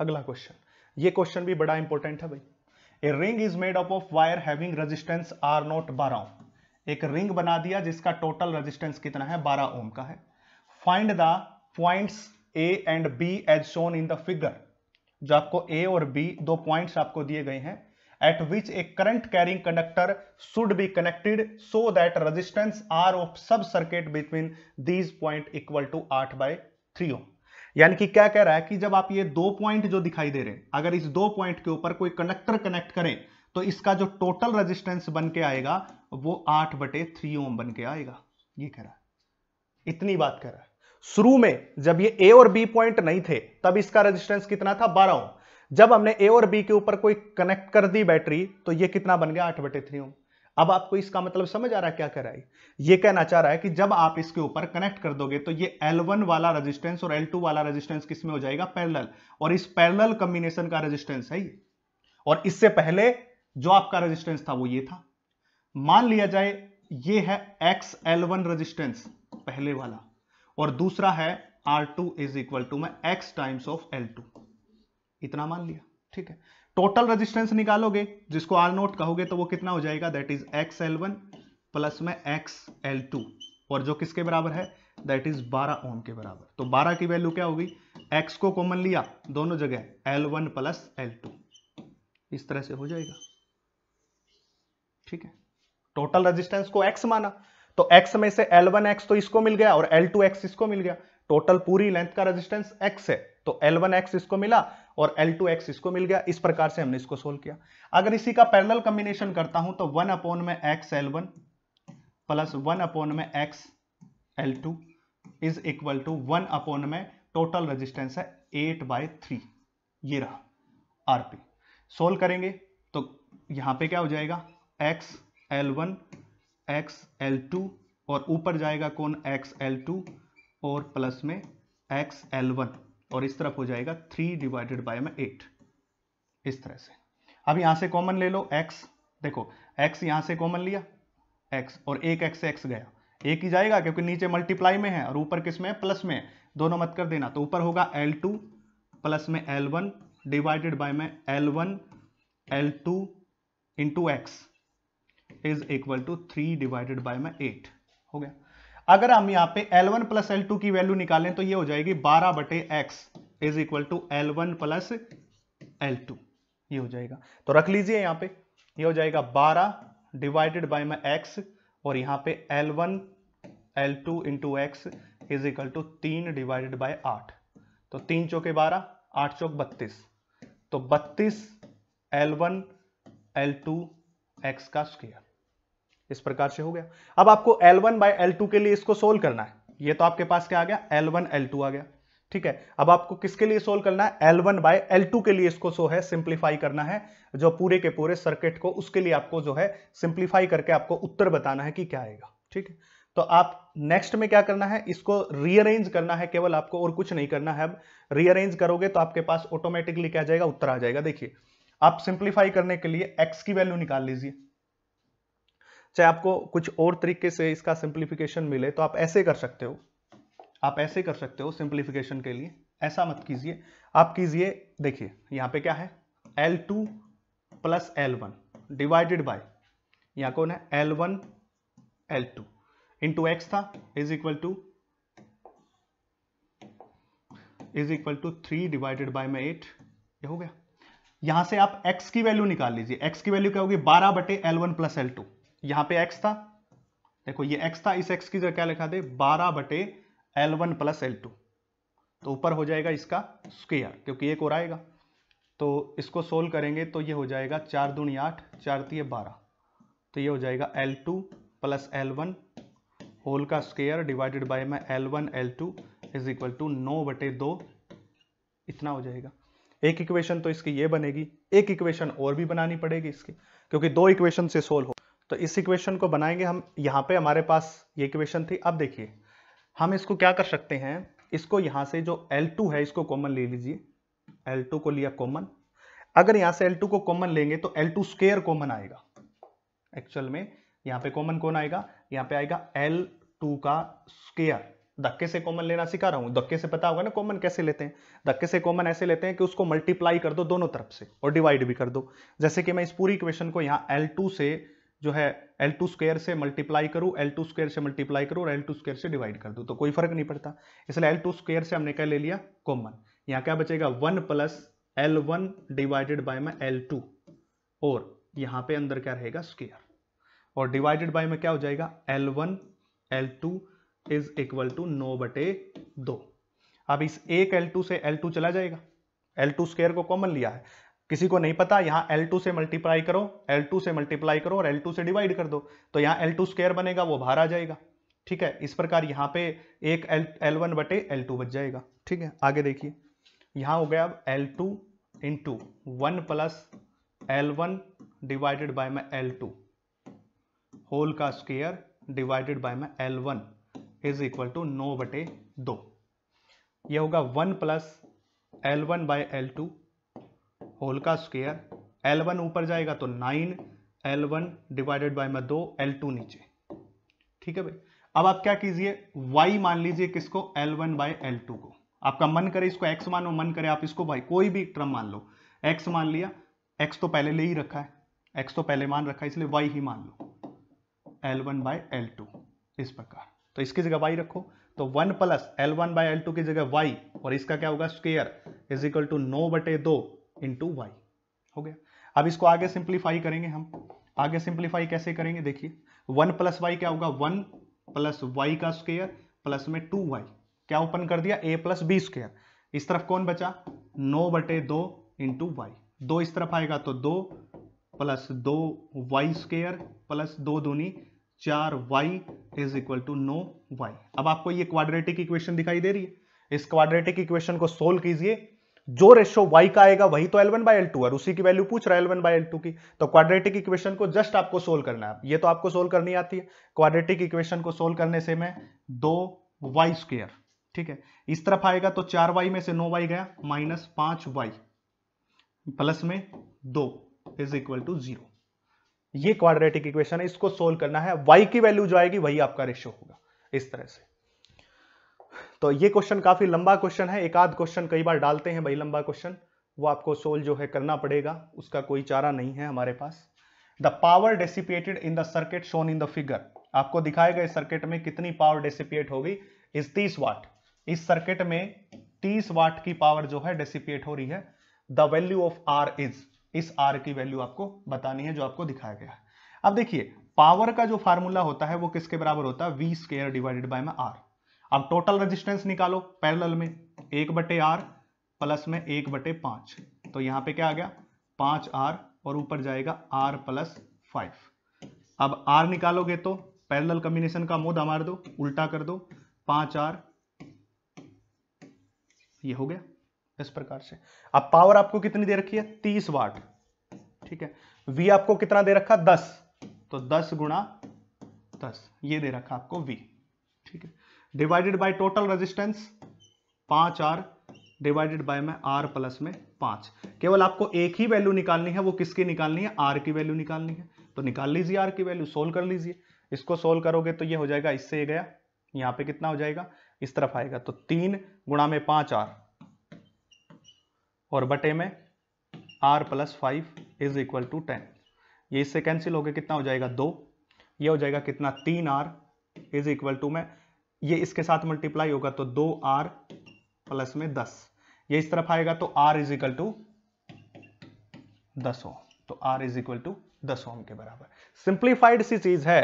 अगला क्वेश्चन ये क्वेश्चन भी बड़ा इंपॉर्टेंट है भाई a ring is made up of wire having resistance R nought बारह एक रिंग बना दिया जिसका टोटल रेजिस्टेंस कितना है बारह ओम का है find the points A and B as shown in the figure जो आपको ए और बी दो पॉइंट्स आपको दिए गए हैं at which a current carrying conductor should be connected so that resistance R of sub circuit between these point equal to आठ बाय थ्री ओम यानी कि क्या कह रहा है कि जब आप ये दो पॉइंट जो दिखाई दे रहे हैं अगर इस दो पॉइंट के ऊपर कोई कंडक्टर कनेक्ट करें तो इसका जो टोटल रेजिस्टेंस बन के आएगा वो आठ बटे थ्री ओम बन के आएगा ये कह रहा है इतनी बात कह रहा है शुरू में जब ये ए और बी पॉइंट नहीं थे तब इसका रेजिस्टेंस कितना था बारह ओम जब हमने ए और बी के ऊपर कोई कनेक्ट कर दी बैटरी तो ये कितना बन गया आठ बटे थ्री ओम अब आपको इसका मतलब समझ आ रहा है क्या कह रहा है ये कहना चाह रहा है कि जब आप इसके ऊपर कनेक्ट कर दोगे तो ये L1 वाला रेजिस्टेंस और L2 वाला रेजिस्टेंस किस में हो जाएगा पैरेलल और इस पैरेलल कम्बिनेशन का रेजिस्टेंस है ये और इससे पहले जो आपका रेजिस्टेंस था वो ये था मान लिया जाए ये है एक्स एल वन रजिस्टेंस पहले वाला और दूसरा है R two is equal to मैं X times of L two इतना मान लिया ठीक है टोटल रेजिस्टेंस निकालोगे जिसको आर नोट कहोगे तो वो कितना हो जाएगा that is X L one plus में एक्स एल टू और जो किसके बराबर है दैट इज 12 ओम के बराबर तो 12 की वैल्यू क्या होगी एक्स को कॉमन लिया दोनों जगह L one plus L two इस तरह से हो जाएगा ठीक है टोटल रेजिस्टेंस को एक्स माना तो एक्स में से एल वन एक्स तो इसको मिल गया और एल टू एक्स इसको मिल गया टोटल पूरी लेंथ का रेजिस्टेंस एक्स है तो एल वन एक्स इसको मिला और एल टू एक्स इसको मिल गया इस प्रकार से हमने इसको सोल्व किया अगर इसी का पैरल कम्बिनेशन करता हूं तो वन अपॉन में X L one plus one upon में X L two is equal to one upon में टोटल रेजिस्टेंस है एट बाई थ्री ये रहा आरपी सोल्व करेंगे तो यहां पे क्या हो जाएगा X L one X L two और ऊपर जाएगा कौन एक्स एल टू और प्लस में एक्स एल वन और इस तरफ हो जाएगा थ्री डिवाइडेड बाय में एट इस तरह से अब यहां से कॉमन ले लो एक्स देखो एक्स यहां से कॉमन लिया एक्स और एक एक्स से एक्स गया एक ही जाएगा क्योंकि नीचे मल्टीप्लाई में है और ऊपर किस में है प्लस में है दोनों मत कर देना तो ऊपर होगा एल टू प्लस में एल वन डिवाइडेड बाय में L one L two into X is equal to three divided by में एट हो गया अगर हम यहां पे L1 वन प्लस एल की वैल्यू निकालें तो ये हो जाएगी 12 बटे X is equal to L one plus L ये हो जाएगा तो रख लीजिए यहां पे ये हो जाएगा 12 डिवाइडेड बाय में x और यहां पे L1 one L two into X is equal to तीन डिवाइडेड बाय आठ तो तीन चौके बारह आठ चौक बत्तीस तो बत्तीस L one L two X का स्क्वेयर इस प्रकार से हो गया अब आपको L1 वन बाय एल के लिए इसको सोल्व करना है ये तो आपके पास क्या आ गया L1 वन आ गया ठीक है अब आपको किसके लिए सोल्व करना है L1 वन बाय एल के लिए इसको सो है सिंप्लीफाई करना है जो पूरे के पूरे सर्किट को उसके लिए आपको जो है सिंप्लीफाई करके आपको उत्तर बताना है कि क्या आएगा ठीक है तो आप नेक्स्ट में क्या करना है इसको रीअरेंज करना है केवल आपको और कुछ नहीं करना है अब रीअरेंज करोगे तो आपके पास ऑटोमेटिकली क्या जाएगा उत्तर आ जाएगा देखिए आप सिंप्लीफाई करने के लिए एक्स की वैल्यू निकाल लीजिए चाहे आपको कुछ और तरीके से इसका सिंप्लीफिकेशन मिले तो आप ऐसे कर सकते हो आप ऐसे कर सकते हो सिंप्लीफिकेशन के लिए ऐसा मत कीजिए आप कीजिए देखिए यहां पे क्या है L2 two plus L one divided by यहाँ कौन है L1 one L two into X था is equal to is equal to three divided by में एट ये हो गया यहां से आप x की वैल्यू निकाल लीजिए x की वैल्यू क्या होगी 12 बटे L one plus L two यहां पे x था देखो ये x था इस x की जगह क्या लिखा दे 12 बटे L one plus L two तो ऊपर हो जाएगा इसका स्क्वेयर क्योंकि एक और आएगा तो इसको सोल्व करेंगे तो ये हो जाएगा चार दूनी आठ चार तीय बारह तो ये हो जाएगा L two plus L one whole का स्क्वेयर डिवाइडेड बाय में L one L two is equal to नौ बटे दो इतना हो जाएगा एक इक्वेशन तो इसकी ये बनेगी एक इक्वेशन और भी बनानी पड़ेगी इसकी क्योंकि दो इक्वेशन से सोल्व हो तो इस इक्वेशन को बनाएंगे हम यहाँ पे हमारे पास ये इक्वेशन थी अब देखिए हम इसको क्या कर सकते हैं इसको यहाँ से जो L2 है इसको कॉमन ले लीजिए L2 को लिया कॉमन अगर यहाँ से L2 को कॉमन लेंगे तो L2 स्केयर कॉमन आएगा एक्चुअल में यहाँ पे कॉमन कौन आएगा यहाँ पे आएगा L2 का स्केयर धक्के से कॉमन लेना सिखा रहा हूँ धक्के से पता होगा ना कॉमन कैसे लेते हैं धक्के से कॉमन ऐसे लेते हैं कि उसको मल्टीप्लाई कर दो दोनों तरफ से और डिवाइड भी कर दो जैसे कि मैं इस पूरी इक्वेशन को यहाँ एल से जो है एल टू स्क्र से मल्टीप्लाई करूँ एल टू स्क्र से मल्टीप्लाई करूँ और एल टू स्क्र से डिवाइड कर दूँ तो कोई फर्क नहीं पड़ता इसलिए एल टू स्क्र से हमने क्या ले लिया कॉमन यहाँ क्या बचेगा one plus L one divided by में एल टू और यहाँ पे अंदर क्या रहेगा स्क्र और डिवाइडेड बाई में क्या हो जाएगा L one L two is equal to नौ बटे दो अब इस एक एल टू से एल टू चला जाएगा एल टू स्क्र को कॉमन लिया है किसी को नहीं पता यहाँ L2 से मल्टीप्लाई करो L2 से मल्टीप्लाई करो और L2 से डिवाइड कर दो तो यहाँ L2 स्क्वायर बनेगा वो बाहर आ जाएगा ठीक है इस प्रकार यहाँ पे एक L L1 बटे टू बच जाएगा ठीक है आगे देखिए यहाँ हो गया अब L2 two into one plus L one divided by my L two whole का square divided by my L one is equal to नो बटे दो यह होगा one plus L one by L two whole का स्क्वेयर एल वन ऊपर जाएगा तो nine L one divided by में दो एल टू नीचे ठीक है भाई अब आप क्या कीजिए वाई मान लीजिए किसको L one by L two को आपका मन करे इसको एक्स मानो मन करे आप इसको भाई कोई भी टर्म मान लो एक्स मान लिया एक्स तो पहले ले ही रखा है एक्स तो पहले मान रखा है इसलिए वाई ही मान लो L one by L two इस प्रकार तो इसकी जगह वाई रखो तो one plus L one by L two की जगह वाई और इसका क्या होगा स्क्वेयर इज इक्वल टू नौ बटे दो इंटू वाई हो गया अब इसको आगे सिंप्लीफाई करेंगे हम आगे सिंप्लीफाई कैसे करेंगे देखिए वन प्लस वाई क्या होगा वन प्लस वाई का स्क्वेयर प्लस में टू वाई क्या ओपन कर दिया ए प्लस बी स्क्वेयर इस तरफ कौन बचा नौ बटे दो इंटू वाई दो इस तरफ आएगा तो दो प्लस दो वाई स्क्वेयर प्लस दो दूनी चार वाई इज इक्वल टू नो वाई अब आपको ये क्वाड्रेटिक इक्वेशन दिखाई दे रही है इस क्वाड्रेटिक इक्वेशन को सोल्व कीजिए जो रेशियो y का आएगा वही तो L one by L two और उसी की वैल्यू पूछ रहा है L one by L two की तो क्वाड्रेटिक इक्वेशन को जस्ट आपको सोल्व करना है ये तो आपको सोल्व करनी आती है क्वाड्रेटिक इक्वेशन को सोल्व करने से मैं दो वाई स्क्वेयर ठीक है इस तरफ आएगा तो चार वाई में से नो वाई गया माइनस पांच वाई प्लस में दो इज इक्वल टू जीरो ये क्वाड्रेटिक इक्वेशन है इसको सोल्व करना है वाई की वैल्यू जो आएगी वही आपका रेशियो होगा इस तरह से तो ये क्वेश्चन काफ़ी लंबा क्वेश्चन है एक आध क्वेश्चन कई बार डालते हैं भाई लंबा क्वेश्चन वो आपको सोल्व जो है करना पड़ेगा उसका कोई चारा नहीं है हमारे पास the power dissipated in the circuit shown in the figure आपको दिखाए गए सर्किट में कितनी पावर डेसिपिएट होगी इज तीस वाट इस सर्किट में तीस वाट की पावर जो है डेसिपिएट हो रही है the value of R is इस आर की वैल्यू आपको बतानी है जो आपको दिखाया गया है अब देखिए पावर का जो फार्मूला होता है वो किसके बराबर होता है वी स्केयर डिवाइडेड बाय में आर अब टोटल रेजिस्टेंस निकालो पैरेलल में एक बटे आर प्लस में एक बटे पांच तो यहां पे क्या आ गया पांच आर और ऊपर जाएगा आर प्लस फाइव अब आर निकालोगे तो पैरेलल कम्बिनेशन का मोदा मार दो उल्टा कर दो पांच आर ये हो गया इस प्रकार से अब पावर आपको कितनी दे रखी है तीस वाट ठीक है वी आपको कितना दे रखा दस तो दस गुणा दस ये दे रखा आपको वी ठीक है डिवाइडेड बाय टोटल रेजिस्टेंस पांच आर डिवाइडेड बाय में आर प्लस में पांच केवल आपको एक ही वैल्यू निकालनी है वो किसकी निकालनी है आर की वैल्यू निकालनी है तो निकाल लीजिए आर की वैल्यू सोल्व कर लीजिए इसको सोल्व करोगे तो ये हो जाएगा इससे ये गया यहां पे कितना हो जाएगा इस तरफ आएगा तो तीन गुणा में पांच आर और बटे में R plus five is equal to ten ये इससे कैंसिल हो गया कितना हो जाएगा दो ये हो जाएगा कितना तीन आर इज इक्वल टू में ये इसके साथ मल्टीप्लाई होगा तो दो आर प्लस में दस ये इस तरफ आएगा तो आर इज इक्वल टू दस ओम तो आर इज इक्वल टू दस ओम के बराबर सिंप्लीफाइड सी चीज है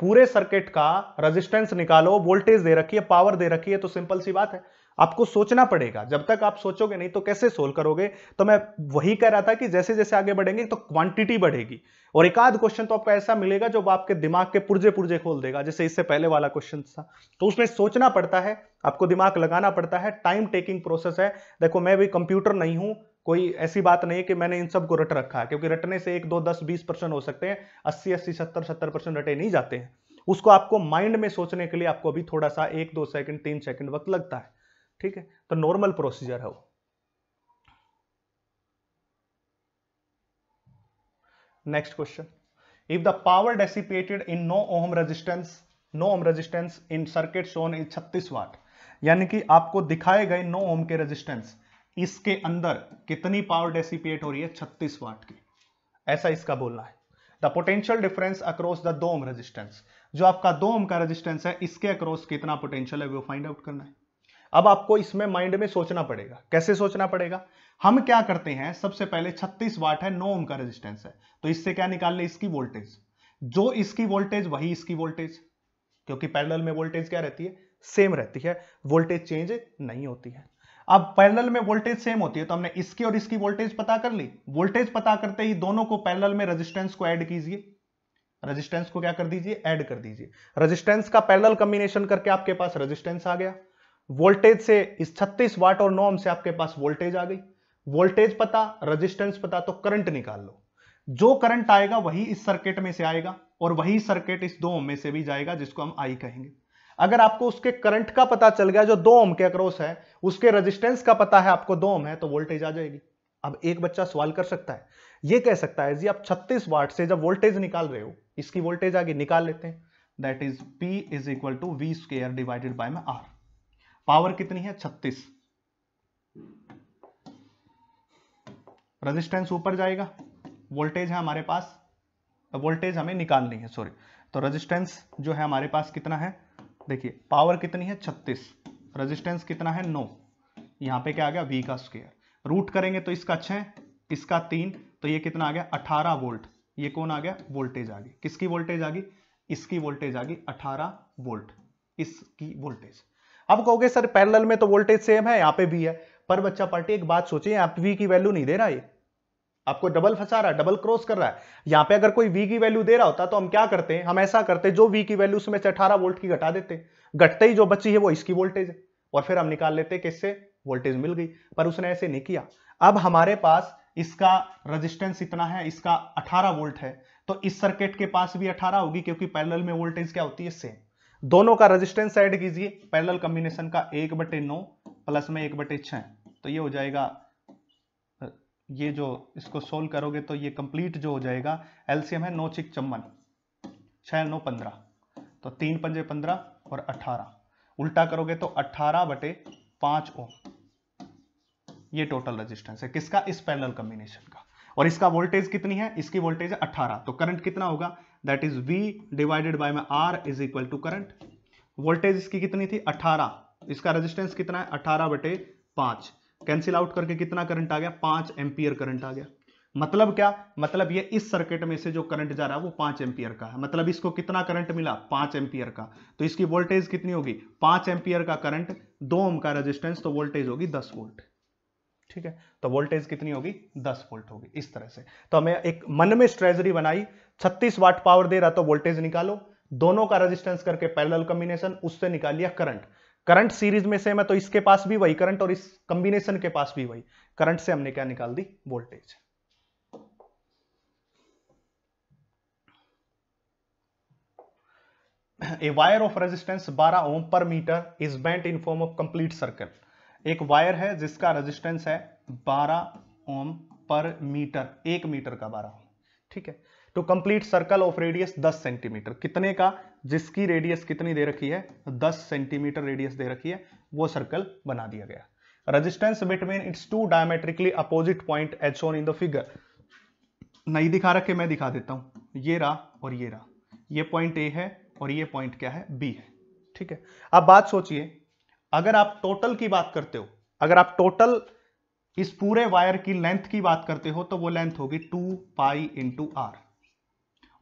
पूरे सर्किट का रेजिस्टेंस निकालो वोल्टेज दे रखी है पावर दे रखी है तो सिंपल सी बात है आपको सोचना पड़ेगा जब तक आप सोचोगे नहीं तो कैसे सोल्व करोगे तो मैं वही कह रहा था कि जैसे जैसे आगे बढ़ेंगे तो क्वांटिटी बढ़ेगी और एक आध क्वेश्चन तो आपको ऐसा मिलेगा जो आपके दिमाग के पुर्जे पुर्जे खोल देगा जैसे इससे पहले वाला क्वेश्चन था तो उसमें सोचना पड़ता है आपको दिमाग लगाना पड़ता है टाइम टेकिंग प्रोसेस है देखो मैं भी कंप्यूटर नहीं हूं कोई ऐसी बात नहीं है कि मैंने इन सब को रट रखा है क्योंकि रटने से एक दो दस बीस परसेंट हो सकते हैं अस्सी अस्सी सत्तर सत्तर परसेंट रटे नहीं जाते हैं उसको आपको माइंड में सोचने के लिए आपको अभी थोड़ा सा एक दो सेकंड तीन सेकंड वक्त लगता है ठीक है तो नॉर्मल प्रोसीजर है वो next question if the power dissipated in no ohm resistance no ohm resistance in circuit shown in 36 watt यानी कि आपको दिखाए गए नो ओम के रेजिस्टेंस इसके अंदर कितनी पावर डेसिपेट हो रही है 36 वाट की ऐसा इसका बोलना है the potential difference across the दो ओम रेजिस्टेंस जो आपका दो ओम का रेजिस्टेंस है इसके अक्रॉस कितना पोटेंशियल है वो फाइंड आउट करना है अब आपको इसमें माइंड में सोचना पड़ेगा कैसे सोचना पड़ेगा हम क्या करते हैं सबसे पहले 36 वाट है 9 ओम का रेजिस्टेंस है तो इससे क्या निकाल लें इसकी वोल्टेज जो इसकी वोल्टेज वही इसकी वोल्टेज क्योंकि पैरेलल में वोल्टेज क्या रहती है सेम रहती है वोल्टेज चेंज नहीं होती है अब पैरेलल में वोल्टेज सेम होती है तो हमने इसकी और इसकी वोल्टेज पता कर ली वोल्टेज पता करते ही दोनों को पैरेलल में रेजिस्टेंस को ऐड कीजिए रेजिस्टेंस को क्या कर दीजिए ऐड कर दीजिए रेजिस्टेंस का पैरेलल कॉम्बिनेशन करके आपके पास रेजिस्टेंस आ गया वोल्टेज से इस 36 वाट और 9 ओम से आपके पास वोल्टेज आ गई वोल्टेज पता रेजिस्टेंस पता तो करंट निकाल लो जो करंट आएगा वही इस सर्किट में से आएगा और वही सर्किट इस दो ओम में से भी जाएगा जिसको हम आई कहेंगे अगर आपको उसके करंट का पता चल गया जो दो ओम के अक्रॉस है उसके रेजिस्टेंस का पता है आपको दो ओम है तो वोल्टेज आ जाएगी अब एक बच्चा सवाल कर सकता है ये कह सकता है जी आप 36 वाट से जब वोल्टेज निकाल रहे हो इसकी वोल्टेज आगे निकाल लेते हैं that is P is equal to V square divided by मै आर पावर कितनी है छत्तीस रेजिस्टेंस ऊपर जाएगा वोल्टेज है हमारे पास वोल्टेज तो हमें निकालनी है सॉरी तो रेजिस्टेंस जो है हमारे पास कितना है देखिए पावर कितनी है छत्तीस रेजिस्टेंस कितना है नौ यहां पे क्या आ गया वी का स्क्वेयर रूट करेंगे तो इसका छह इसका तीन तो ये कितना आ गया अठारह वोल्ट ये कौन आ गया वोल्टेज आ गई किसकी वोल्टेज आ गई इसकी वोल्टेज आ गई अठारह वोल्ट इसकी वोल्टेज अब कहोगे सर पैरेलल में तो वोल्टेज सेम है यहां पे भी है पर बच्चा पार्टी एक बात सोचिए आप वी की वैल्यू नहीं दे रहा ये आपको डबल फंसा रहा है डबल क्रॉस कर रहा है यहां पे अगर कोई वी की वैल्यू दे रहा होता तो हम क्या करते हैं हम ऐसा करते जो वी की वैल्यू उसमें से अठारह वोल्ट की घटा देते घटते ही जो बची है वो इसकी वोल्टेज है और फिर हम निकाल लेते किससे वोल्टेज मिल गई पर उसने ऐसे नहीं किया अब हमारे पास इसका रजिस्टेंस इतना है इसका अठारह वोल्ट है तो इस सर्किट के पास भी अठारह होगी क्योंकि पैरेलल में वोल्टेज क्या होती है सेम दोनों का रेजिस्टेंस ऐड कीजिए पैरेलल कम्बिनेशन का एक बटे नौ प्लस में एक बटे छः तो ये हो जाएगा ये जो इसको सोल्व करोगे तो ये कंप्लीट जो हो जाएगा एलसीएम है नौ छिक चम्मन छः नौ पंद्रह तो तीन पंजे पंद्रह और अठारह उल्टा करोगे तो अठारह बटे पाँच ओ ये टोटल रेजिस्टेंस है किसका इस पैरेलल कम्बिनेशन का और इसका वोल्टेज कितनी है इसकी वोल्टेज है अठारह तो करंट कितना होगा that is V divided by माई R is equal to current voltage इसकी कितनी थी 18 इसका रेजिस्टेंस कितना है 18 बटे पांच कैंसिल आउट करके कितना करंट आ गया पांच एम्पियर करंट आ गया मतलब क्या मतलब ये इस सर्किट में से जो करंट जा रहा है वो पांच एम्पियर का है मतलब इसको कितना करंट मिला पांच एम्पियर का तो इसकी वोल्टेज कितनी होगी पांच एम्पियर का करंट दो ओम का रेजिस्टेंस तो वोल्टेज होगी दस वोल्ट ठीक है तो वोल्टेज कितनी होगी 10 वोल्ट होगी इस तरह से तो हमें एक मन में स्ट्रेजरी बनाई 36 वाट पावर दे रहा तो वोल्टेज निकालो दोनों का रेजिस्टेंस करके पैरेलल कॉम्बिनेशन उससे निकाल लिया करंट करंट सीरीज में सेम है तो इसके पास भी वही करंट और इस कॉम्बिनेशन के पास भी वही करंट से हमने क्या निकाल दी voltage a wire of resistance 12 ohm per metre is bent in form of complete circle एक वायर है जिसका रेजिस्टेंस है 12 ओम पर मीटर एक मीटर का 12 ओम ठीक है तो complete circle of radius 10 centimetre कितने का जिसकी रेडियस कितनी दे रखी है 10 सेंटीमीटर रेडियस दे रखी है वो सर्कल बना दिया गया resistance between its two diametrically opposite point H on in the figure नहीं दिखा रखे मैं दिखा देता हूं ये रहा और ये रहा ये पॉइंट ए है और ये पॉइंट क्या है बी है ठीक है अब बात सोचिए अगर आप टोटल की बात करते हो अगर आप टोटल इस पूरे वायर की लेंथ की बात करते हो तो वो लेंथ होगी टू पाई इंटू आर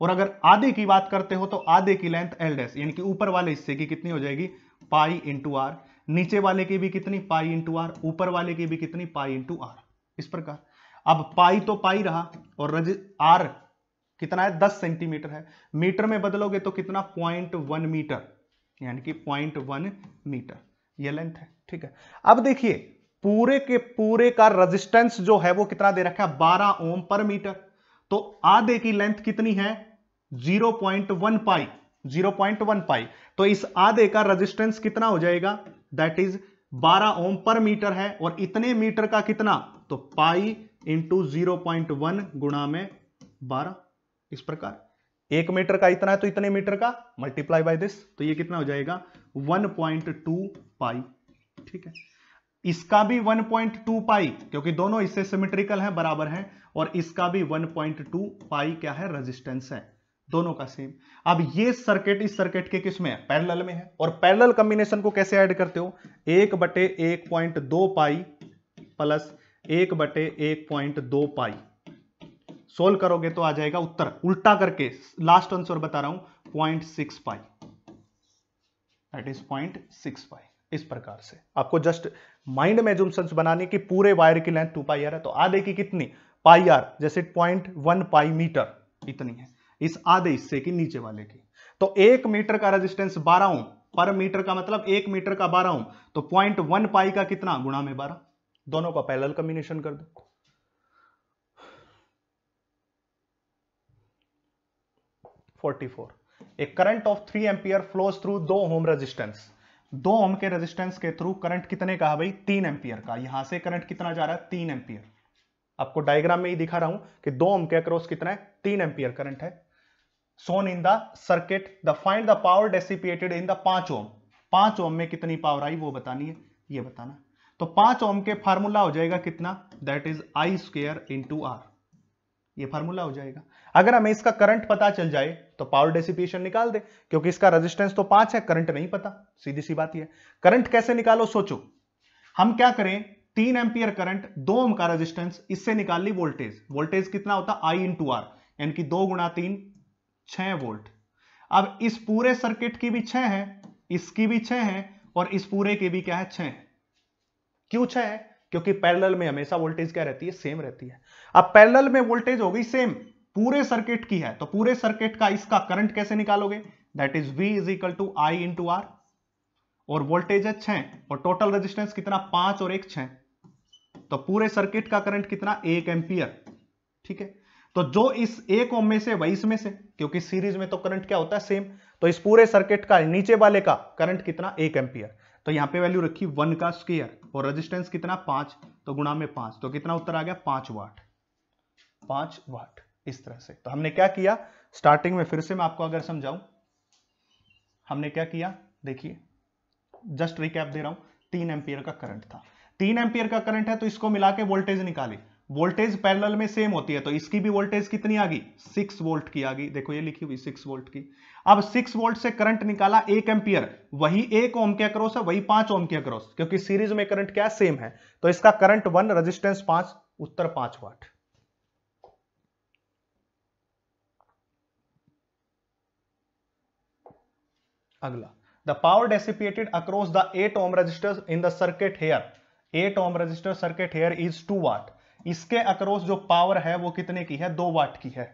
और अगर आधे की बात करते हो तो आधे की लेंथ एल डैस यानी कि ऊपर वाले हिस्से की कितनी हो जाएगी पाई इंटू आर नीचे वाले की भी कितनी पाई इंटू आर ऊपर वाले की भी कितनी पाई इंटू आर इस प्रकार अब पाई तो पाई रहा और रज आर कितना है दस सेंटीमीटर है मीटर में बदलोगे तो कितना पॉइंट वन मीटर यानी कि पॉइंट वन मीटर ये लेंथ है ठीक है अब देखिए पूरे के पूरे का रेजिस्टेंस जो है वो कितना दे रखा है बारह ओम पर मीटर तो आधे की लेंथ कितनी है zero point one pi zero point one pi तो इस आधे का रेजिस्टेंस कितना हो जाएगा that is 12 ohm per metre है और इतने मीटर का कितना तो pi into zero point one गुणा में बारह इस प्रकार एक मीटर का इतना है तो इतने मीटर का मल्टीप्लाई बाय दिस तो ये कितना हो जाएगा 1.2 पाई ठीक है इसका भी 1.2 पाई क्योंकि दोनों इससे सिमेट्रिकल हैं बराबर हैं और इसका भी 1.2 पाई क्या है रेजिस्टेंस है दोनों का सेम अब ये सर्किट इस सर्किट के किस में है पैरेलल में है और पैरेलल कॉम्बिनेशन को कैसे ऐड करते हो एक बटे एक पॉइंट दो पाई प्लस एक बटे एक पॉइंट दो पाई सोल्व करोगे तो आ जाएगा उत्तर उल्टा करके लास्ट आंसर बता रहा हूं point six pi that is point six five इस प्रकार से आपको जस्ट माइंड में एजुम्सन्स बनाने की पूरे वायर की लेंथ टू पाई आर है तो आधे की कितनी पाई आर जैसे पॉइंट वन पाई मीटर इतनी है इस आधे हिस्से की नीचे वाले की तो एक मीटर का रेजिस्टेंस बारह ओम पर मीटर का मतलब एक मीटर का बारह ओम तो पॉइंट वन पाई का कितना गुणा में बारह दोनों का पैरेलल कम्बिनेशन कर दो forty four a current of three ampere flows through दो होम रेजिस्टेंस दो ओम के रेजिस्टेंस के थ्रू करंट कितने का है भाई तीन एम्पियर का यहां से करंट कितना जा रहा है तीन एम्पियर आपको डायग्राम में ही दिखा रहा हूं कि दो ओम के अक्रॉस कितना है तीन एम्पियर करंट है shown in the circuit the find the power dissipated in the पांच ओम पांच ओम में कितनी पावर आई वो बतानी है ये बताना तो पांच ओम के फार्मूला हो जाएगा कितना that is I square in R ये फार्मूला हो जाएगा अगर हमें इसका करंट पता चल जाए तो पावर डेसिपिएशन निकाल दे क्योंकि इसका रेजिस्टेंस तो पांच है करंट नहीं पता सीधी सी बात यह करंट कैसे निकालो सोचो हम क्या करें तीन एम्पियर करंट दो ओम का रेजिस्टेंस इससे निकाल ली वोल्टेज वोल्टेज कितना होता आई इन टू आर यानी कि दो गुणा तीन छह वोल्ट अब इस पूरे सर्किट की भी छह है इसकी भी छह है और इस पूरे के भी क्या है छह क्यों छह है क्योंकि पैरेलल में हमेशा वोल्टेज क्या रहती है सेम रहती है अब पैरेलल में वोल्टेज हो गई सेम पूरे सर्किट की है तो पूरे सर्किट का इसका करंट कैसे निकालोगे that is V is equal to I into R और वोल्टेज है छह और टोटल रेजिस्टेंस कितना पांच और एक छह तो पूरे सर्किट का करंट कितना एक एम्पियर ठीक है तो जो इस एक ओम में से वही इसमें से क्योंकि सीरीज में तो करंट क्या होता है सेम तो इस पूरे सर्किट का नीचे वाले का करंट कितना एक एम्पियर तो यहां पे वैल्यू रखी वन का स्क्र और रेजिस्टेंस कितना पांच तो गुणा में पांच तो कितना उत्तर आ गया पांच वाट पांच वाट इस तरह से तो हमने क्या किया स्टार्टिंग में फिर से मैं आपको अगर समझाऊं हमने क्या किया देखिए जस्ट रिकैप दे रहा हूं तीन एम्पियर का करंट था तीन एम्पियर का करंट है तो इसको मिला के वोल्टेज निकाली वोल्टेज पैरेलल में सेम होती है तो इसकी भी वोल्टेज कितनी आ गई सिक्स वोल्ट की आ गई देखो ये लिखी हुई सिक्स वोल्ट की अब सिक्स वोल्ट से करंट निकाला एक एम्पियर वही एक ओम के अक्रोस है वही पांच ओम के अक्रोस क्योंकि सीरीज में करंट क्या सेम है तो इसका करंट वन रजिस्टेंस पांच उत्तर पांच वाट अगला the power dissipated across the eight ohm resistor in the circuit here eight ohm resistor circuit here is two watt इसके अक्रॉस जो पावर है वो कितने की है दो वाट की है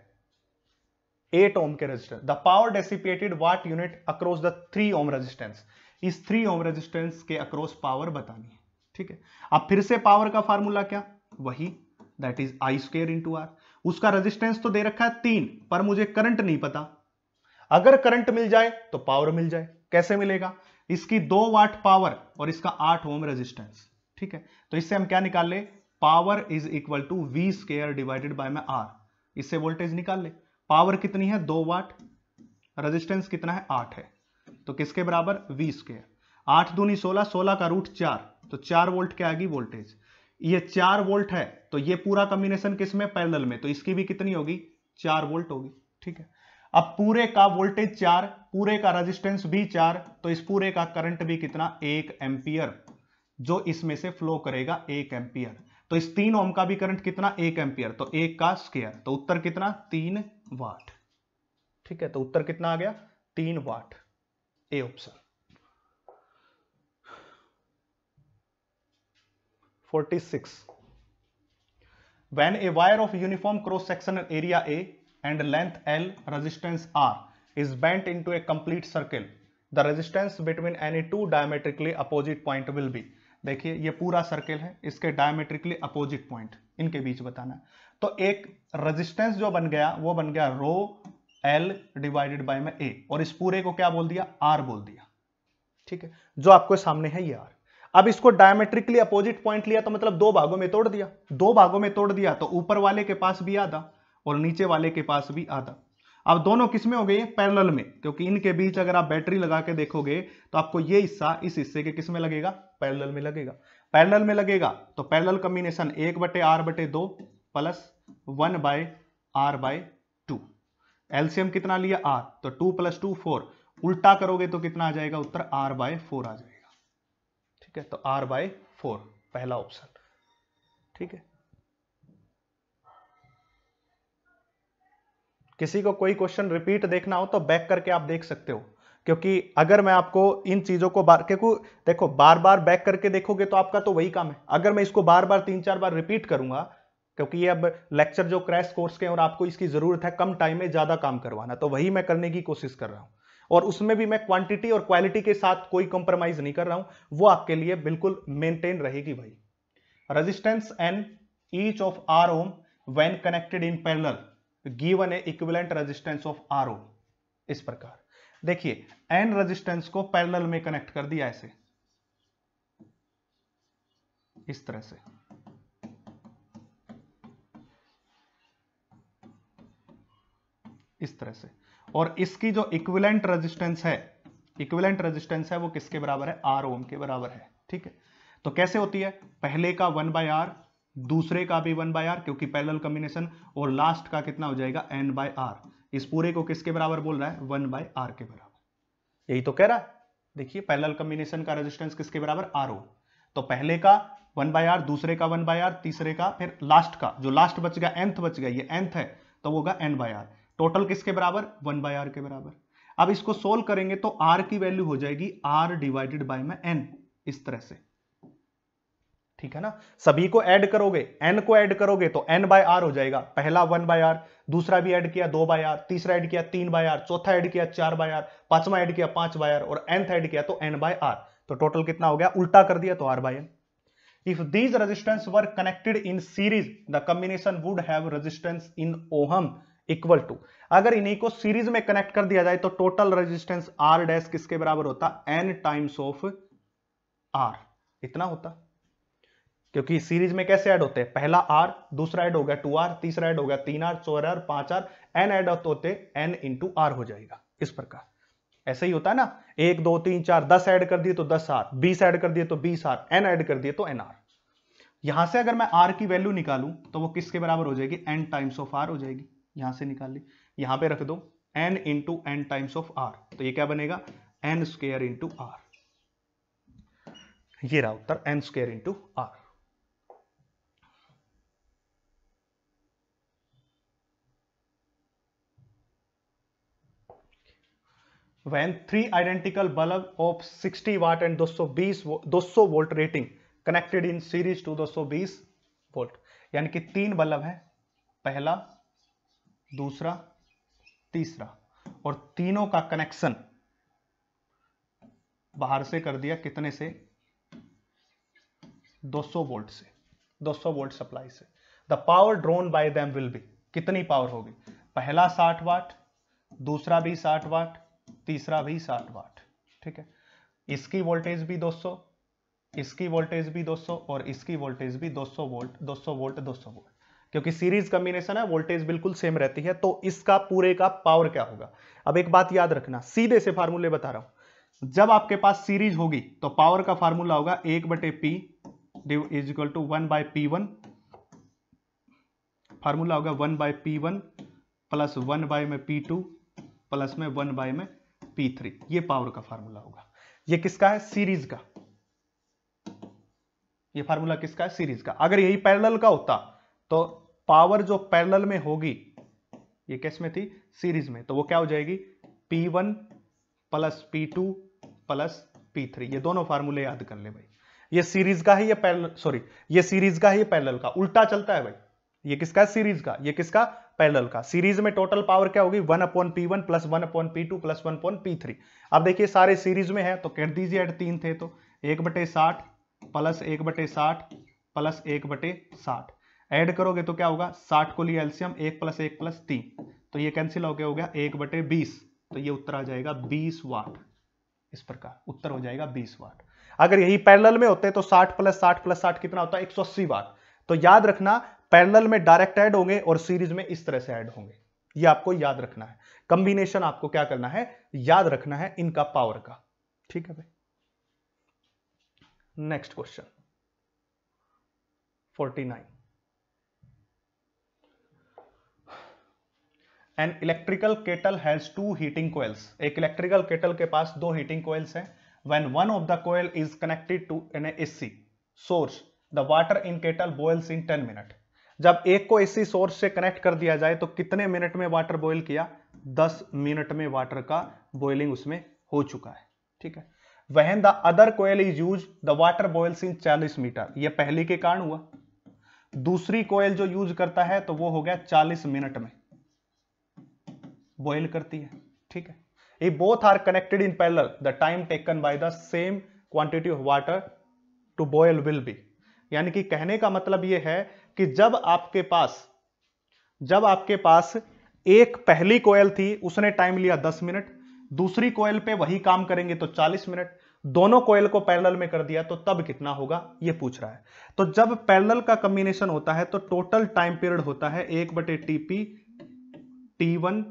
एट ओम के resistor the power dissipated watt unit across the three ohm resistance इस थ्री ओम रजिस्टेंस के अक्रॉस पावर बतानी है ठीक है अब फिर से पावर का फॉर्मूला क्या वही that is I square into R उसका रेजिस्टेंस तो दे रखा है तीन पर मुझे करंट नहीं पता अगर करंट मिल जाए तो पावर मिल जाए कैसे मिलेगा इसकी दो वाट पावर और इसका आठ ओम रेजिस्टेंस ठीक है तो इससे हम क्या निकाल ले power is equal to V square divided by में आर इससे वोल्टेज निकाल ले पावर कितनी है दो वाट रेजिस्टेंस कितना है आठ है तो किसके बराबर वी स्केयर आठ दूनी सोलह सोलह का रूट चार तो चार वोल्ट क्या आएगी वोल्टेज ये चार वोल्ट है तो ये पूरा कॉम्बिनेशन किस में पैरेलल में तो इसकी भी कितनी होगी चार वोल्ट होगी ठीक है अब पूरे का वोल्टेज चार पूरे का रेजिस्टेंस भी चार तो इस पूरे का करंट भी कितना एक एम्पियर जो इसमें से फ्लो करेगा एक एम्पियर तो इस तीन ओम का भी करंट कितना एक एम्पियर तो एक का स्केयर तो उत्तर कितना तीन वाट ठीक है तो उत्तर कितना आ गया तीन watt a option 46 when a wire of uniform cross sectional area a and length L resistance R is bent into a complete circle the resistance between any two diametrically opposite point will be देखिए ये पूरा सर्कल है इसके डायमेट्रिकली अपोजिट पॉइंट इनके बीच बताना तो एक रेजिस्टेंस जो बन गया वो बन गया रो एल डिवाइडेड बाय में ए और इस पूरे को क्या बोल दिया आर बोल दिया ठीक है जो आपके सामने है ये आर अब इसको डायमेट्रिकली अपोजिट पॉइंट लिया तो मतलब दो भागों में तोड़ दिया दो भागों में तोड़ दिया तो ऊपर वाले के पास भी आधा और नीचे वाले के पास भी आधा अब दोनों किसमें हो गए पैरल में क्योंकि इनके बीच अगर आप बैटरी लगा के देखोगे तो आपको ये हिस्सा इस हिस्से के किस में लगेगा पैरल में लगेगा पैरल में लगेगा तो पैरल कम्बिनेशन एक बटे आर बटे दो plus one by R by two एल्सियम कितना लिया आर तो टू प्लस टू फोर उल्टा करोगे तो कितना आ जाएगा उत्तर आर बाय फोर आ जाएगा ठीक है तो आर बाय फोर पहला ऑप्शन ठीक है किसी को कोई क्वेश्चन रिपीट देखना हो तो बैक करके आप देख सकते हो क्योंकि अगर मैं आपको इन चीज़ों को बार क्योंकि देखो बार बार बैक करके देखोगे तो आपका तो वही काम है अगर मैं इसको बार बार तीन चार बार रिपीट करूंगा क्योंकि ये अब लेक्चर जो क्रैश कोर्स के हैं और आपको इसकी ज़रूरत है कम टाइम में ज़्यादा काम करवाना तो वही मैं करने की कोशिश कर रहा हूँ और उसमें भी मैं क्वांटिटी और क्वालिटी के साथ कोई कॉम्प्रोमाइज़ नहीं कर रहा हूँ वो आपके लिए बिल्कुल मेंटेन रहेगी भाई resistance and each of R ohm when connected in parallel given है इक्विवेलेंट रेजिस्टेंस ऑफ आर इस प्रकार देखिए एन रेजिस्टेंस को पैरेलल में कनेक्ट कर दिया ऐसे इस तरह से इस तरह से और इसकी जो इक्विवेलेंट रेजिस्टेंस है इक्विवेलेंट रेजिस्टेंस है वो किसके बराबर है आर ओम के बराबर है ठीक है तो कैसे होती है पहले का वन बाय आर दूसरे का भी वन बाय आर क्योंकि पैरल कम्बिनेशन और लास्ट का कितना हो जाएगा एन बाय आर इस पूरे को किसके बराबर बोल रहा है वन बाय आर के बराबर यही तो कह रहा है देखिए पैरल कम्बिनेशन का रेजिस्टेंस किसके बराबर आर हो तो पहले का वन बाय आर दूसरे का वन बाय आर तीसरे का फिर लास्ट का जो लास्ट बच गया एंथ बच गया ये एंथ है तो वो होगा एन बाय आर टोटल किसके बराबर वन बाय आर के बराबर अब इसको सोल्व करेंगे तो आर की वैल्यू हो जाएगी आर डिवाइडेड बाय में एन इस तरह से ठीक है ना सभी को ऐड करोगे एन को ऐड करोगे तो एन बाय आर हो जाएगा पहला वन बाय आर दूसरा भी ऐड किया दो बाय आर तीसरा ऐड किया तीन बाय आर चौथा ऐड किया चार बाय आर पांचवा ऐड किया पांच बाय आर और एंथ ऐड किया तो एन बाय आर तो टोटल कितना हो गया उल्टा कर दिया तो R by N if these resistance were connected in series the combination would have resistance in ohm equal to अगर इन्हीं को सीरीज में कनेक्ट कर दिया जाए तो टोटल रेजिस्टेंस आर डैश किसके बराबर होता एन टाइम्स ऑफ आर इतना होता क्योंकि सीरीज में कैसे ऐड होते हैं पहला आर दूसरा ऐड हो गया टू आर तीसरा ऐड हो गया तीन आर चौर आर पांच आर एन ऐड होते एन इंटू आर हो जाएगा इस प्रकार ऐसे ही होता है ना एक दो तीन चार दस ऐड कर दिए तो दस आर बीस ऐड कर दिए तो बीस आर एन ऐड कर दिए तो एन आर यहां से अगर मैं आर की वैल्यू निकालूं तो वो किसके बराबर हो जाएगी एन टाइम्स ऑफ आर हो जाएगी यहां से निकाल ली यहां पर रख दो N into N times of R तो ये क्या बनेगा एन स्क्र इंटू आर ये रहा उत्तर N square into R when three identical bulb of 60 watt and 220 200 volt rating connected in series to 220 volt यानी कि तीन बल्ब है पहला दूसरा तीसरा और तीनों का कनेक्शन बाहर से कर दिया कितने से 200 वोल्ट से 200 वोल्ट सप्लाई से the power drawn by them will be कितनी पावर होगी पहला 60 वाट दूसरा भी 60 वाट तीसरा भी साठ वाट ठीक है इसकी वोल्टेज भी 200 इसकी वोल्टेज भी 200 और इसकी वोल्टेज भी 200 वोल्ट 200 वोल्ट 200 वोल्ट क्योंकि सीरीज कम्बिनेशन है वोल्टेज बिल्कुल सेम रहती है तो इसका पूरे का पावर क्या होगा अब एक बात याद रखना सीधे से फार्मूले बता रहा हूं जब आपके पास सीरीज होगी तो पावर का फार्मूला होगा एक बटे P is equal to one by P one formula होगा one by P one plus one by में पी टू प्लस में वन बाय में पी थ्री ये पावर का फार्मूला होगा ये किसका है सीरीज का ये फार्मूला किसका है सीरीज का अगर यही पैरेलल का होता तो पावर जो पैरेलल में होगी ये किस में थी सीरीज में तो वो क्या हो जाएगी P one plus P two plus P three ये दोनों फार्मूले याद कर ले भाई ये सीरीज का है ये पैरेलल सॉरी ये सीरीज का है ये पैरेलल का उल्टा चलता है भाई ये किसका है सीरीज का ये किसका पैरेलल का सीरीज में टोटल पावर क्या होगी one upon P one plus one upon P two plus one upon P three अब देखिए सारे सीरीज में है तो कर दीजिए एड तीन थे तो एक बटे साठ प्लस एक बटे साठ प्लस एक बटे साठ एड करोगे तो क्या होगा साठ को लिए एल्सियम एक प्लस एक प्लस तीन तो ये कैंसिल हो गया हो गया एक बटे बीस तो ये उत्तर आ जाएगा बीस वाट इस प्रकार उत्तर हो जाएगा बीस वाट अगर यही पैरेलल में होते तो साठ प्लस साठ प्लस साठ कितना होता है एक वाट तो याद रखना पैरल में डायरेक्ट ऐड होंगे और सीरीज में इस तरह से ऐड होंगे ये आपको याद रखना है कंबिनेशन आपको क्या करना है याद रखना है इनका पावर का ठीक है भाई next question 49 an electrical kettle has two heating coils एक इलेक्ट्रिकल केटल के पास दो हीटिंग कोयल्स हैं when one of the coil is connected to an AC source the water in kettle boils in 10 minute जब एक को इसी सोर्स से कनेक्ट कर दिया जाए तो कितने मिनट में वाटर बॉयल किया दस मिनट में वाटर का बॉइलिंग उसमें हो चुका है ठीक है when the other coil is use the water boils in चालीस मीटर यह पहले के कारण हुआ दूसरी कोयल जो यूज करता है तो वो हो गया चालीस मिनट में बॉयल करती है ठीक है ये both are connected in parallel the time taken by the same quantity of water to boil will be यानी कि कहने का मतलब यह है कि जब आपके पास जब आपके पास एक पहली कोयल थी उसने टाइम लिया दस मिनट दूसरी कोयल पे वही काम करेंगे तो चालीस मिनट दोनों कोयल को पैरेलल में कर दिया तो तब कितना होगा ये पूछ रहा है तो जब पैरेलल का कम्बिनेशन होता है तो टोटल टाइम पीरियड होता है एक बटे TP T one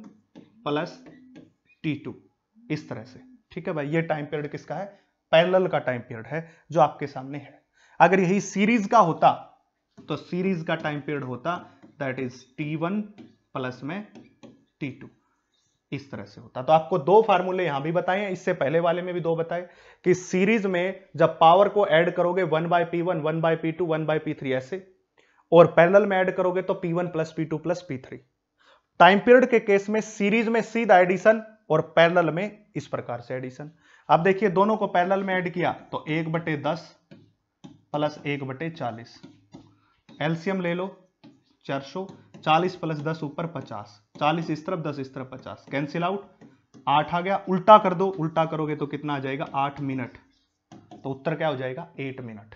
plus T two इस तरह से ठीक है भाई ये टाइम पीरियड किसका है पैरेलल का टाइम पीरियड है जो आपके सामने है अगर यही सीरीज का होता तो सीरीज का टाइम पीरियड होता that is T one plus में टी टू इस तरह से होता तो आपको दो फार्मूले यहां भी बताए इससे पहले वाले में भी दो बताए कि सीरीज में जब पावर को ऐड करोगे one by P one one by P two one by P three ऐसे और पैरेलल में ऐड करोगे तो P one plus P two plus P three time period के केस में सीरीज में सीधा एडिशन और पैरेलल में इस प्रकार से एडिशन अब देखिए दोनों को पैरेलल में ऐड किया तो एक बटे दस प्लस एक बटे चालीस एल्सियम ले लो चार सौ चालीस प्लस दस ऊपर पचास चालीस इस तरफ दस इस तरफ पचास कैंसिल आउट आठ आ गया उल्टा कर दो उल्टा करोगे तो कितना आ जाएगा आठ मिनट तो उत्तर क्या हो जाएगा एट मिनट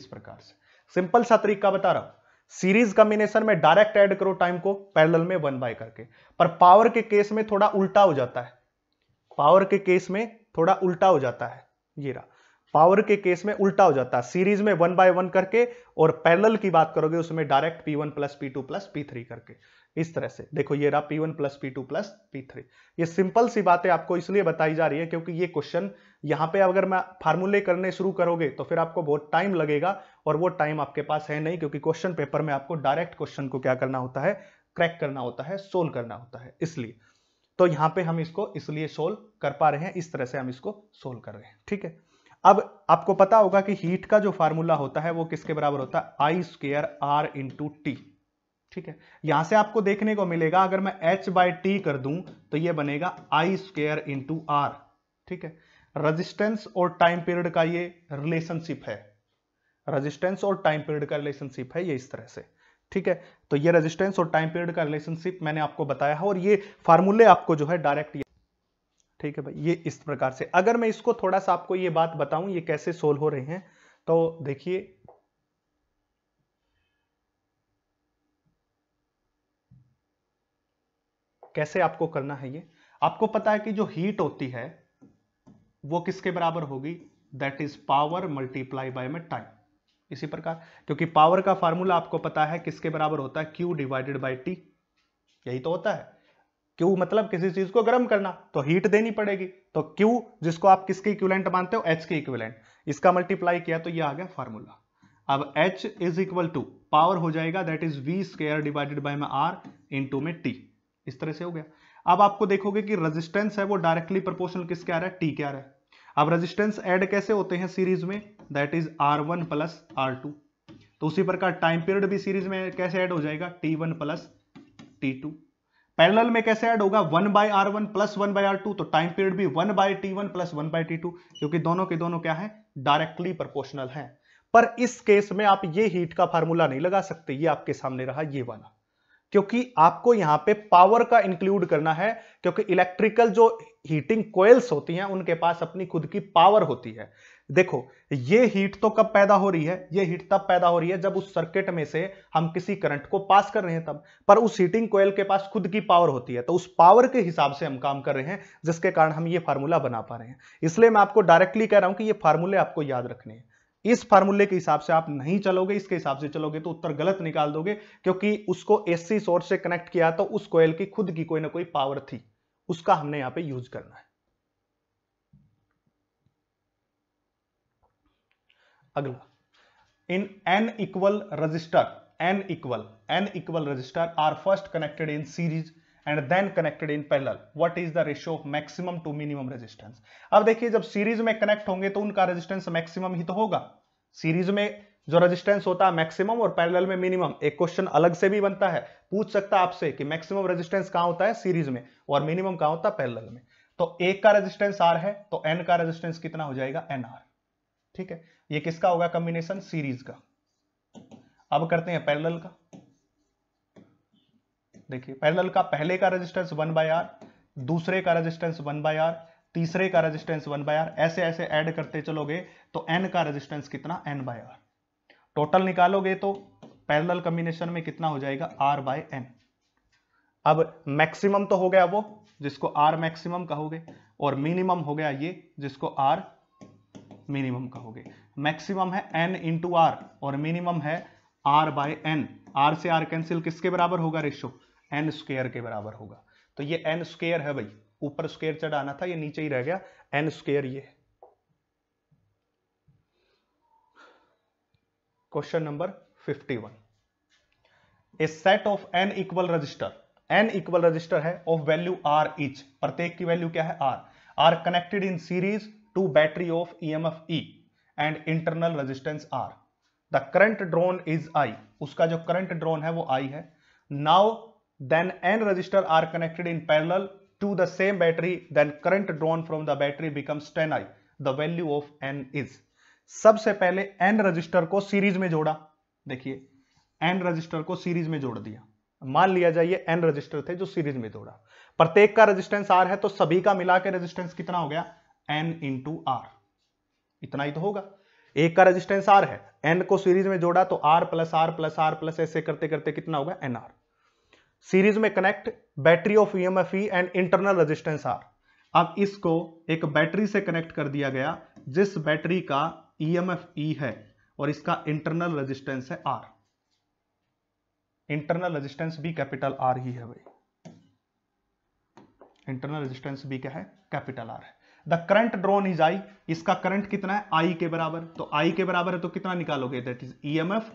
इस प्रकार से सिंपल सा तरीका बता रहा हूं सीरीज कॉम्बिनेशन में डायरेक्ट ऐड करो टाइम को पैरेलल में वन बाय करके पर पावर के केस में थोड़ा उल्टा हो जाता है पावर के केस में थोड़ा उल्टा हो जाता है ये रहा पावर के केस में उल्टा हो जाता है सीरीज में वन बाय वन करके और पैरल की बात करोगे उसमें direct P one plus P two plus P three करके इस तरह से देखो ये रहा P one plus P two plus P three ये सिंपल सी बातें आपको इसलिए बताई जा रही है क्योंकि ये क्वेश्चन यहाँ पे अगर मैं फार्मूले करने शुरू करोगे तो फिर आपको बहुत टाइम लगेगा और वो टाइम आपके पास है नहीं क्योंकि क्वेश्चन पेपर में आपको डायरेक्ट क्वेश्चन को क्या करना होता है क्रैक करना होता है सोल्व करना होता है इसलिए तो यहां पे हम इसको इसलिए सोल्व कर पा रहे हैं इस तरह से हम इसको सोल्व कर रहे हैं ठीक है अब आपको पता होगा कि हीट का जो फार्मूला होता है वो किसके बराबर होता है I square R into T ठीक है यहां से आपको देखने को मिलेगा अगर मैं एच बाई टी कर दूं तो ये बनेगा आई स्क्र इंटू आर ठीक है रेजिस्टेंस और टाइम पीरियड का ये रिलेशनशिप है रेजिस्टेंस और टाइम पीरियड का रिलेशनशिप है ये इस तरह से ठीक है तो ये रेजिस्टेंस और टाइम पीरियड का रिलेशनशिप मैंने आपको बताया है और ये फार्मूले आपको जो है डायरेक्ट ठीक है भाई ये इस प्रकार से अगर मैं इसको थोड़ा सा आपको ये बात बताऊं ये कैसे सोल्व हो रहे हैं तो देखिए कैसे आपको करना है ये आपको पता है कि जो हीट होती है वो किसके बराबर होगी that is power multiply by में टाइम इसी प्रकार क्योंकि पावर का फार्मूला आपको पता है किसके बराबर होता है क्यू डिवाइडेड बाई टी यही तो होता है क्यू मतलब किसी चीज को गर्म करना तो हीट देनी पड़ेगी तो क्यू जिसको आप किसके इक्विलेंट मानते हो एच के इक्विलेंट इसका मल्टीप्लाई किया तो ये आ गया फॉर्मूला अब H is equal to power हो जाएगा that is V square divided by में आर इंटू में टी इस तरह से हो गया अब आपको देखोगे कि रेजिस्टेंस है वो डायरेक्टली प्रपोर्शनल किसके आ रहा है टी के आ रहा है अब रेजिस्टेंस एड कैसे होते हैं सीरीज में that is R one plus R two तो उसी प्रकार टाइम पीरियड भी सीरीज में कैसे ऐड हो जाएगा T one plus T two parallel में कैसे ऐड होगा one by R one plus one by R two तो टाइम पीरियड भी one by T one plus one by T two क्योंकि दोनों के दोनों क्या है डायरेक्टली प्रपोर्शनल है पर इस केस में आप ये हीट का फार्मूला नहीं लगा सकते ये आपके सामने रहा ये वाला क्योंकि आपको यहां पे पावर का इंक्लूड करना है क्योंकि इलेक्ट्रिकल जो हीटिंग कोयल्स होती हैं उनके पास अपनी खुद की पावर होती है देखो ये हीट तो कब पैदा हो रही है ये हीट तब पैदा हो रही है जब उस सर्किट में से हम किसी करंट को पास कर रहे हैं तब पर उस हीटिंग कोयल के पास खुद की पावर होती है तो उस पावर के हिसाब से हम काम कर रहे हैं जिसके कारण हम ये फार्मूला बना पा रहे हैं इसलिए मैं आपको डायरेक्टली कह रहा हूं कि ये फार्मूले आपको याद रखने हैं इस फार्मूले के हिसाब से आप नहीं चलोगे इसके हिसाब से चलोगे तो उत्तर गलत निकाल दोगे क्योंकि उसको एसी सोर्स से कनेक्ट किया तो उस कोयल की खुद की कोई ना कोई पावर थी उसका हमने यहाँ पे यूज करना है अगला इन N equal resistor N equal N equal resistor R first connected in series and then connected in parallel what is the ratio of maximum to minimum resistance अब देखिए जब सीरीज में कनेक्ट होंगे तो उनका रेजिस्टेंस मैक्सिमम ही तो होगा सीरीज में जो रेजिस्टेंस होता है मैक्सिमम और पैरेलल में मिनिमम एक क्वेश्चन अलग से भी बनता है पूछ सकता है आपसे कि मैक्सिमम रेजिस्टेंस कहां होता है सीरीज में और मिनिमम कहां होता है पैरेलल में तो एक का रेजिस्टेंस आर है तो एन का रेजिस्टेंस कितना हो जाएगा एन आर ठीक है ये किसका होगा कॉम्बिनेशन सीरीज का अब करते हैं पैरेलल का देखिए पैरेलल का पहले का रेजिस्टेंस वन बाय आर दूसरे का रेजिस्टेंस वन बाय आर तीसरे का रेजिस्टेंस वन बाय आर ऐसे ऐसे ऐड करते चलोगे तो एन का रेजिस्टेंस कितना एन बाय आर टोटल निकालोगे तो पैरेलल कॉम्बिनेशन में कितना हो जाएगा आर बाय एन अब मैक्सिमम तो हो गया वो जिसको आर मैक्सिमम कहोगे और मिनिमम हो गया ये जिसको आर मिनिमम कहोगे मैक्सिमम है एन इंटू आर और मिनिमम है आर बाय एन आर से आर कैंसिल किसके बराबर होगा रेशो एन स्क्वेयर के बराबर होगा तो ये एन स्क्र है भाई ऊपर स्क्वेयर चढ़ाना था ये नीचे ही रह गया एन स्क्वेयर ये question number 51 a set of N equal resistor N equal resistor है ऑफ वैल्यू आर इच प्रत्येक की वैल्यू क्या है R are connected in series to battery of E M F E and internal resistance R the current drawn is I उसका जो करंट ड्रोन है वो आई है now then N resistor R connected in parallel to the same battery then current drawn from the battery becomes ten I the value of N is सबसे पहले एन रजिस्टर को सीरीज में जोड़ा देखिए एन रजिस्टर को सीरीज में जोड़ दिया मान लिया जाइए एन रजिस्टर थे जो सीरीज में जोड़ा प्रत्येक का रजिस्टेंस आर है तो सभी का मिला के रजिस्टेंस कितना हो गया एन इंटू आर इतना ही तो होगा एक का रेजिस्टेंस आर है एन को सीरीज में जोड़ा तो R plus R plus R plus ऐसे करते करते कितना होगा एन आर सीरीज में connect battery of E and internal resistance R अब इसको एक बैटरी से कनेक्ट कर दिया गया जिस बैटरी का ईएमएफ ई e है और इसका इंटरनल रेजिस्टेंस है आर इंटरनल रेजिस्टेंस भी कैपिटल आर ही है भाई इंटरनल रेजिस्टेंस भी क्या है कैपिटल आर है the current drawn is I इसका करंट कितना है आई के बराबर तो आई के बराबर है तो कितना निकालोगे दैट इज ईएमएफ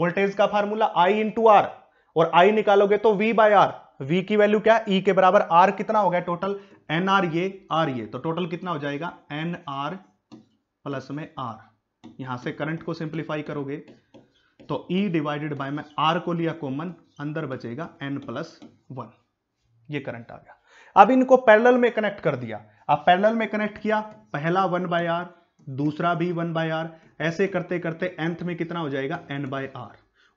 वोल्टेज का फार्मूला आई इंटू आर और आई निकालोगे तो वी बाय आर वी की वैल्यू क्या ई e के बराबर आर कितना हो गया टोटल एन आर ये आर ये तो टोटल कितना हो जाएगा एन आर प्लस में आर यहां से करंट को सिंप्लीफाई करोगे तो ई डिवाइडेड बाय में आर को लिया कॉमन अंदर बचेगा एन प्लस वन ये करंट आ गया अब इनको पैरेलल में कनेक्ट कर दिया अब पैरेलल में कनेक्ट किया पहला वन बाय आर दूसरा भी वन बाय आर ऐसे करते करते एंथ में कितना हो जाएगा एन बाय आर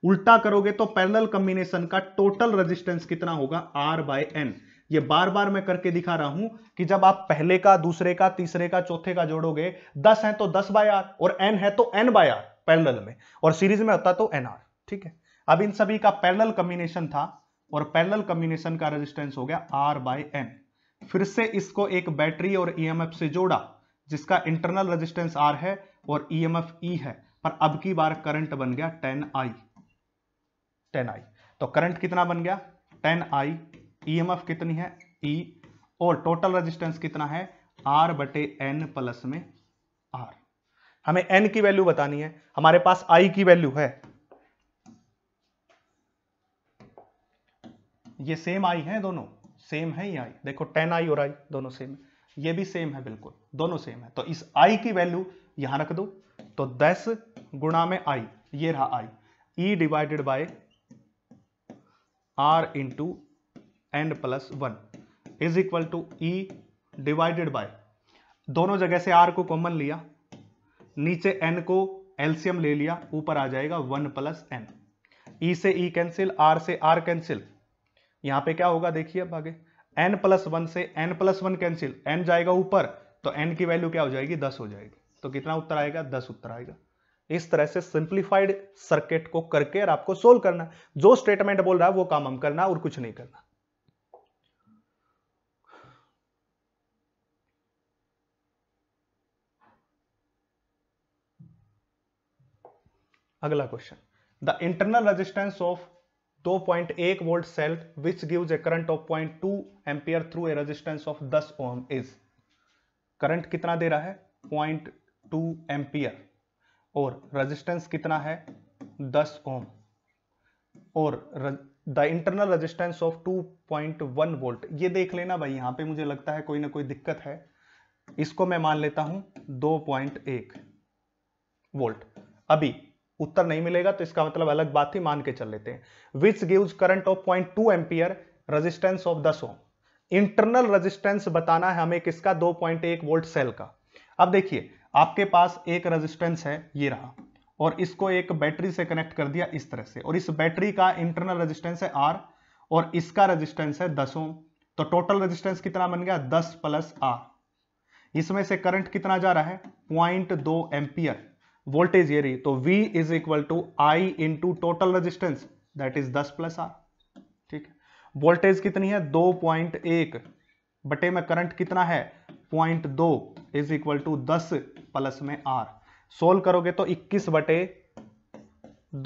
उल्टा करोगे तो पैरेलल कम्बिनेशन का टोटल रेजिस्टेंस कितना होगा आर बाय एन ये बार बार मैं करके दिखा रहा हूं कि जब आप पहले का दूसरे का तीसरे का चौथे का जोड़ोगे दस तो है तो दस बाय आर और एन है तो एन बाय आर पैरेलल में और सीरीज में होता तो एन आर ठीक है अब इन सभी का पैरेलल कम्बिनेशन था और पैरेलल कम्बिनेशन का रेजिस्टेंस हो गया आर बाय एन फिर से इसको एक बैटरी और ईएमएफ e से जोड़ा जिसका इंटरनल रेजिस्टेंस आर है और ईएमएफ e ई e है पर अब की बार करंट बन गया टेन आई टेन आई तो करंट कितना बन गया टेन आई ईएमएफ कितनी है ई e, और टोटल रेजिस्टेंस कितना है आर बटे एन प्लस में आर हमें एन की वैल्यू बतानी है हमारे पास आई की वैल्यू है ये सेम आई है दोनों सेम है या आई देखो टेन आई और आई दोनों सेम है ये भी सेम है बिल्कुल दोनों सेम है तो इस आई की वैल्यू यहां रख दो तो दस गुणा में आई ये रहा I E divided by R into N plus one is equal to E divided by दोनों जगह से आर को कॉमन लिया नीचे एन को एल्सियम ले लिया ऊपर आ जाएगा वन प्लस एन ई से ई कैंसिल आर से आर कैंसिल यहाँ पे क्या होगा देखिए अब आगे एन प्लस वन से N plus one cancel N जाएगा ऊपर तो एन की वैल्यू क्या हो जाएगी दस हो जाएगी तो कितना उत्तर आएगा दस उत्तर आएगा इस तरह से सिंप्लीफाइड सर्किट को करके और आपको सोल्व करना जो स्टेटमेंट बोल रहा है वो काम हम करना और कुछ नहीं करना अगला question the internal resistance of 2.1 volt cell which gives a current of 0.2 ampere through a resistance of 10 ohm is current कितना दे रहा है 0.2 एम्पियर और रेजिस्टेंस कितना है 10 ओम और the internal resistance of 2.1 volt ये देख लेना भाई यहां पे मुझे लगता है कोई ना कोई दिक्कत है इसको मैं मान लेता हूं 2.1 वोल्ट अभी उत्तर नहीं मिलेगा तो इसका मतलब अलग बात ही मान के चल लेते हैं which gives current of point two ampere resistance of दस ओम इंटरनल रजिस्टेंस बताना है हमें किसका दो पॉइंट एक वोल्ट सेल का अब देखिए आपके पास एक रजिस्टेंस है ये रहा और इसको एक बैटरी से कनेक्ट कर दिया इस तरह से और इस बैटरी का इंटरनल रजिस्टेंस है आर और इसका रजिस्टेंस है दस ओम तो टोटल रजिस्टेंस कितना बन गया दस प्लस आर इसमें से करंट कितना जा रहा है पॉइंट दो एम्पियर वोल्टेज ये रही तो V is equal to I into total resistance that is 10 plus R ठीक है वोल्टेज कितनी है 2.1 बटे में करंट कितना है पॉइंट दो इज इक्वल टू दस प्लस में आर सोल्व करोगे तो 21 बटे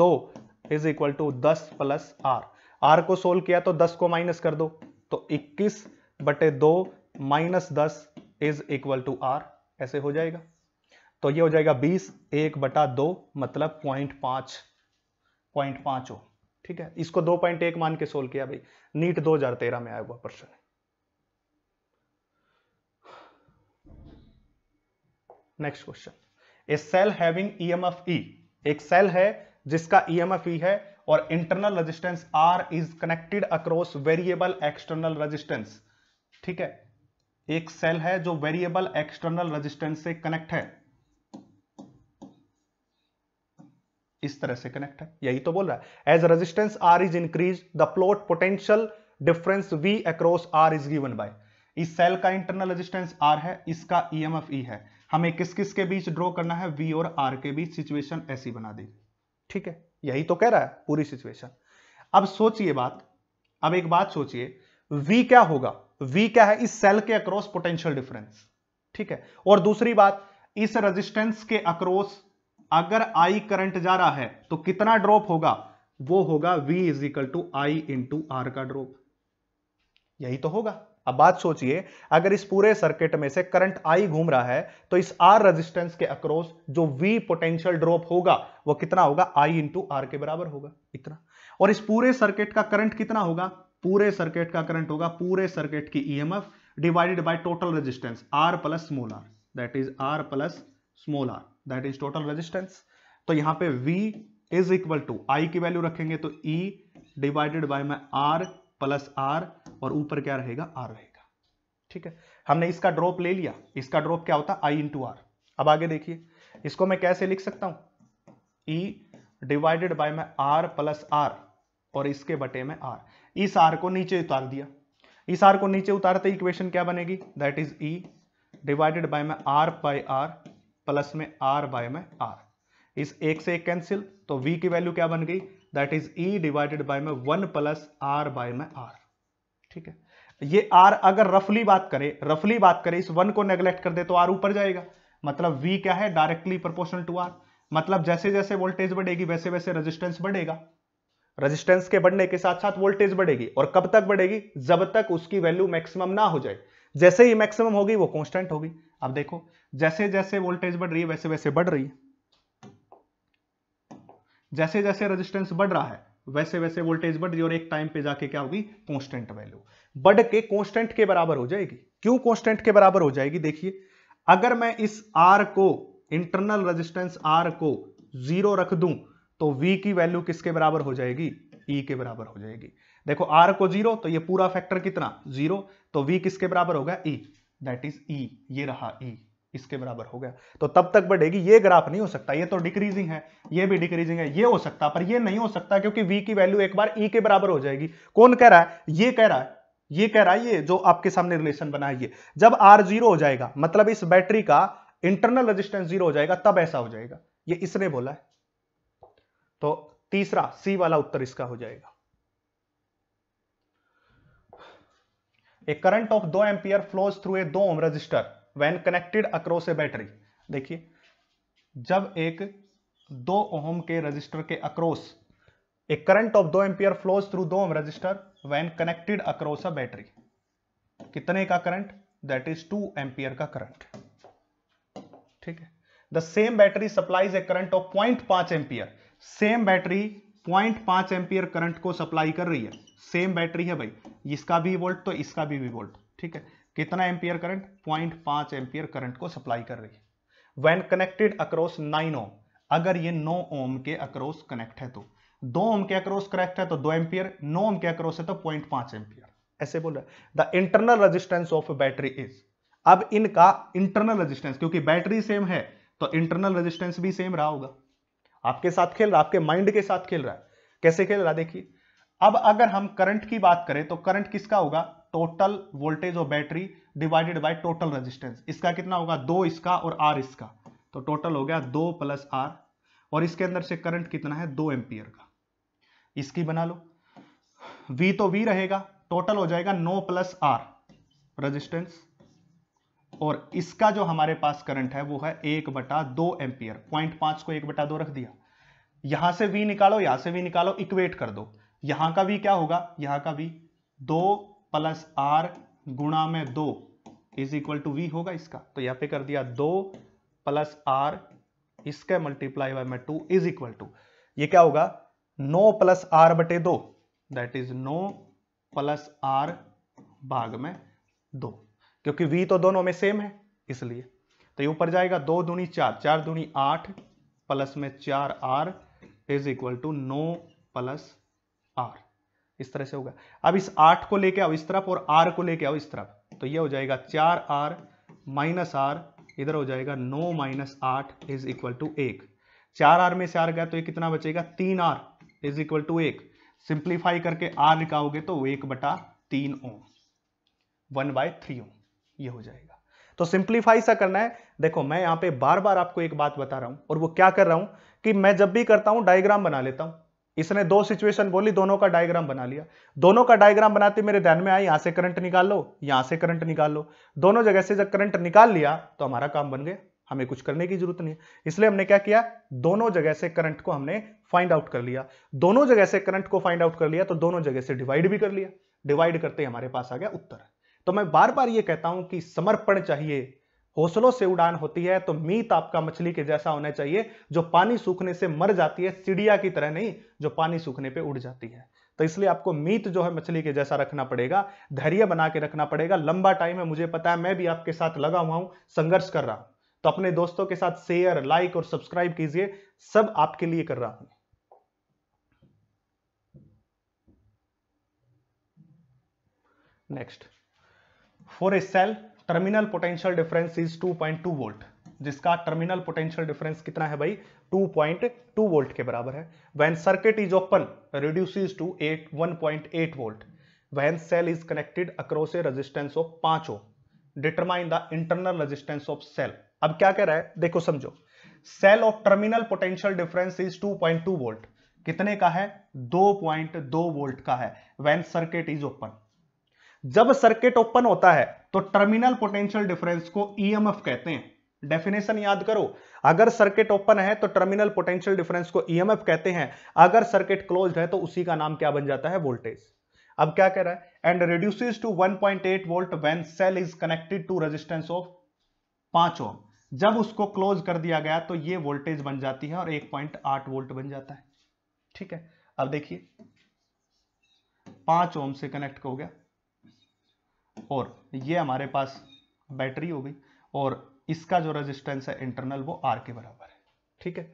दो इज इक्वल टू दस प्लस आर आर को सोल्व किया तो 10 को माइनस कर दो तो 21 बटे दो माइनस दस इज इक्वल टू आर ऐसे हो जाएगा तो ये हो जाएगा बीस एक बटा दो मतलब पॉइंट पांच पॉइंट पांच हो ठीक है इसको दो पॉइंट एक मान के सोल्व किया भाई नीट दो हजार तेरह में आया हुआ प्रश्न next question a cell having EMF E एक सेल है जिसका ईएमएफ e ई e है और internal resistance R is connected across variable external resistance ठीक है एक सेल है जो वेरिएबल एक्सटर्नल रेजिस्टेंस से कनेक्ट है इस तरह से कनेक्ट है यही तो बोल रहा है as resistance R is increase the plot potential difference V across R is given by इस सेल का इंटरनल रेजिस्टेंस आर है इसका ई एम एफ ई है हमें किस किस के बीच ड्रॉ करना है वी और आर के बीच सिचुएशन ऐसी बना दी ठीक है यही तो कह रहा है पूरी सिचुएशन अब सोचिए बात अब एक बात सोचिए वी क्या होगा वी क्या है इस सेल के अक्रॉस पोटेंशियल डिफरेंस ठीक है और दूसरी बात इस रेजिस्टेंस के अक्रॉस अगर आई करंट जा रहा है तो कितना ड्रॉप होगा वो होगा V is equal to I into R का ड्रॉप यही तो होगा अब बात सोचिए अगर इस पूरे सर्किट में से करंट आई घूम रहा है तो इस आर रेजिस्टेंस के अक्रॉस जो वी पोटेंशियल ड्रॉप होगा वो कितना होगा आई इंटू आर के बराबर होगा इतना और इस पूरे सर्किट का करंट कितना होगा पूरे सर्किट का करंट होगा पूरे सर्किट की EMF divided by total resistance R plus small R that is R plus small R that is total resistance तो यहां पे V is equal to I की वैल्यू रखेंगे तो E डिवाइडेड बाय में R प्लस आर और ऊपर क्या रहेगा R रहेगा ठीक है हमने इसका ड्रॉप ले लिया इसका ड्रॉप क्या होता है I इंटू आर अब आगे देखिए इसको मैं कैसे लिख सकता हूं ई डिवाइडेड बाय में आर प्लस आर और इसके बटे में आर इस आर को नीचे उतार दिया इस आर को नीचे उतारते इक्वेशन क्या बनेगी that is E divided by में आर बाई आर प्लस में आर बाय में आर इस एक से एक कैंसिल तो वी की वैल्यू क्या बन गई that is E divided by में वन प्लस आर बाय में आर ठीक है ये आर अगर रफली बात करें रफली बात करें इस वन को नेग्लेक्ट कर दे तो आर ऊपर जाएगा मतलब वी क्या है डायरेक्टली प्रोपोर्शनल टू आर मतलब जैसे जैसे वोल्टेज बढ़ेगी वैसे वैसे रेजिस्टेंस बढ़ेगा रेजिस्टेंस के बढ़ने के साथ साथ वोल्टेज बढ़ेगी और कब तक बढ़ेगी जब तक उसकी वैल्यू मैक्सिमम ना हो जाए जैसे ही मैक्सिमम होगी वो कॉन्स्टेंट होगी अब देखो जैसे जैसे वोल्टेज बढ़ रही है वैसे वैसे बढ़ रही है जैसे जैसे रेजिस्टेंस बढ़ रहा है वैसे वैसे वोल्टेज बढ़ रही और एक टाइम पे जाके क्या होगी कॉन्स्टेंट वैल्यू बढ़ के कॉन्स्टेंट के बराबर हो जाएगी क्यों कॉन्स्टेंट के बराबर हो जाएगी देखिए अगर मैं इस आर को इंटरनल रेजिस्टेंस आर को जीरो रख दूं तो वी की वैल्यू किसके बराबर हो जाएगी ई e के बराबर हो जाएगी देखो आर को जीरो तो ये पूरा फैक्टर कितना जीरो तो वी किसके बराबर होगा ई दैट इज ई ये रहा ई e. इसके बराबर हो गया तो तब तक बढ़ेगी ये ग्राफ नहीं हो सकता ये तो डिक्रीजिंग है ये भी डिक्रीजिंग है ये हो सकता पर ये नहीं हो सकता क्योंकि वी की वैल्यू एक बार ई e के बराबर हो जाएगी कौन कह रहा है ये कह रहा है ये कह रहा है ये जो आपके सामने रिलेशन बना है ये जब आर जीरो हो जाएगा मतलब इस बैटरी का इंटरनल रेजिस्टेंस जीरो हो जाएगा तब ऐसा हो जाएगा ये इसने बोला है तो तीसरा सी वाला उत्तर इसका हो जाएगा ए करंट ऑफ दो एम्पियर फ्लोज थ्रू ए दो ohm resistor when connected across a battery देखिए जब एक दो ओम के रजिस्टर के अक्रॉस ए करंट ऑफ दो एम्पियर फ्लोज थ्रू दो ohm resistor when connected across a battery कितने का current that is two ampere का करंट ठीक है the same battery supplies a current of point पांच एम्पियर सेम बैटरी पॉइंट पांच एम्पियर करंट को सप्लाई कर रही है सेम बैटरी है भाई इसका भी वोल्ट तो इसका भी वोल्ट ठीक है कितना एम्पियर करंट पॉइंट पांच एम्पियर करंट को सप्लाई कर रही है when connected across nine ohm अगर ये नौ ओम के अक्रॉस कनेक्ट है तो दो ओम के अक्रॉस कनेक्ट है तो दो एम्पियर नौ ओम के अक्रॉस है तो पॉइंट पांच एम्पियर ऐसे बोल रहे the internal resistance of battery is अब इनका इंटरनल रजिस्टेंस क्योंकि बैटरी सेम है तो इंटरनल रजिस्टेंस भी सेम रहा होगा आपके साथ खेल रहा आपके माइंड के साथ खेल रहा है कैसे खेल रहा देखिए अब अगर हम करंट की बात करें तो करंट किसका होगा total voltage of battery divided by total resistance इसका कितना होगा दो इसका और आर इसका तो टोटल हो गया दो प्लस आर और इसके अंदर से करंट कितना है दो एम्पियर का इसकी बना लो वी तो वी रहेगा टोटल हो जाएगा नो प्लस आर रजिस्टेंस और इसका जो हमारे पास करंट है वो है एक बटा दो एम्पियर पॉइंट पांच को एक बटा दो रख दिया यहां से वी निकालो यहां से वी निकालो इक्वेट कर दो यहां का भी क्या होगा यहां का भी दो प्लस आर गुणा में दो इज इक्वल टू वी होगा इसका तो यहां पे कर दिया दो प्लस आर इसका मल्टीप्लाई बाय में टू इज इक्वल टू ये क्या होगा नो प्लस आर बटे दो that is no plus R भाग में दो क्योंकि वी तो दोनों में सेम है इसलिए तो ये ऊपर जाएगा दो दूनी चार चार दूनी आठ प्लस में चार R is equal to no plus R इस तरह से होगा अब इस आठ को लेके आओ इस तरफ और आर को लेके आओ इस तरफ तो ये हो जाएगा चार आर माइनस आर इधर हो जाएगा नौ माइनस आठ इज इक्वल टू एक चार आर में से आर गया तो ये कितना बचेगा तीन आर इज इक्वल टू एक सिंप्लीफाई करके आर निकालोगे तो एक बटा तीन ohm one by three ohm ये हो जाएगा तो सिंप्लीफाई सा करना है देखो मैं यहां पे बार बार आपको एक बात बता रहा हूं और वो क्या कर रहा हूं कि मैं जब भी करता हूं डायग्राम बना लेता हूं इसने दो सिचुएशन बोली दोनों का डायग्राम बना लिया दोनों का डायग्राम बनाते मेरे ध्यान में आई यहां से करंट निकाल लो यहां से करंट निकाल लो दोनों जगह से जब करंट निकाल लिया तो हमारा काम बन गया हमें कुछ करने की जरूरत नहीं है इसलिए हमने क्या किया दोनों जगह से करंट को हमने फाइंड आउट कर लिया दोनों जगह से करंट को फाइंड आउट कर लिया तो दोनों जगह से डिवाइड भी कर लिया डिवाइड करते हमारे पास आ गया उत्तर तो मैं बार बार ये कहता हूं कि समर्पण चाहिए हौसलों से उड़ान होती है तो मीत आपका मछली के जैसा होना चाहिए जो पानी सूखने से मर जाती है चिड़िया की तरह नहीं जो पानी सूखने पे उड़ जाती है तो इसलिए आपको मीत जो है मछली के जैसा रखना पड़ेगा धैर्य बना के रखना पड़ेगा लंबा टाइम है मुझे पता है मैं भी आपके साथ लगा हुआ हूं संघर्ष कर रहा हूं तो अपने दोस्तों के साथ शेयर लाइक और सब्सक्राइब कीजिए सब आपके लिए कर रहा हूं next for a cell terminal potential difference is 2.2 volt जिसका टर्मिनल पोटेंशियल डिफरेंस कितना है भाई 2.2 वोल्ट के बराबर है when circuit is open reduces to 8 1.8 volt when cell is connected across a resistance of पांच ohm determine the internal resistance of cell अब क्या कह रहा है देखो समझो cell of terminal potential difference is 2.2 volt कितने का है 2.2 वोल्ट का है व्हेन सर्किट इज ओपन जब सर्किट ओपन होता है तो टर्मिनल पोटेंशियल डिफरेंस को ईएमएफ e कहते हैं डेफिनेशन याद करो अगर सर्किट ओपन है तो टर्मिनल पोटेंशियल डिफरेंस को ईएमएफ e कहते हैं अगर सर्किट क्लोज है तो उसी का नाम क्या बन जाता है वोल्टेज अब क्या कह रहा है and reduces to 1.8 volt when cell is connected to resistance of पांच ओम जब उसको क्लोज कर दिया गया तो ये वोल्टेज बन जाती है और 1.8 वोल्ट बन जाता है ठीक है अब देखिए पांच ओम से कनेक्ट हो गया और ये हमारे पास बैटरी हो गई और इसका जो रेजिस्टेंस है इंटरनल वो आर के बराबर है ठीक है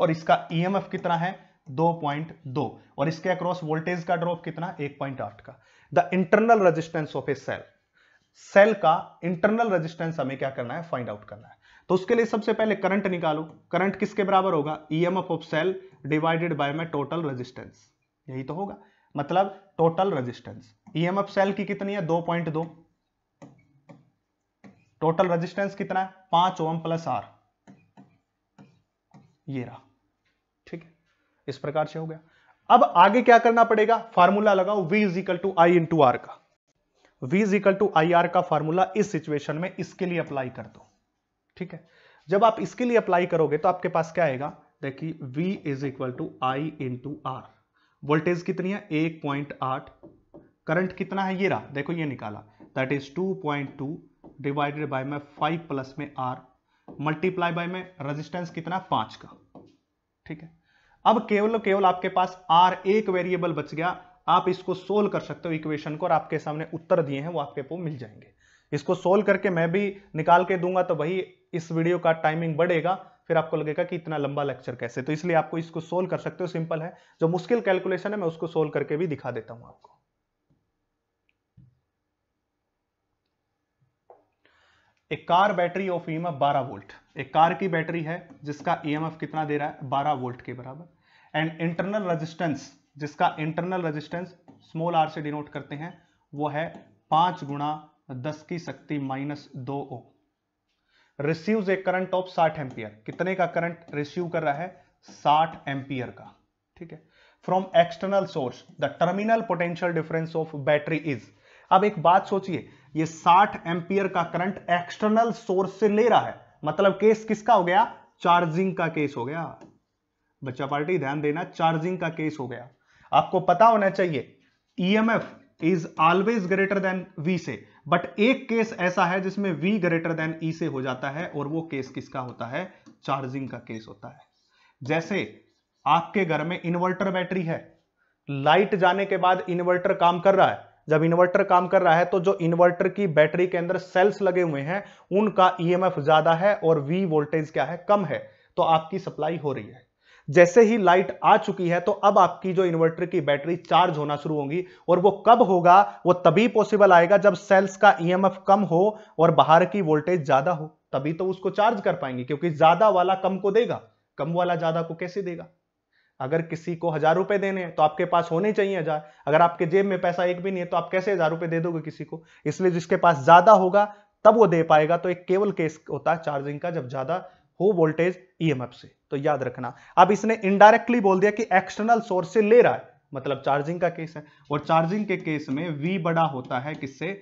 और इसका ईएमएफ e कितना है 2.2 और इसके अक्रॉस वोल्टेज का ड्रॉप कितना 1.8 का the internal resistance of a cell cell का इंटरनल रेजिस्टेंस हमें क्या करना है फाइंड आउट करना है तो उसके लिए सबसे पहले करंट निकालो करंट किसके बराबर होगा EMF of cell divided by my total resistance यही तो होगा मतलब टोटल रजिस्टेंस ईएमएफ सेल की कितनी है दो पॉइंट दो टोटल रजिस्टेंस कितना है पांच ओम प्लस आर ये रहा ठीक है इस प्रकार से हो गया अब आगे क्या करना पड़ेगा फार्मूला लगाओ V is equal to I to R का V is equal to I R का फार्मूला इस सिचुएशन में इसके लिए अप्लाई कर दो ठीक है जब आप इसके लिए अप्लाई करोगे तो आपके पास क्या आएगा देखिए V is equal to I to R voltage कितनी है एक पॉइंट आठ करंट कितना है ये रहा देखो ये निकाला that is two point two divided by में फाइव प्लस में आर मल्टीप्लाई बाय में रेजिस्टेंस कितना पांच का ठीक है अब केवल केवल आपके पास आर एक वेरिएबल बच गया आप इसको सोल्व कर सकते हो इक्वेशन को और आपके सामने उत्तर दिए हैं वो आपके को मिल जाएंगे इसको सोल्व करके मैं भी निकाल के दूंगा तो वही इस वीडियो का टाइमिंग बढ़ेगा फिर आपको लगेगा कि इतना लंबा लेक्चर कैसे तो इसलिए आपको इसको सोल्व कर सकते हो सिंपल है जो मुश्किल कैलकुलेशन है मैं उसको सोल्व करके भी दिखा देता हूं आपको एक कार बैटरी ऑफ ई बारह वोल्ट एक कार की बैटरी है जिसका ई कितना दे रहा है बारह वोल्ट के बराबर एंड इंटरनल रजिस्टेंस जिसका इंटरनल रजिस्टेंस स्मॉल आर से डिनोट करते हैं वो है पांच गुणा दस की शक्ति माइनस दो ohm receives a current of 60 ampere कितने का करंट रिसीव कर रहा है 60 एम्पियर का ठीक है from external source the terminal potential difference of battery is अब एक बात सोचिए ये 60 एम्पियर का करंट एक्सटर्नल सोर्स से ले रहा है मतलब केस किसका हो गया चार्जिंग का केस हो गया बच्चा पार्टी ध्यान देना चार्जिंग का केस हो गया आपको पता होना चाहिए EMF is always greater than V से बट एक केस ऐसा है जिसमें वी ग्रेटर देन ई से हो जाता है और वो केस किसका होता है चार्जिंग का केस होता है जैसे आपके घर में इन्वर्टर बैटरी है लाइट जाने के बाद इन्वर्टर काम कर रहा है जब इन्वर्टर काम कर रहा है तो जो इन्वर्टर की बैटरी के अंदर सेल्स लगे हुए हैं उनका ईएमएफ e ज्यादा है और वी वोल्टेज क्या है कम है तो आपकी सप्लाई हो रही है जैसे ही लाइट आ चुकी है तो अब आपकी जो इन्वर्टर की बैटरी चार्ज होना शुरू होगी और वो कब होगा वो तभी पॉसिबल आएगा जब सेल्स का ईएमएफ e कम हो और बाहर की वोल्टेज ज्यादा हो तभी तो उसको चार्ज कर पाएंगे क्योंकि ज्यादा वाला कम को देगा कम वाला ज्यादा को कैसे देगा अगर किसी को हजार रुपए देने हैं तो आपके पास होने चाहिए हजार अगर आपके जेब में पैसा एक भी नहीं है तो आप कैसे हजार रुपए दे दोगे किसी को इसलिए जिसके पास ज्यादा होगा तब वो दे पाएगा तो एक केवल केस होता है चार्जिंग का जब ज्यादा हो वोल्टेज ईएमएफ e से तो याद रखना अब इसने इनडायरेक्टली बोल दिया कि एक्सटर्नल सोर्स से ले रहा है मतलब चार्जिंग का केस है और चार्जिंग के केस में वी बड़ा होता है किससे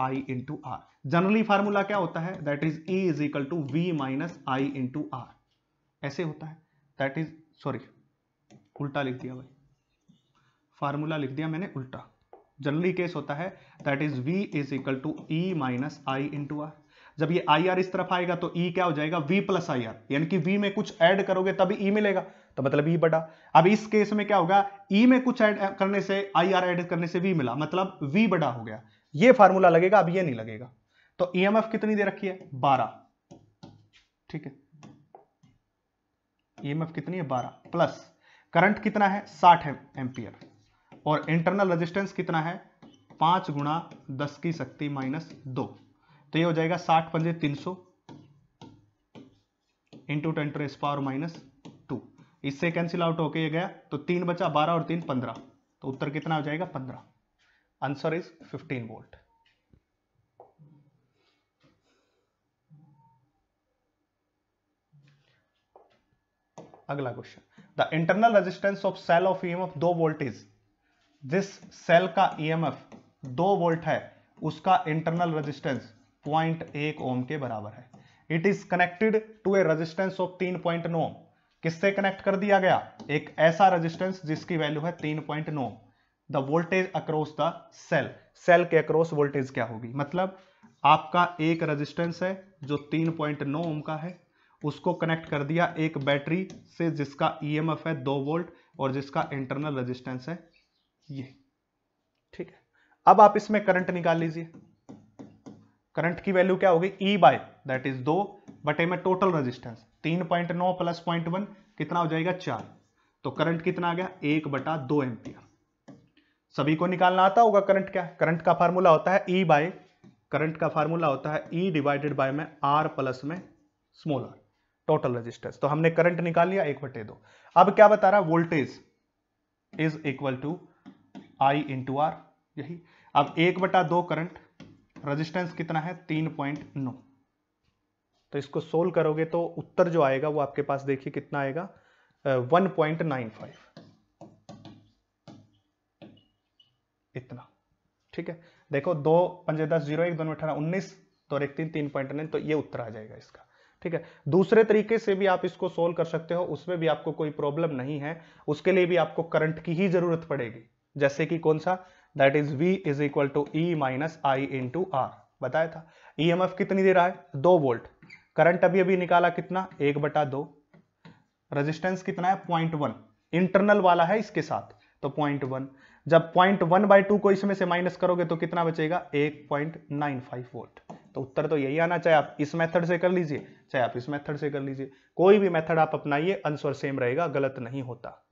I into R generally formula क्या होता है that is E is equal to V minus I into R ऐसे होता है दैट इज सॉरी उल्टा लिख दिया भाई फार्मूला लिख दिया मैंने उल्टा जनरली केस होता है that is V is equal to E minus I into R जब ये आई आर इस तरफ आएगा तो ई e क्या हो जाएगा वी प्लस आई आर यानी कि वी में कुछ ऐड करोगे तभी ई e मिलेगा तो मतलब ई e बड़ा अब इस केस में क्या होगा ई में कुछ ऐड करने से आई आर ऐड करने से वी मिला मतलब वी बड़ा हो गया ये फार्मूला लगेगा अब ये नहीं लगेगा तो ई कितनी दे रखी है बारह ठीक है ई कितनी है बारह प्लस करंट कितना है साठ एम्पियर और इंटरनल रजिस्टेंस कितना है पांच गुणा दस की शक्ति माइनस दो तो ये हो जाएगा साठ पंजे तीन सौ into ten to power minus two इससे कैंसिल आउट होके ये गया तो तीन बचा बारह और तीन पंद्रह तो उत्तर कितना हो जाएगा पंद्रह आंसर इज फिफ्टीन वोल्ट अगला question the internal resistance of cell of EMF दो वोल्ट इज जिस सेल का ईएमएफ e दो वोल्ट है उसका इंटरनल रेजिस्टेंस पॉइंट एक ओम के बराबर है it is connected to a resistance of तीन पॉइंट नो किससे कनेक्ट कर दिया गया एक ऐसा रजिस्टेंस जिसकी वैल्यू है तीन पॉइंट नो the voltage across the cell cell के अक्रॉस वोल्टेज क्या होगी मतलब आपका एक रजिस्टेंस है जो तीन पॉइंट नो ओम का है उसको कनेक्ट कर दिया एक बैटरी से जिसका ई एम एफ है दो वोल्ट और जिसका इंटरनल रेजिस्टेंस है ये ठीक है अब आप इसमें करंट निकाल लीजिए करंट की वैल्यू क्या होगी ई बाय दैट इज दो बटे में टोटल रेजिस्टेंस तीन पॉइंट नौ प्लस पॉइंट वन कितना हो जाएगा चार तो करंट कितना आ गया एक बटा दो एम्पियर सभी को निकालना आता होगा करंट क्या करंट का फार्मूला होता है ई e बाय करंट का फार्मूला होता है ई डिवाइडेड बाय में आर प्लस में स्मॉल आर टोटल रेजिस्टेंस तो हमने करंट निकाल लिया एक बटे दो अब क्या बता रहा है voltage is equal to I into R यही अब एक बटा दो करंट रेजिस्टेंस कितना है तीन पॉइंट नौ तो इसको सोल्व करोगे तो उत्तर जो आएगा वो आपके पास देखिए कितना आएगा वन पॉइंट नाइन फाइव इतना ठीक है देखो दो पंजे दस जीरो एक दोनों अठारह उन्नीस तो और एक तीन तीन पॉइंट नाइन तो ये उत्तर आ जाएगा इसका ठीक है दूसरे तरीके से भी आप इसको सोल्व कर सकते हो उसमें भी आपको कोई प्रॉब्लम नहीं है उसके लिए भी आपको करंट की ही जरूरत पड़ेगी जैसे कि कौन सा that is V is equal to E minus I to R बताया था ई एम एफ कितनी दे रहा है दो वोल्ट करंट अभी अभी निकाला कितना एक बटा दो रजिस्टेंस कितना है पॉइंट वन इंटरनल वाला है इसके साथ तो पॉइंट वन जब पॉइंट वन बाई टू को इसमें से माइनस करोगे तो कितना बचेगा एक पॉइंट नाइन फाइव वोल्ट तो उत्तर तो यही आना चाहे आप इस मेथड से कर लीजिए चाहे आप इस मेथड से कर लीजिए कोई भी मेथड आप अपनाइए आंसर सेम रहेगा गलत नहीं होता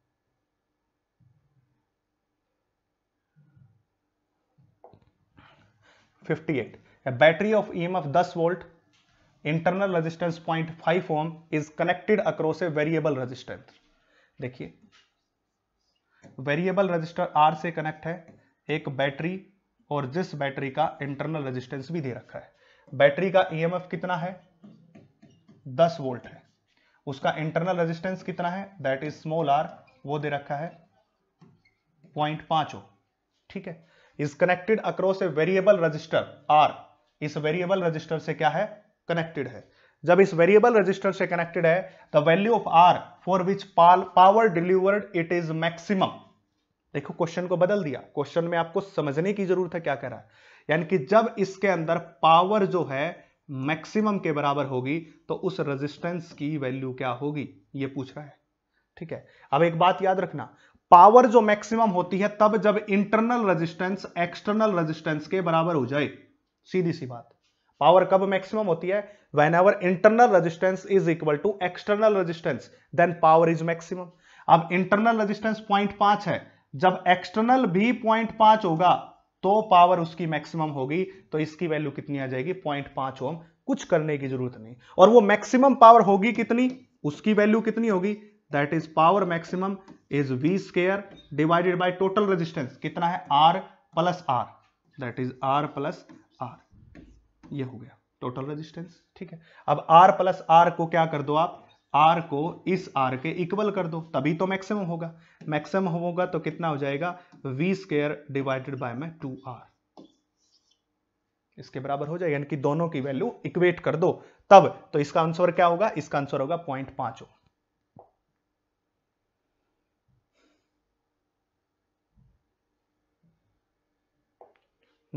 58 a battery of emf 10 volt internal resistance 0.5 ohm is connected across a variable resistance देखिए वेरिएबल रजिस्टर R से कनेक्ट है एक बैटरी और जिस बैटरी का इंटरनल रेजिस्टेंस भी दे रखा है बैटरी का ईएमएफ e कितना है 10 वोल्ट है उसका इंटरनल रेजिस्टेंस कितना है दैट इज स्मॉल आर वो दे रखा है पॉइंट पांच ठीक है is connected across a variable resistor R इस वेरिएबल रजिस्टर से क्या है कनेक्टेड है जब इस वेरिएबल रजिस्टर से कनेक्टेड है the value of R for which power delivered it is maximum देखो क्वेश्चन को बदल दिया क्वेश्चन में आपको समझने की जरूरत है क्या कह रहा है यानी कि जब इसके अंदर पावर जो है मैक्सिमम के बराबर होगी तो उस रेजिस्टेंस की वैल्यू क्या होगी ये पूछ रहा है ठीक है अब एक बात याद रखना पावर जो मैक्सिमम होती है तब जब इंटरनल रेजिस्टेंस एक्सटर्नल रेजिस्टेंस के बराबर हो जाए सीधी सी बात पावर कब मैक्सिमम होती है whenever internal resistance is equal to external resistance then power is maximum अब इंटरनल रेजिस्टेंस पॉइंट पांच है जब एक्सटर्नल भी पॉइंट पांच होगा तो पावर उसकी मैक्सिमम होगी तो इसकी वैल्यू कितनी आ जाएगी पॉइंट पांच ओम कुछ करने की जरूरत नहीं और वो मैक्सिमम पावर होगी कितनी उसकी वैल्यू कितनी होगी that is power maximum is V square divided by total resistance कितना है R plus R that is R plus R ये हो गया टोटल रेजिस्टेंस ठीक है अब आर प्लस आर को क्या कर दो आप आर को इस आर के इक्वल कर दो तभी तो मैक्सिमम होगा मैक्सिमम होगा तो कितना हो जाएगा वी स्केयर डिवाइडेड बाय में टू आर इसके बराबर हो जाएगा यानी कि दोनों की वैल्यू इक्वेट कर दो तब तो इसका आंसर क्या होगा इसका आंसर होगा पॉइंट पांच ohm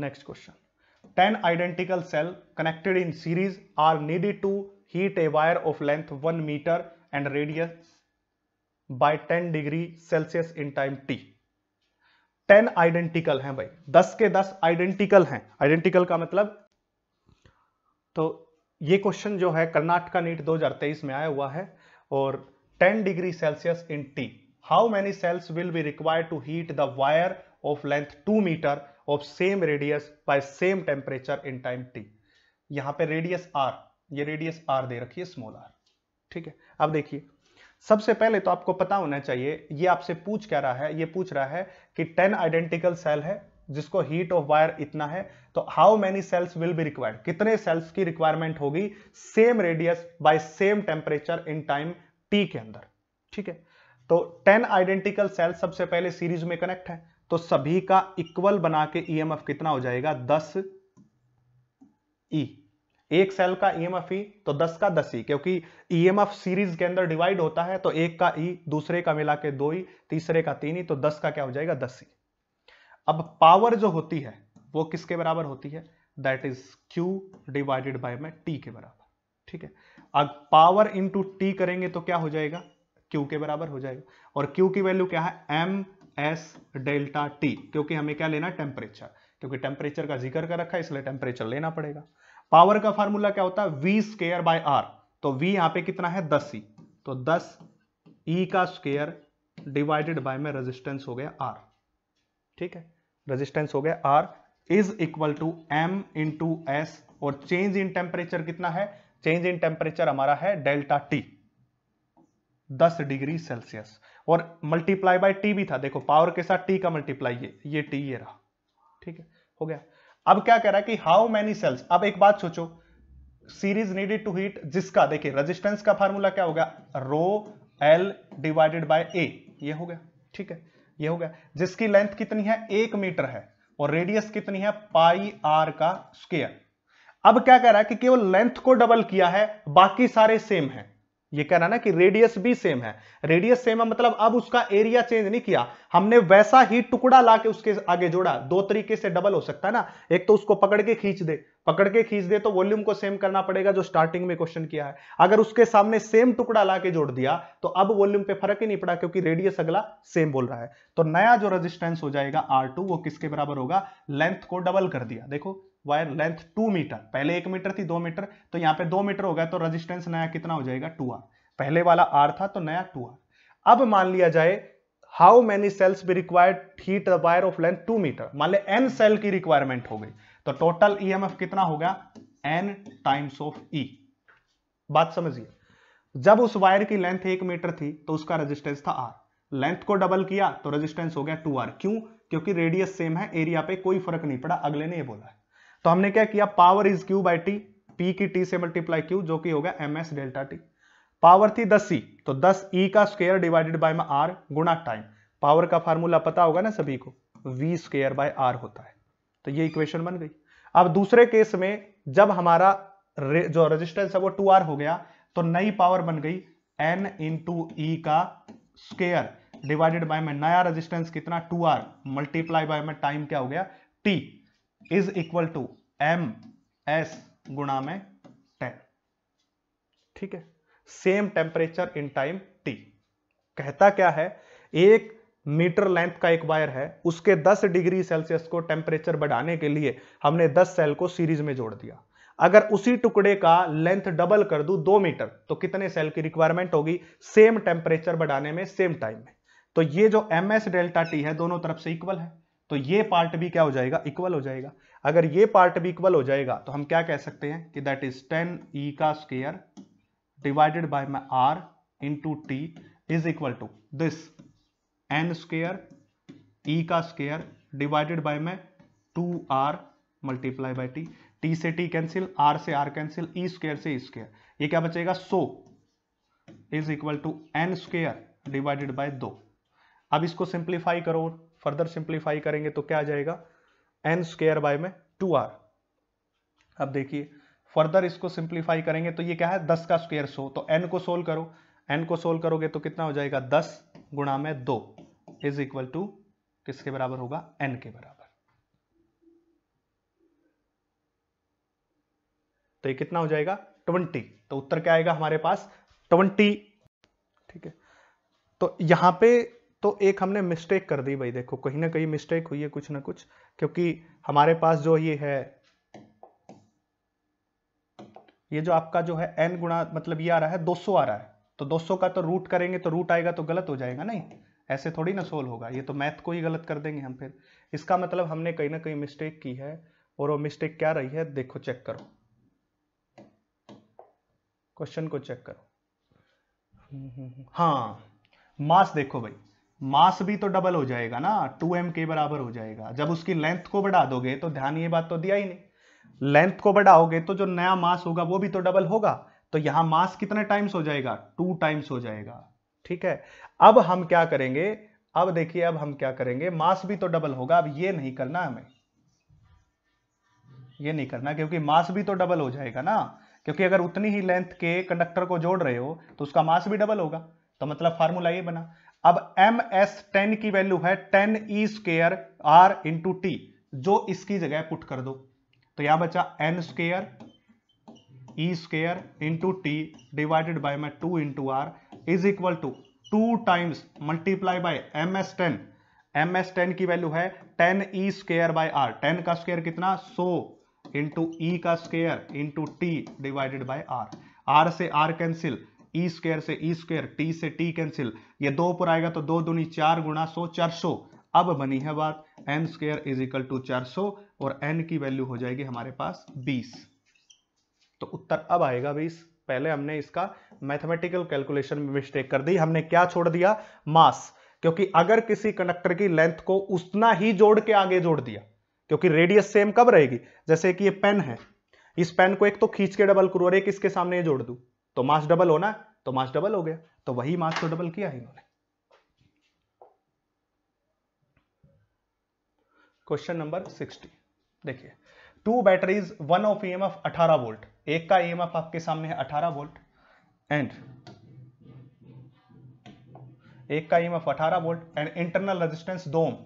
next question ten identical cell connected in series are needed to heat a wire of length one metre and radius by ten degree Celsius in time T ten identical हैं भाई दस के दस आइडेंटिकल हैं आइडेंटिकल का मतलब तो ये क्वेश्चन जो है कर्नाटका नीट दो हजार तेईस में आया हुआ है और ten degree Celsius in T how many cells will be require to heat the wire of length two metre of same radius by same temperature in time T यहां पे रेडियस आर ये रेडियस आर दे रखी है स्मॉल आर ठीक है अब देखिए सबसे पहले तो आपको पता होना चाहिए ये आपसे पूछ क्या रहा है ये पूछ रहा है कि टेन आइडेंटिकल सेल है जिसको हीट ऑफ वायर इतना है तो how many cells will be required कितने सेल्स की रिक्वायरमेंट होगी same radius by same temperature in time T के अंदर ठीक है तो 10 आइडेंटिकल सेल्स सबसे पहले सीरीज में कनेक्ट है तो सभी का इक्वल बना के ईएमएफ e कितना हो जाएगा दस ई e. एक सेल का ईएमएफ e ई तो दस का दस ई क्योंकि ईएमएफ सीरीज के अंदर डिवाइड होता है तो एक का ई दूसरे का मिला के दो ई तीसरे का तीन ई तो दस का क्या हो जाएगा दस ई अब पावर जो होती है वो किसके बराबर होती है that is Q divided by में टी के बराबर ठीक है अब पावर इंटू टी करेंगे तो क्या हो जाएगा क्यू के बराबर हो जाएगा और क्यू की वैल्यू क्या है एम एस डेल्टा टी क्योंकि हमें क्या लेना है टेम्परेचर क्योंकि टेम्परेचर का जिक्र कर रखा है इसलिए टेम्परेचर लेना पड़ेगा पावर का फार्मूला क्या होता है वी स्केयर बाय आर तो वी यहां पे कितना है दस ई e. तो दस ई e का स्केयर डिवाइडेड बाय में रेजिस्टेंस हो गया आर ठीक है रेजिस्टेंस हो गया R is equal to M into S और चेंज इन टेम्परेचर कितना है चेंज इन टेम्परेचर हमारा है डेल्टा टी दस डिग्री सेल्सियस और मल्टीप्लाई बाय टी भी था देखो पावर के साथ टी का मल्टीप्लाई ये ये टी ये रहा ठीक है हो गया अब क्या कह रहा है कि हाउ मेनी सेल्स अब एक बात सोचो सीरीज नीडेड टू हीट जिसका देखिए रेजिस्टेंस का फार्मूला क्या गया rho L divided by A ये हो गया ठीक है ये हो गया जिसकी लेंथ कितनी है एक मीटर है और रेडियस कितनी है पाई आर का स्क्वेयर अब क्या कह रहा है कि केवल लेंथ को डबल किया है बाकी सारे सेम है ये कह रहा ना कि रेडियस भी सेम है रेडियस सेम है मतलब अब उसका एरिया चेंज नहीं किया हमने वैसा ही टुकड़ा लाके उसके आगे जोड़ा दो तरीके से डबल हो सकता है ना एक तो उसको पकड़ के खींच दे पकड़ के खींच दे तो वॉल्यूम को सेम करना पड़ेगा जो स्टार्टिंग में क्वेश्चन किया है अगर उसके सामने सेम टुकड़ा लाके जोड़ दिया तो अब वॉल्यूम पे फर्क ही नहीं पड़ा क्योंकि रेडियस अगला सेम बोल रहा है तो नया जो रेजिस्टेंस हो जाएगा आर वो किसके बराबर होगा लेंथ को डबल कर दिया देखो वायर लेंथ टू मीटर पहले एक मीटर थी दो मीटर तो यहां पे दो मीटर हो गया तो रजिस्टेंस नया कितना हो जाएगा टू आर पहले वाला आर था तो नया टू आर अब मान लिया जाए how many cells be required heat the wire of length two metre मान लिया एन सेल की रिक्वायरमेंट हो गई तो टोटल ई एम एफ कितना एन टाइम्स ऑफ ई बात समझिए जब उस वायर की लेंथ एक मीटर थी तो उसका रेजिस्टेंस था आर लेंथ को डबल किया तो रेजिस्टेंस हो गया टू आर क्यों क्योंकि रेडियस सेम है एरिया पे कोई फर्क नहीं पड़ा अगले ने ये बोला है तो हमने क्या किया power is Q by T P की टी से मल्टीप्लाई क्यू जो कि होगा M S delta T power थी दस सी e, तो दस ई e का स्क्वेयर डिवाइडेड बाय में आर गुणा टाइम पावर का फार्मूला पता होगा ना सभी को वी स्क्वेयर बाय आर होता है तो ये इक्वेशन बन गई अब दूसरे केस में जब हमारा जो रेजिस्टेंस है वो टू आर हो गया तो नई पावर बन गई एन इन ई का स्क्वेयर डिवाइडेड बाय में नया रेजिस्टेंस कितना टू आर मल्टीप्लाई बाय में टाइम क्या हो गया T is equal to M S गुणा में टेन ठीक है same temperature in time T कहता क्या है एक मीटर लेंथ का एक वायर है उसके 10 डिग्री सेल्सियस को टेम्परेचर बढ़ाने के लिए हमने 10 सेल को सीरीज में जोड़ दिया अगर उसी टुकड़े का लेंथ डबल कर दू दो मीटर तो कितने सेल की रिक्वायरमेंट होगी सेम टेम्परेचर बढ़ाने में सेम टाइम में तो ये जो एम एस डेल्टा टी है दोनों तरफ से इक्वल है तो ये पार्ट भी क्या हो जाएगा इक्वल हो जाएगा अगर ये पार्ट भी इक्वल हो जाएगा तो हम क्या कह सकते हैं कि दैट इज टेन ई का स्केयर डिवाइडेड बाय माई R in two T is equal to this N square E का स्केयर डिवाइडेड बाय माई two R multiply by T T से टी कैंसिल आर से आर कैंसिल ई स्केयर से ई e स्केयर ये क्या बचेगा so is equal to N square divided by दो अब इसको सिंप्लीफाई करो फर्दर सिंप्लीफाई करेंगे तो क्या आ जाएगा एन स्क्र बाय में टू आर अब देखिए फर्दर इसको सिंप्लीफाई करेंगे तो ये क्या है दस का स्क्वेयर सो तो एन को सोल्व करो एन को सोल्व करोगे तो कितना हो जाएगा दस गुणा में दो इज इक्वल टू किसके बराबर होगा एन के बराबर तो ये कितना हो जाएगा ट्वेंटी तो उत्तर क्या आएगा हमारे पास ट्वेंटी ठीक है तो यहां पे तो एक हमने मिस्टेक कर दी भाई देखो कहीं ना कहीं मिस्टेक हुई है कुछ ना कुछ क्योंकि हमारे पास जो ये है ये जो आपका जो है एन गुणा मतलब ये आ रहा है 200 आ रहा है तो 200 का तो रूट करेंगे तो रूट आएगा तो गलत हो जाएगा नहीं ऐसे थोड़ी ना सोल होगा ये तो मैथ को ही गलत कर देंगे हम फिर इसका मतलब हमने कहीं ना कहीं मिस्टेक की है और वो मिस्टेक क्या रही है देखो चेक करो क्वेश्चन को चेक करो हम्म, हम्म, हम्म। हाँ मास देखो भाई मास भी तो डबल हो जाएगा ना टू एम के बराबर हो जाएगा जब उसकी लेंथ को बढ़ा दोगे तो ध्यान ये बात तो दिया ही नहीं लेंथ को बढ़ाओगे तो जो नया मास होगा वो भी तो डबल होगा तो यहां मास कितने टाइम्स हो जाएगा टू टाइम्स हो जाएगा ठीक है अब हम क्या करेंगे अब देखिए अब हम क्या करेंगे मास भी तो डबल होगा अब ये नहीं करना हमें ये नहीं करना क्योंकि मास भी तो डबल हो जाएगा ना क्योंकि अगर उतनी ही लेंथ के कंडक्टर को जोड़ रहे हो तो उसका मास भी डबल होगा तो मतलब फार्मूला ये बना अब एम एस टेन की वैल्यू है ten E square R into T जो इसकी जगह पुट कर दो तो यहां बचा N square E square into T divided by मै two into R is equal to two times multiply by M S ten M S ten की वैल्यू है ten E square by R ten का स्केयर कितना सो इंटू ई का square into T divided by R R से R cancel E e square से ई स्क्र टी से टी कैंसिल ये दो ऊपर आएगा तो दो दुनी चार गुणा सो चार सो अब बनी है बात N square is equal to चार सो और एन की वैल्यू हो जाएगी हमारे पास बीस तो उत्तर अब आएगा बीस पहले हमने इसका मैथमेटिकल कैलकुलेशन में मिस्टेक कर दी हमने क्या छोड़ दिया मास क्योंकि अगर किसी कंडक्टर की लेंथ को उतना ही जोड़ के आगे जोड़ दिया क्योंकि रेडियस सेम कब रहेगी जैसे कि ये पेन है इस पेन को एक तो खींच के डबल करो और एक इसके सामने जोड़ दू तो मास डबल होना तो मास डबल हो गया तो वही मास तो डबल किया इन्होंने क्वेश्चन नंबर सिक्सटी देखिए two batteries one of EMF 18 volt एक का एफ e आपके सामने है 18 वोल्ट एंड एक का F 18 volt and internal resistance दो ohm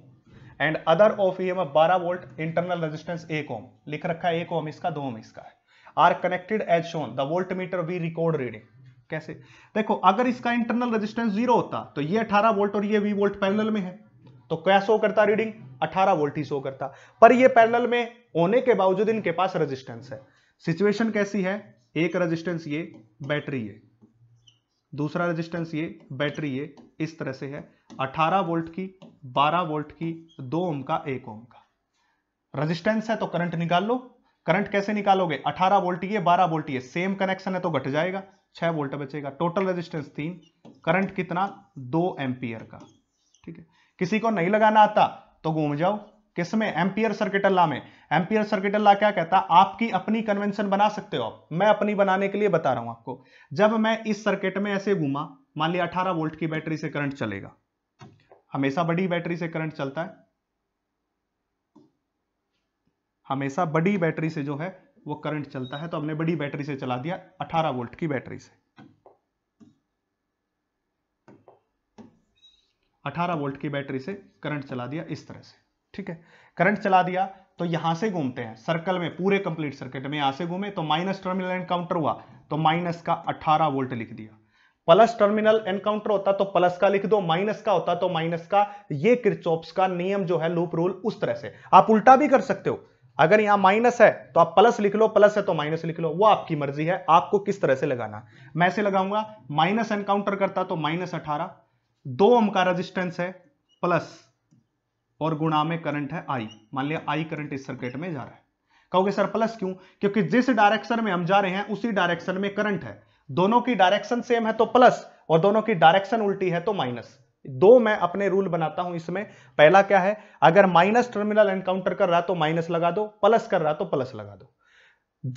and other of F 12 volt internal resistance एक ओम लिख रखा है एक ओम इसका दो ओम इसका R connected as shown the voltmeter V record reading कैसे देखो अगर इसका इंटरनल रेजिस्टेंस जीरो होता तो ये 18 वोल्ट और ये वी वोल्ट पैनल में है तो क्या शो करता रीडिंग 18 वोल्ट ही शो करता पर ये पैनल में होने के बावजूद इनके पास रेजिस्टेंस है सिचुएशन कैसी है एक रेजिस्टेंस ये बैटरी है दूसरा रेजिस्टेंस ये बैटरी ये इस तरह से है 18 वोल्ट की 12 वोल्ट की दो ओम का एक ओम का रेजिस्टेंस है तो करंट निकाल लो करंट कैसे निकालोगे 18 वोल्ट ये 12 वोल्ट ये सेम कनेक्शन है तो घट जाएगा 6 वोल्ट बचेगा टोटल रेजिस्टेंस तीन करंट कितना दो एम्पियर का ठीक है किसी को नहीं लगाना आता तो घूम जाओ किसमें एम्पियर सर्किट अल्लाह में एम्पियर सर्किट अल्लाह क्या कहता है आपकी अपनी कन्वेंशन बना सकते हो आप मैं अपनी बनाने के लिए बता रहा हूं आपको जब मैं इस सर्किट में ऐसे घूमा मान लिया अठारह वोल्ट की बैटरी से करंट चलेगा हमेशा बड़ी बैटरी से करंट चलता है हमेशा बड़ी बैटरी से जो है वो करंट चलता है तो हमने बड़ी बैटरी से चला दिया 18 वोल्ट की बैटरी से 18 वोल्ट की बैटरी से करंट चला दिया इस तरह से ठीक है करंट चला दिया तो यहां से घूमते हैं सर्कल में पूरे कंप्लीट सर्किट में यहां से घूमे तो माइनस टर्मिनल एनकाउंटर हुआ तो माइनस का 18 वोल्ट लिख दिया प्लस टर्मिनल एनकाउंटर होता तो प्लस का लिख दो माइनस का होता तो माइनस का ये क्रिचॉप्स का नियम जो है लूप रूल उस तरह से आप उल्टा भी कर सकते हो अगर यहां माइनस है तो आप प्लस लिख लो प्लस है तो माइनस लिख लो वो आपकी मर्जी है आपको किस तरह से लगाना मैं ऐसे लगाऊंगा माइनस एनकाउंटर करता तो माइनस अठारह दो ओम का रेजिस्टेंस है प्लस और गुणा में करंट है आई मान लिया आई करंट इस सर्किट में जा रहा है कहोगे सर प्लस क्यों क्योंकि जिस डायरेक्शन में हम जा रहे हैं उसी डायरेक्शन में करंट है दोनों की डायरेक्शन सेम है तो प्लस और दोनों की डायरेक्शन उल्टी है तो माइनस दो मैं अपने रूल बनाता हूं इसमें पहला क्या है अगर माइनस टर्मिनल एनकाउंटर कर रहा तो माइनस लगा दो प्लस कर रहा तो प्लस लगा दो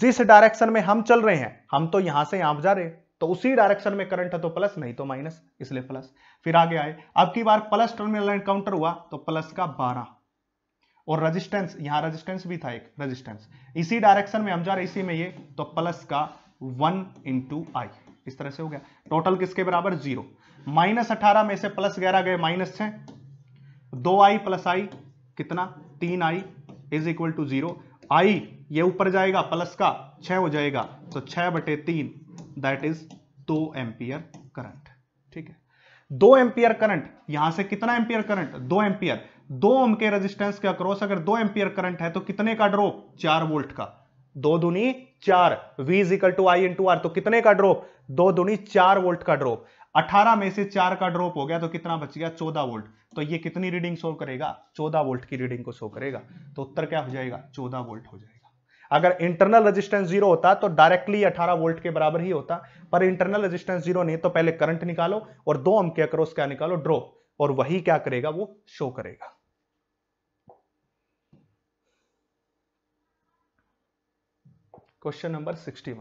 जिस डायरेक्शन में हम चल रहे हैं हम तो यहां से यहां जा रहे तो उसी डायरेक्शन में करंट है तो प्लस नहीं तो माइनस इसलिए प्लस फिर आगे आए अब की बार प्लस टर्मिनल एनकाउंटर हुआ तो प्लस का बारह और रेजिस्टेंस यहां रेजिस्टेंस भी था एक रेजिस्टेंस इसी डायरेक्शन में हम जा रहे इसी में ये तो प्लस का वन इंटू आई इस तरह से हो गया टोटल किसके बराबर जीरो माइनस अठारह में से प्लस ग्यारह गए माइनस छ दो आई प्लस आई कितना तीन I is equal to zero I ये ऊपर जाएगा प्लस का छः हो जाएगा तो छह बटे तीन दैट इज दो एम्पियर करंट ठीक है दो एम्पियर करंट यहां से कितना एम्पियर करंट दो एम्पियर दो ओम के रेजिस्टेंस के अक्रॉस अगर दो एम्पियर करंट है तो कितने का ड्रॉप चार वोल्ट का दो दुनी चार V is equal to I into R तो कितने का ड्रॉप दो दुनी चार वोल्ट का ड्रॉप 18 में से चार का ड्रॉप हो गया तो कितना बच गया 14 वोल्ट तो ये कितनी रीडिंग शो करेगा 14 वोल्ट की रीडिंग को शो करेगा तो उत्तर क्या हो जाएगा 14 वोल्ट हो जाएगा अगर इंटरनल रेजिस्टेंस जीरो होता तो डायरेक्टली 18 वोल्ट के बराबर ही होता पर इंटरनल रेजिस्टेंस जीरो नहीं तो पहले करंट निकालो और दो अंक के अक्रॉस क्या निकालो ड्रॉप और वही क्या करेगा वो शो करेगा question number sixty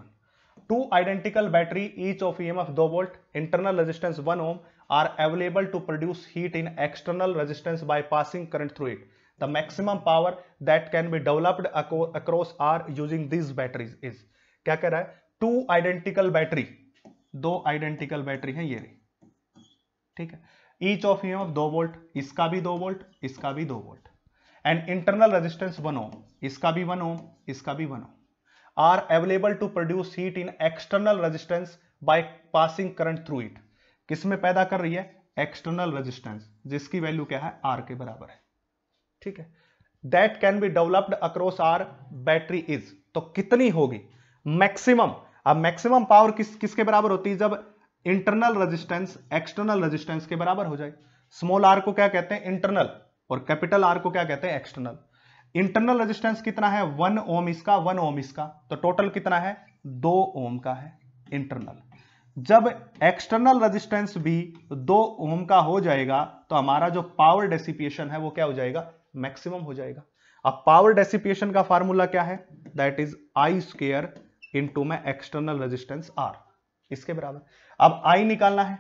Two identical battery, each of EMF 2 volt, internal resistance 1 ohm, are available to produce heat in external resistance by passing current through it. The maximum power that can be developed across R using these batteries is क्या कह रहा है टू आइडेंटिकल बैटरी दो आइडेंटिकल बैटरी है ये ठीक है ईच ऑफ यू दो वोल्ट इसका भी दो वोल्ट इसका भी दो volt and internal resistance one ohm इसका भी वन ओम इसका भी one ohm are available to produce heat in external resistance by passing current through it किस में पैदा कर रही है एक्सटर्नल रेजिस्टेंस जिसकी वैल्यू क्या है आर के बराबर है ठीक है that can be developed across R battery is तो कितनी होगी मैक्सिमम अब मैक्सिमम पावर किस किसके बराबर होती है जब इंटरनल रेजिस्टेंस एक्सटर्नल रेजिस्टेंस के बराबर हो जाए स्मॉल आर को क्या कहते हैं इंटरनल और कैपिटल आर को क्या कहते हैं एक्सटर्नल इंटरनल रेजिस्टेंस कितना है वन ओम इसका वन ओम इसका तो टोटल कितना है दो ओम का है इंटरनल जब एक्सटर्नल रेजिस्टेंस भी दो ओम का हो जाएगा तो हमारा जो पावर डेसिपिएशन है वो क्या हो जाएगा मैक्सिमम हो जाएगा अब पावर डेसिपिएशन का फार्मूला क्या है that is I square to में एक्सटर्नल रेजिस्टेंस आर इसके बराबर अब आई निकालना है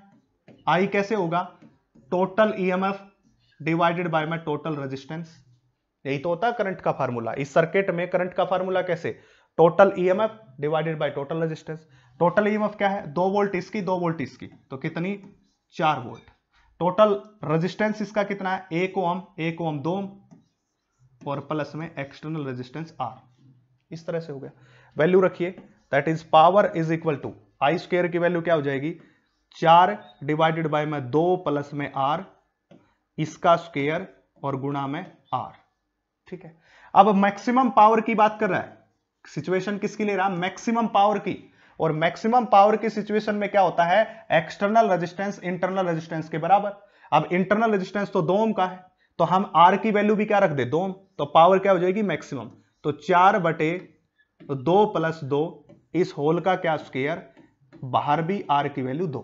आई कैसे होगा total F divided by my total resistance यही तो होता है करंट का फार्मूला इस सर्किट में करंट का फार्मूला कैसे total EMF divided by total resistance total EMF क्या है दो वोल्ट इसकी दो वोल्ट इसकी तो कितनी चार वोल्ट टोटल रेजिस्टेंस इसका कितना है एक ओम एक ओम दो और प्लस में एक्सटर्नल रेजिस्टेंस आर इस तरह से हो गया वैल्यू रखिए that is power is equal to I square की वैल्यू क्या हो जाएगी चार डिवाइडेड बाय में दो प्लस में आर इसका स्क्वेयर और गुणा में आर ठीक है अब मैक्सिमम पावर की बात कर रहा है सिचुएशन किसकी ले रहा है मैक्सिमम पावर की और मैक्सिमम पावर की सिचुएशन में क्या होता है एक्सटर्नल रेजिस्टेंस इंटरनल रेजिस्टेंस के बराबर अब इंटरनल रेजिस्टेंस तो ओम का है तो हम आर की वैल्यू भी क्या रख दे ओम तो पावर क्या हो जाएगी मैक्सिमम तो चार बटे दो प्लस दो इस होल का क्या स्केयर बाहर भी आर की वैल्यू दो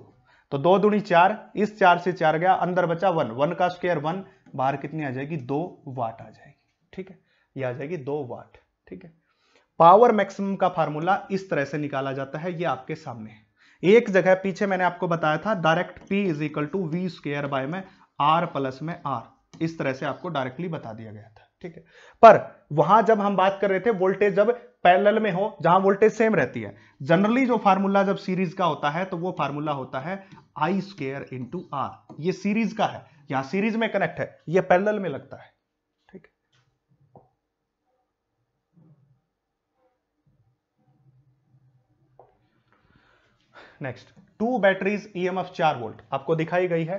तो दो दूनी चार इस चार से चार गया अंदर बचा वन वन का स्केयर वन बाहर कितनी आ जाएगी दो वाट आ जाएगी ठीक है ये आ जाएगी दो वाट ठीक है पावर मैक्सिमम का फार्मूला इस तरह से निकाला जाता है ये आपके सामने है एक जगह पीछे मैंने आपको बताया था direct P is equal to V square by में R प्लस में R इस तरह से आपको डायरेक्टली बता दिया गया था ठीक है पर वहां जब हम बात कर रहे थे वोल्टेज जब पैरेलल में हो जहां वोल्टेज सेम रहती है जनरली जो फार्मूला जब सीरीज का होता है तो वो फार्मूला होता है आई स्क्र इंटू आर ये सीरीज का है यहां सीरीज में कनेक्ट है ये पैरेलल में लगता है नेक्स्ट टू बैटरीज ईएमएफ चार वोल्ट आपको दिखाई गई है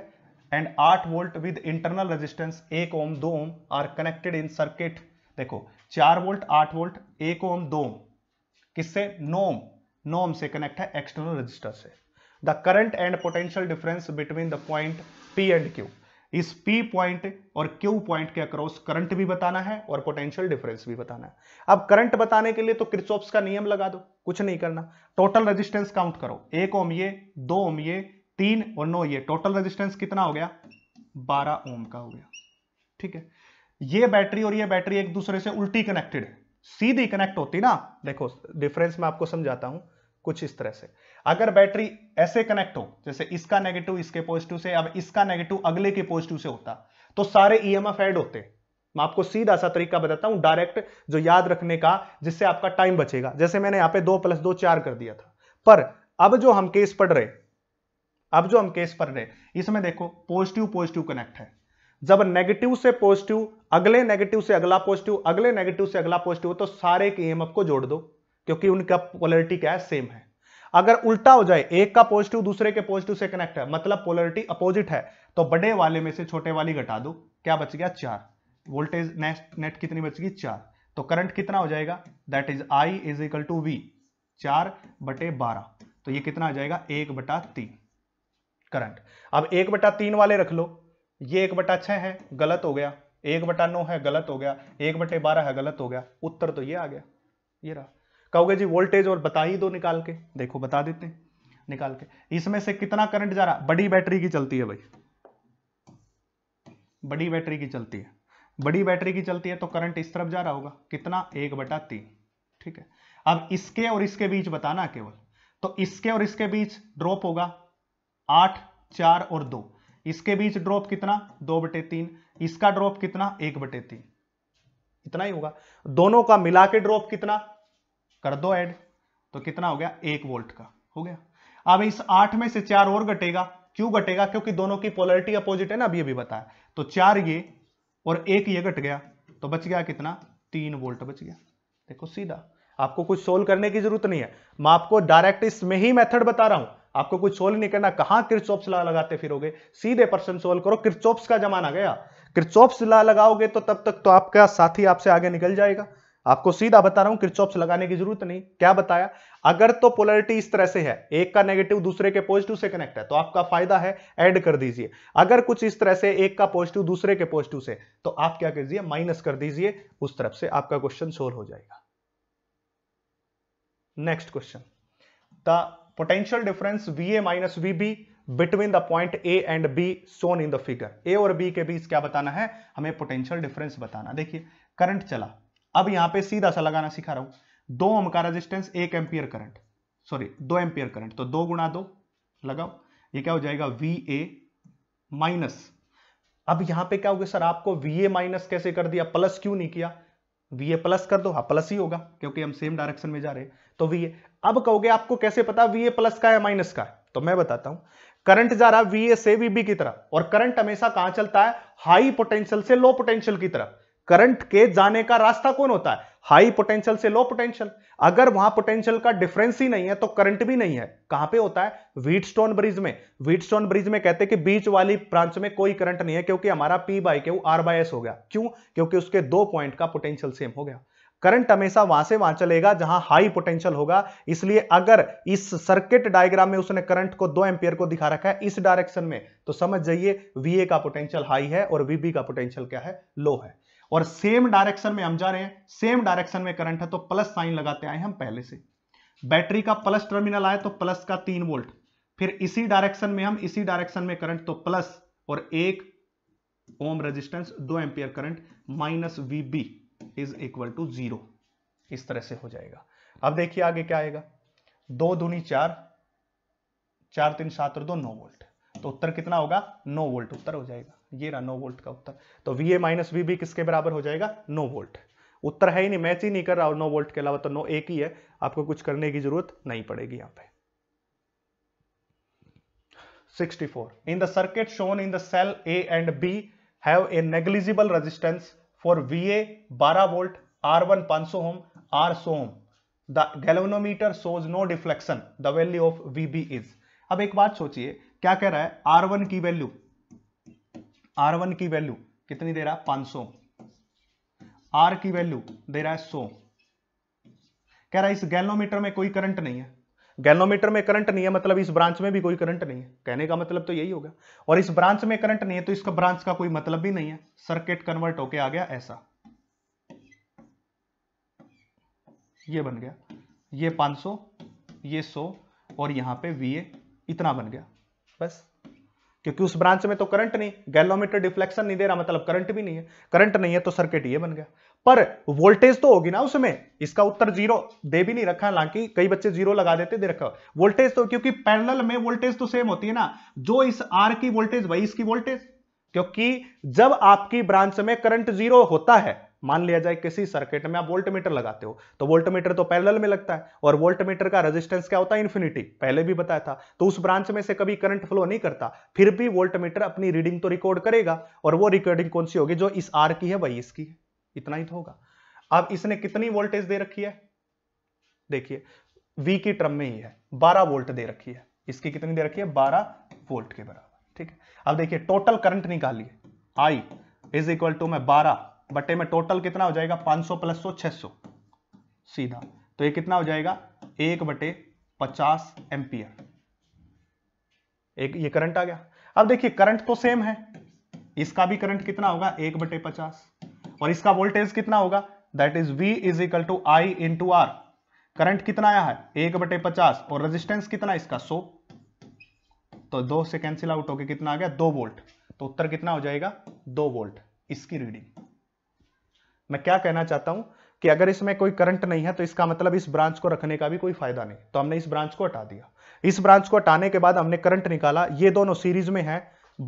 एंड आठ वोल्ट विद इंटरनल रेजिस्टेंस एक ओम दो ohm R connected in circuit देखो चार वोल्ट आठ वोल्ट एक ओम दो ओम किससे नोम नोम से कनेक्ट है एक्सटर्नल रजिस्टर से the current and potential difference between the point P and Q इस P पॉइंट और Q पॉइंट के अक्रॉस करंट भी बताना है और पोटेंशियल डिफरेंस भी बताना है अब करंट बताने के लिए तो क्रिचॉप्स का नियम लगा दो कुछ नहीं करना टोटल रेजिस्टेंस काउंट करो एक ओम ये दो ओम ये तीन और नौ ये टोटल रेजिस्टेंस कितना हो गया बारह ओम का हो गया ठीक है ये बैटरी और ये बैटरी एक दूसरे से उल्टी कनेक्टेड है सीधी कनेक्ट होती ना देखो डिफरेंस मैं आपको समझाता हूं कुछ इस तरह से अगर बैटरी ऐसे कनेक्ट हो जैसे इसका नेगेटिव इसके पॉजिटिव से अब इसका नेगेटिव अगले के पॉजिटिव से होता तो सारे ईएमएफ ऐड होते मैं आपको सीधा सा तरीका बताता हूं डायरेक्ट जो याद रखने का जिससे आपका टाइम बचेगा जैसे मैंने यहां पे दो प्लस दो चार कर दिया था पर अब जो हम केस पढ़ रहे अब जो हम केस पढ़ रहे इसमें देखो पॉजिटिव पॉजिटिव कनेक्ट है जब नेगेटिव से पॉजिटिव अगले नेगेटिव से अगला पॉजिटिव अगले नेगेटिव से अगला पॉजिटिव तो सारे के ईएमएफ को जोड़ दो क्योंकि उनका पोलरिटी क्या है सेम है अगर उल्टा हो जाए एक का पॉजिटिव दूसरे के पॉजिटिव से कनेक्ट है मतलब पोलरिटी अपोजिट है तो बड़े वाले में से छोटे वाली घटा दो क्या बच गया चार वोल्टेज नेट नेट कितनी बच गई चार तो करंट कितना हो जाएगा that is I is equal to V चार बटे बारह तो ये कितना आ जाएगा एक बटा तीन करंट अब एक बटा तीन वाले रख लो ये एक बटा छह है गलत हो गया एक बटा नौ है गलत हो गया एक बटे बारह है गलत हो गया उत्तर तो ये आ गया ये रहा कहोगे जी वोल्टेज और बता ही दो निकाल के देखो बता देते हैं निकाल के इसमें से कितना करंट जा रहा बड़ी बैटरी की चलती है भाई बड़ी बैटरी की चलती है बड़ी बैटरी की चलती है तो करंट इस तरफ जा रहा होगा कितना एक बटा तीन ठीक है अब इसके और इसके बीच बताना केवल तो इसके और इसके बीच ड्रॉप होगा आठ चार और दो इसके बीच ड्रॉप कितना दो बटे तीन इसका ड्रॉप कितना एक बटे तीन इतना ही होगा दोनों का मिला के ड्रॉप कितना कर दो ऐड तो कितना हो गया एक वोल्ट का हो गया अब इस आठ में से चार और घटेगा क्यों घटेगा क्योंकि दोनों की पोलरिटी अपोजिट है ना अभी अभी बताया तो चार ये और एक ये घट गया तो बच गया कितना तीन वोल्ट बच गया देखो सीधा आपको कुछ सोल्व करने की जरूरत नहीं है मैं आपको डायरेक्ट इसमें ही मेथड बता रहा हूं आपको कुछ सोल्व नहीं करना कहां क्रिचोप्स ला लगाते फिरोगे सीधे पर्सन सोल्व करो क्रिचोप्स का जमाना गया क्रिचोप्स ला लगाओगे तो तब तक तो आपका साथी आपसे आगे निकल जाएगा आपको सीधा बता रहा हूं क्रिचॉप्स लगाने की जरूरत नहीं क्या बताया अगर तो पोलरिटी इस तरह से है एक का नेगेटिव दूसरे के पॉजिटिव से कनेक्ट है तो आपका फायदा है ऐड कर दीजिए अगर कुछ इस तरह से एक का पॉजिटिव दूसरे के पॉजिटिव से तो आप क्या कीजिए माइनस कर दीजिए उस तरफ से आपका क्वेश्चन सोल्व हो जाएगा next question the potential difference V A minus V B between the point A and B shown in the figure A और बी के बीच क्या बताना है हमें पोटेंशियल डिफरेंस बताना देखिए करंट चला अब यहां पे सीधा सा लगाना सिखा रहा हूं दो ओम का रेजिस्टेंस एक एम्पियर करंट सॉरी दो एम्पियर करंट तो दो गुणा दो लगाओ ये क्या हो जाएगा वी ए माइनस अब यहां पे क्या होगा सर आपको वी ए माइनस कैसे कर दिया प्लस क्यों नहीं किया वी ए प्लस कर दो हाँ प्लस ही होगा क्योंकि हम सेम डायरेक्शन में जा रहे हैं तो वी ए अब कहोगे आपको कैसे पता वी ए प्लस का है माइनस का है तो मैं बताता हूं करंट जा रहा है ए से वीबी की तरफ और करंट हमेशा कहां चलता है हाई पोटेंशियल से लो पोटेंशियल की तरफ करंट के जाने का रास्ता कौन होता है हाई पोटेंशियल से लो पोटेंशियल अगर वहां पोटेंशियल का डिफरेंस ही नहीं है तो करंट भी नहीं है कहां पे होता है व्हीटस्टोन ब्रिज में व्हीटस्टोन ब्रिज में कहते हैं कि बीच वाली ब्रांच में कोई करंट नहीं है क्योंकि हमारा पी बाई वो आर बाई एस हो गया क्यों क्योंकि उसके दो पॉइंट का पोटेंशियल सेम हो गया करंट हमेशा वहां से वहां चलेगा जहां हाई पोटेंशियल होगा इसलिए अगर इस सर्किट डायग्राम में उसने करंट को दो एम्पियर को दिखा रखा है इस डायरेक्शन में तो समझ जाइए वीए का पोटेंशियल हाई है और वीबी का पोटेंशियल क्या है लो है और सेम डायरेक्शन में हम जा रहे हैं सेम डायरेक्शन में करंट है तो प्लस साइन लगाते आए हम पहले से बैटरी का प्लस टर्मिनल आए तो प्लस का तीन वोल्ट फिर इसी डायरेक्शन में हम इसी डायरेक्शन में करंट तो प्लस और एक ओम रेजिस्टेंस दो ampere current minus V B is equal to zero इस तरह से हो जाएगा अब देखिए आगे क्या आएगा दो दूनी चार चार तीन सात और दो नौ वोल्ट तो उत्तर कितना होगा नौ वोल्ट उत्तर हो जाएगा ये रहा नो वोल्ट का उत्तर तो V A minus V B किसके बराबर हो जाएगा नो वोल्ट उत्तर है ही नहीं मैच ही नहीं कर रहा नो वोल्ट के अलावा तो नो एक ही है आपको कुछ करने की जरूरत नहीं पड़ेगी यहां पे 64 in the circuit shown in the cell A and B है negligible resistance for V A बारह वोल्ट आर वन पांच सो ohm R some the galvanometer shows no deflection the value of V B is अब एक बात सोचिए क्या कह रहा है आर वन की वैल्यू आर वन की वैल्यू कितनी दे रहा है पांच सौ आर की वैल्यू दे रहा है सौ कह रहा है इस गैलोमीटर में कोई करंट नहीं है गैलोमीटर में करंट नहीं है मतलब इस ब्रांच में भी कोई करंट नहीं है कहने का मतलब तो यही होगा और इस ब्रांच में करंट नहीं है तो इसका ब्रांच का कोई मतलब भी नहीं है सर्किट कन्वर्ट होके आ गया ऐसा ये बन गया ये 500 ये 100 और यहां पे VA इतना बन गया बस क्योंकि उस ब्रांच में तो करंट नहीं गैलोमीटर डिफ्लेक्शन नहीं दे रहा मतलब करंट भी नहीं है करंट नहीं है तो सर्किट ये बन गया पर वोल्टेज तो होगी ना उसमें इसका उत्तर जीरो दे भी नहीं रखा हालांकि कई बच्चे जीरो लगा देते दे रखा वोल्टेज तो क्योंकि पैरेलल में वोल्टेज तो सेम होती है ना जो इस आर की वोल्टेज वही इसकी वोल्टेज क्योंकि जब आपकी ब्रांच में करंट जीरो होता है मान लिया जाए किसी सर्किट में आप वोल्टमीटर लगाते हो तो वोल्टमीटर तो पैरेलल में लगता है और वोल्टमीटर का रेजिस्टेंस क्या होता है इन्फिनिटी पहले भी बताया था तो उस ब्रांच में से कभी करंट फ्लो नहीं करता फिर भी वोल्टमीटर अपनी रीडिंग तो रिकॉर्ड करेगा और वो रिकॉर्डिंग कौन सी होगी जो इस आर की है वही इसकी है इतना ही तो होगा अब इसने कितनी वोल्टेज दे रखी है देखिए वी की ट्रम में ही है बारह वोल्ट दे रखी है इसकी कितनी दे रखी है बारह वोल्ट के बराबर ठीक है अब देखिए टोटल करंट निकालिए आई इज इक्वल टू मैं बारह बटे में टोटल कितना हो जाएगा 500 प्लस सौ छह सीधा तो ये कितना हो जाएगा एक बटे पचास एम्पियर एक ये करंट आ गया अब देखिए करंट तो सेम है इसका भी करंट कितना होगा एक बटे पचास और इसका वोल्टेज कितना होगा that is V is equal to I into R current कितना आया है एक बटे पचास और रेजिस्टेंस कितना इसका सो तो दो से कैंसिल आउट होके कितना आ गया दो वोल्ट तो उत्तर कितना हो जाएगा दो वोल्ट इसकी रीडिंग मैं क्या कहना चाहता हूं कि अगर इसमें कोई करंट नहीं है तो इसका मतलब इस ब्रांच को रखने का भी कोई फायदा नहीं तो हमने इस ब्रांच को हटा दिया इस ब्रांच को हटाने के बाद हमने करंट निकाला ये दोनों सीरीज में है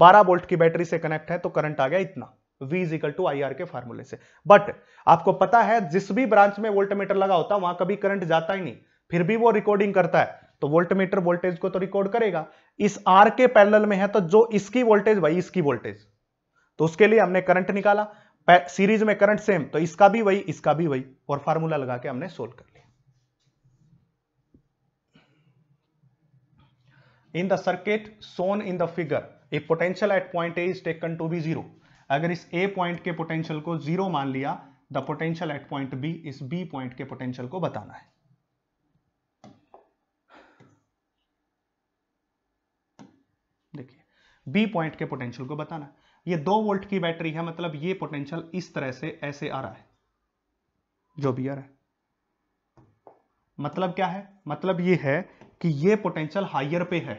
12 वोल्ट की बैटरी से कनेक्ट है तो करंट आ गया इतना V इक्वल टू आई के फार्मूले से बट आपको पता है जिस भी ब्रांच में वोल्टमीटर लगा होता है वहां कभी करंट जाता ही नहीं फिर भी वो रिकॉर्डिंग करता है तो वोल्टमीटर वोल्टेज को तो रिकॉर्ड करेगा इस आर के पैरेलल में है तो जो इसकी वोल्टेज भाई इसकी वोल्टेज तो उसके लिए हमने करंट निकाला सीरीज में करंट सेम तो इसका भी वही इसका भी वही और फार्मूला लगा के हमने सोल्व कर लिया in the circuit shown in the figure A potential at point A is taken to be zero अगर इस ए पॉइंट के पोटेंशियल को जीरो मान लिया the potential at point B is B point के पोटेंशियल को बताना है देखिए बी पॉइंट के पोटेंशियल को बताना है ये दो वोल्ट की बैटरी है मतलब ये पोटेंशियल इस तरह से ऐसे आ रहा है जो भी आ रहा है मतलब क्या है मतलब ये है कि ये पोटेंशियल हायर पे है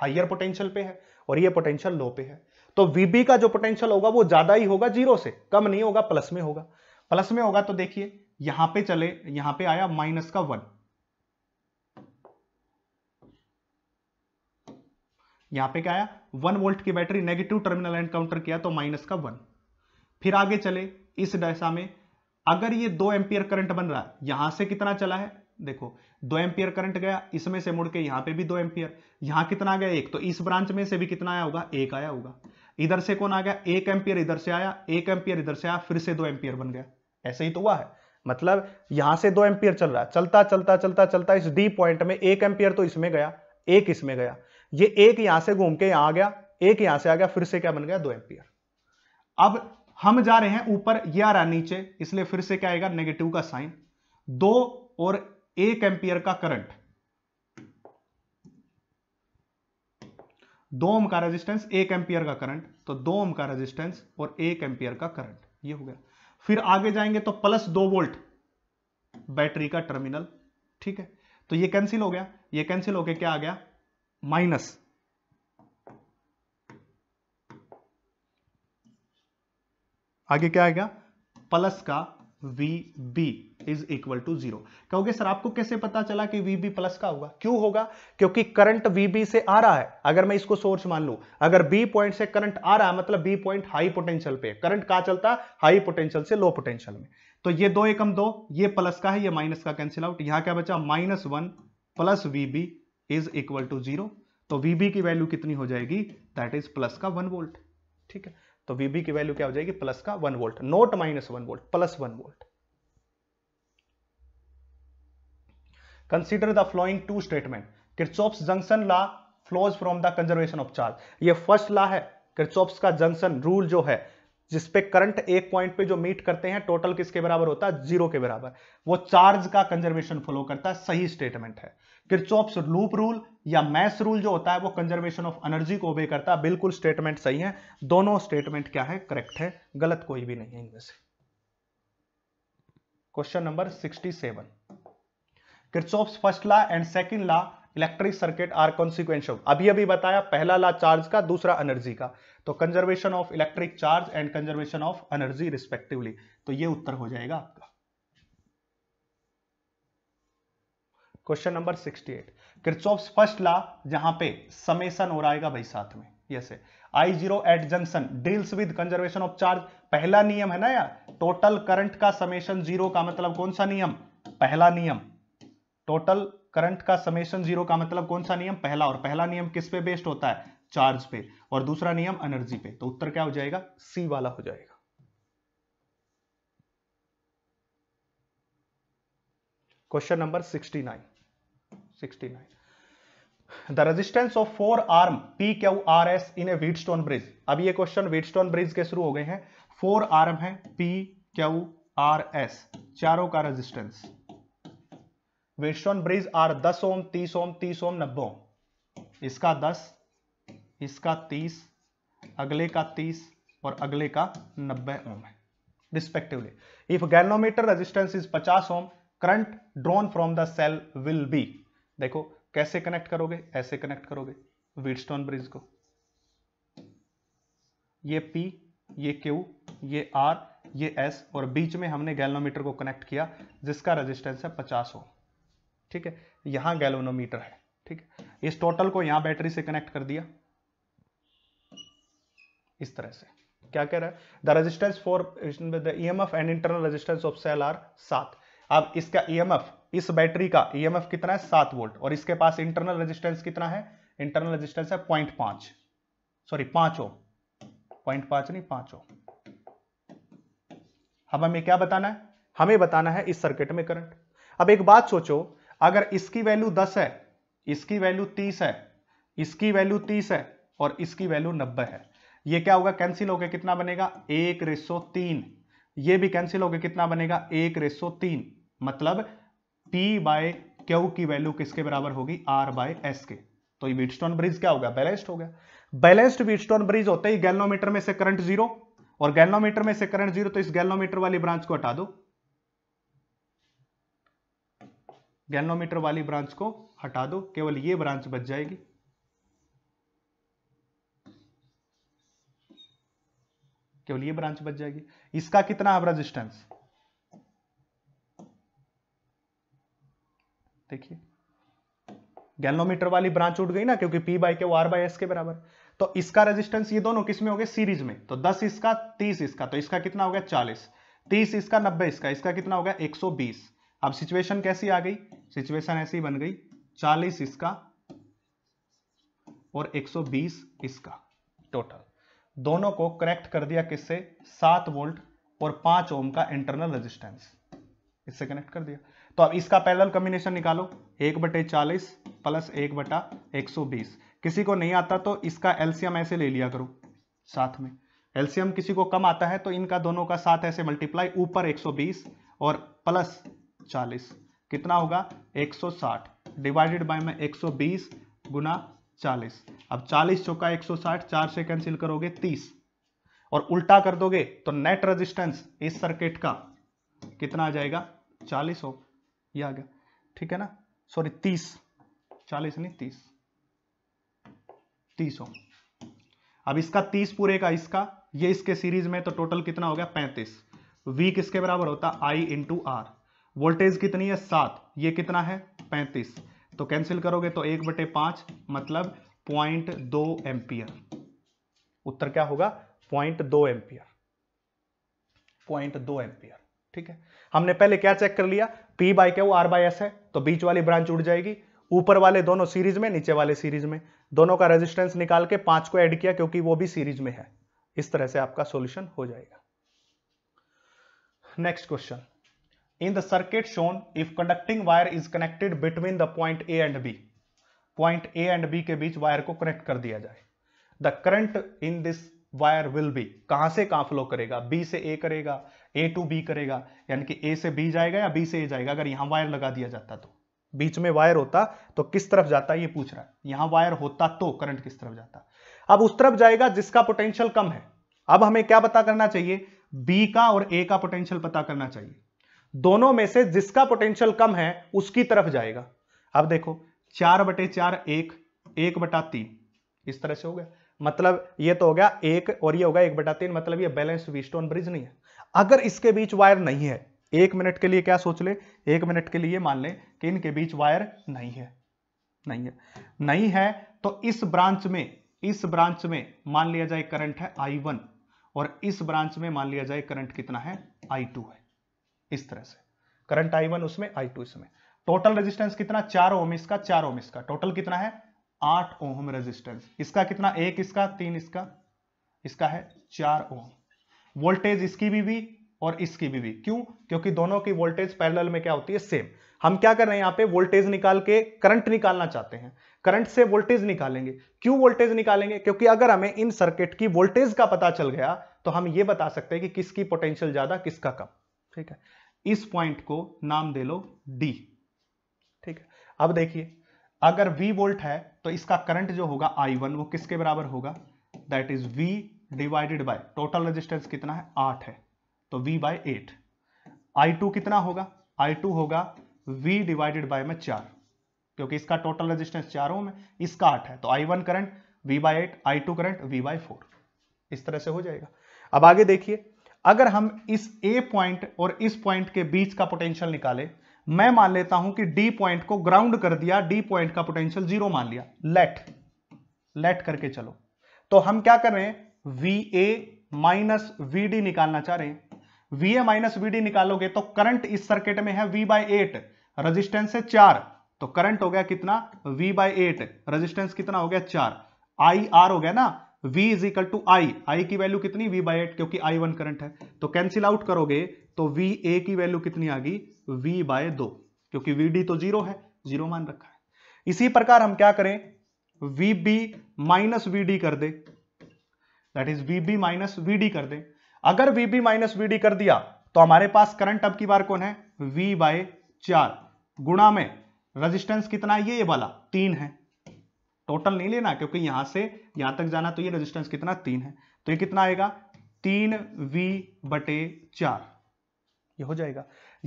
हायर पोटेंशियल पे है और ये पोटेंशियल लो पे है तो वीबी का जो पोटेंशियल होगा वो ज्यादा ही होगा जीरो से कम नहीं होगा प्लस में होगा प्लस में होगा तो देखिए यहां पे चले यहां पे आया माइनस का वन यहां पे क्या आया वन वोल्ट की बैटरी नेगेटिव टर्मिनल एनकाउंटर किया तो माइनस का वन फिर आगे चले इस दशा में अगर ये दो एम्पियर करंट बन रहा है यहां से कितना चला है देखो दो एम्पियर करंट गया इसमें से मुड़ के यहां पे भी दो एम्पियर यहां कितना गया एक तो इस ब्रांच में से भी कितना आया होगा एक आया होगा इधर से कौन आ गया एक एम्पियर इधर से आया एक एम्पियर इधर से आया फिर से दो एम्पियर बन गया ऐसे ही तो हुआ है मतलब यहां से दो एम्पियर चल रहा है चलता चलता चलता चलता इस डी पॉइंट में एक एम्पियर तो इसमें गया एक इसमें गया ये एक यहां से घूम के यहां आ गया एक यहां से आ गया फिर से क्या बन गया दो एम्पियर अब हम जा रहे हैं ऊपर ये आ रहा नीचे इसलिए फिर से क्या आएगा नेगेटिव का साइन दो और एक एम्पियर का करंट दो ओम का रेजिस्टेंस एक एम्पियर का करंट तो दो ओम का रेजिस्टेंस और एक एम्पियर का करंट ये हो गया फिर आगे जाएंगे तो प्लस दो वोल्ट बैटरी का टर्मिनल ठीक है तो ये कैंसिल हो गया ये कैंसिल होके क्या आ गया माइनस आगे क्या आएगा प्लस का V B is equal to zero कहोगे सर आपको कैसे पता चला कि वी बी प्लस का होगा क्यों होगा क्योंकि करंट वी बी से आ रहा है अगर मैं इसको सोर्स मान लू अगर बी पॉइंट से करंट आ रहा है मतलब बी पॉइंट हाई पोटेंशियल पे करंट कहा चलता है हाई पोटेंशियल से लो पोटेंशियल में तो ये दो एकम दो ये प्लस का है ये माइनस का कैंसिल आउट यहां क्या बचा minus one plus V B is equal to zero तो वीबी की वैल्यू कितनी हो जाएगी दैट इज प्लस का वन वोल्ट ठीक है तो वीबी की वैल्यू क्या हो जाएगी प्लस का one volt not minus one volt plus one volt consider the flowing two statement Kirchhoff's junction law flows from the conservation of charge ये फर्स्ट ला है किर्चोप्स का जंक्शन रूल जो है जिसपे करंट एक पॉइंट पे जो मीट करते हैं टोटल किसके बराबर होता है जीरो के बराबर वो चार्ज का कंजर्वेशन फॉलो करता है सही स्टेटमेंट है किरचॉप्स लूप रूल या मैस रूल जो होता है वो कंजर्वेशन ऑफ एनर्जी को ओबे करता है बिल्कुल स्टेटमेंट सही है दोनों स्टेटमेंट क्या है करेक्ट है गलत कोई भी नहीं है इनमें से question number 67 Kirchhoff's first law and second law electric circuit are consequential अभी अभी बताया पहला लॉ चार्ज का दूसरा एनर्जी का तो conservation of electric charge and conservation of energy respectively तो ये उत्तर हो जाएगा question number 68 Kirchhoff's first law जहां पे समेसन हो रहा है भाई साथ में yes I zero at junction deals with conservation of charge पहला नियम है ना यार टोटल करंट का समेशन जीरो का मतलब कौन सा नियम पहला नियम टोटल करंट का समेशन जीरो का मतलब कौन सा नियम पहला और पहला नियम किस पे बेस्ड होता है चार्ज पे और दूसरा नियम एनर्जी पे तो उत्तर क्या हो जाएगा सी वाला हो जाएगा question number 69 69 the resistance of four arm P Q R S in a Wheatstone bridge अब ये क्वेश्चन वीटस्टोन ब्रिज के शुरू हो गए हैं फोर आर्म है पी क्यू आर एस चारों का resistance Wheatstone bridge are 10 ohm 30 ohm 30 ohm 90 ohm इसका 10 इसका 30 अगले का 30 और अगले का 90 ओम है respectively if galvanometer resistance is 50 ohm current drawn from the cell will be देखो कैसे कनेक्ट करोगे ऐसे कनेक्ट करोगे वीडस्टोन ब्रिज को ये P ये Q ये R ये S और बीच में हमने गैलोमीटर को कनेक्ट किया जिसका रेजिस्टेंस है 50 ओम ठीक है यहां गैलोनोमीटर है ठीक है इस टोटल को यहां बैटरी से कनेक्ट कर दिया इस तरह से क्या कह रहा है the resistance for the EMF and internal resistance of cell are सात अब इसका ईएमएफ e इस बैटरी का ई e कितना है सात वोल्ट और इसके पास इंटरनल रेजिस्टेंस कितना है इंटरनल रेजिस्टेंस है पॉइंट पांच सॉरी पांच ओ पॉइंट पांच नहीं पांच ओ अब हमें क्या बताना है हमें बताना है इस सर्किट में करंट अब एक बात सोचो अगर इसकी वैल्यू दस है इसकी वैल्यू तीस है इसकी वैल्यू तीस है और इसकी वैल्यू नब्बे है ये क्या होगा कैंसिल होकर कितना बनेगा एक रेसो तीन ये भी कैंसिल होकर कितना बनेगा एक रेसो तीन मतलब पी बाय क्यू की वैल्यू किसके बराबर होगी आर बाय एस के तो ये बीटस्टोन ब्रिज क्या हो गया बैलेंस्ड हो गया बैलेंस्ड बीटस्टोन ब्रिज होता है गैलोमीटर में से करंट जीरो और गैलोमीटर में से करंट जीरो तो इस गैलोमीटर वाली ब्रांच को हटा दो गैलोमीटर वाली ब्रांच को हटा दो केवल ये ब्रांच बच जाएगी केवल ये ब्रांच बच जाएगी इसका कितना है रेजिस्टेंस देखिए गैलोमीटर वाली ब्रांच उठ गई ना क्योंकि पी बाई के वो आर बाई एस के बराबर तो इसका रेजिस्टेंस ये दोनों किसमें हो गए सीरीज में तो दस इसका तीस इसका तो इसका कितना हो गया चालीस तीस इसका नब्बे इसका इसका कितना हो गया 120 अब सिचुएशन कैसी आ गई सिचुएशन ऐसी बन गई चालीस इसका और 120 इसका टोटल दोनों को करेक्ट कर दिया किससे सात वोल्ट और पांच ओम का इंटरनल रेजिस्टेंस इससे कनेक्ट कर दिया तो अब इसका पैरेलल कम्बिनेशन निकालो एक बटे चालीस प्लस एक बटा एक सौ बीस किसी को नहीं आता तो इसका एल्सियम ऐसे ले लिया करो साथ में एल्सियम किसी को कम आता है तो इनका दोनों का साथ ऐसे मल्टीप्लाई ऊपर एक सौ बीस और प्लस चालीस कितना होगा एक सौ साठ डिवाइडेड बाय में बीस गुना चालीस अब चालीस चौका एक सौ साठ चार से कैंसिल करोगे तीस और उल्टा कर दोगे तो नेट रेजिस्टेंस इस सर्किट का कितना आ जाएगा चालीस ओम ये आ गया ठीक है ना सॉरी तीस चालीस नहीं तीस तीस ओम अब इसका तीस पूरे का इसका ये इसके सीरीज में तो टोटल कितना हो गया पैंतीस वी किसके बराबर होता आई इन आर वोल्टेज कितनी है सात ये कितना है पैंतीस तो कैंसिल करोगे तो एक बटे पांच मतलब पॉइंट दो एम्पियर उत्तर क्या होगा पॉइंट दो एम्पियर पॉइंट दो एम्पियर ठीक है हमने पहले क्या चेक कर लिया P बाई क्या वो आर बाई एस है तो बीच वाली ब्रांच उड़ जाएगी ऊपर वाले दोनों सीरीज में नीचे वाले सीरीज में दोनों का रेजिस्टेंस निकाल के पांच को ऐड किया क्योंकि वो भी सीरीज में है इस तरह से आपका सॉल्यूशन हो जाएगा next question in the circuit shown if conducting wire is connected between the point A and B point A and B के बीच वायर को कनेक्ट कर दिया जाए the current in this wire will be कहां से कहां फ्लो करेगा बी से ए करेगा ए टू बी करेगा यानी कि ए से बी जाएगा या बी से ए जाएगा अगर यहां वायर लगा दिया जाता तो बीच में वायर होता तो किस तरफ जाता ये पूछ रहा है यहां वायर होता तो करंट किस तरफ जाता अब उस तरफ जाएगा जिसका पोटेंशियल कम है अब हमें क्या पता करना चाहिए बी का और ए का पोटेंशियल पता करना चाहिए दोनों में से जिसका पोटेंशियल कम है उसकी तरफ जाएगा अब देखो चार बटे चार एक एक बटा तीन इस तरह से हो गया मतलब ये तो हो गया एक और ये होगा एक बटा तीन मतलब ये बैलेंस वीस्टोन ब्रिज नहीं है अगर इसके बीच वायर नहीं है एक मिनट के लिए क्या सोच ले एक मिनट के लिए मान ले कि इनके बीच वायर नहीं है नहीं है नहीं है तो इस ब्रांच में इस ब्रांच में मान लिया जाए करंट है आई वन और इस ब्रांच में मान लिया जाए करंट कितना है आई टू है इस तरह से करंट आई वन उसमें आई टू इसमें टोटल रेजिस्टेंस कितना चार ओम इसका चार ओम इसका टोटल कितना है आठ ओम रेजिस्टेंस इसका कितना एक इसका तीन इसका इसका है चार ओम वोल्टेज इसकी भी भी और इसकी भी भी क्यों क्योंकि दोनों की वोल्टेज पैरेलल में क्या होती है सेम हम क्या कर रहे हैं यहां पे वोल्टेज निकाल के करंट निकालना चाहते हैं करंट से वोल्टेज निकालेंगे क्यों वोल्टेज निकालेंगे क्योंकि अगर हमें इन सर्किट की वोल्टेज का पता चल गया तो हम ये बता सकते हैं कि किसकी पोटेंशियल ज्यादा किसका कम ठीक है इस पॉइंट को नाम दे लो डी ठीक है अब देखिए अगर वी वोल्ट है तो इसका करंट जो होगा आई वो किसके बराबर होगा that is V divided by total resistance कितना है आठ है तो V by eight I two कितना होगा आई टू होगा V डिवाइडेड बाय में चार क्योंकि इसका टोटल रेजिस्टेंस चार ओम है इसका आठ है तो I one current V by eight I two current V by four इस तरह से हो जाएगा अब आगे देखिए अगर हम इस ए पॉइंट और इस पॉइंट के बीच का पोटेंशियल निकाले मैं मान लेता हूं कि डी पॉइंट को ग्राउंड कर दिया डी पॉइंट का पोटेंशियल जीरो मान लिया लेट लेट करके चलो तो हम क्या कर रहे हैं V A minus V D निकालना चाह रहे हैं V A minus V D निकालोगे तो करंट इस सर्किट में है वी बाई एट रजिस्टेंस है चार तो करंट हो गया कितना वी बाई एट रजिस्टेंस कितना हो गया चार आई आर हो गया ना V is equal to I I की वैल्यू कितनी V बाई एट क्योंकि आई वन करंट है तो कैंसिल आउट करोगे तो वी ए की वैल्यू कितनी आ गई V बाय दो क्योंकि वी डी तो जीरो है जीरो मान रखा है इसी प्रकार हम क्या करें V B minus V D कर दे that is VB minus VD कर दें अगर वीबी माइनस वीडी कर दिया तो हमारे पास करंट अब की बार कौन है वी बाय चार गुणा में रेजिस्टेंस कितना है ये वाला तीन है टोटल नहीं लेना क्योंकि यहां से यहां तक जाना तो ये रेजिस्टेंस कितना तीन है तो ये कितना आएगा तीन वी बटे चार ये हो जाएगा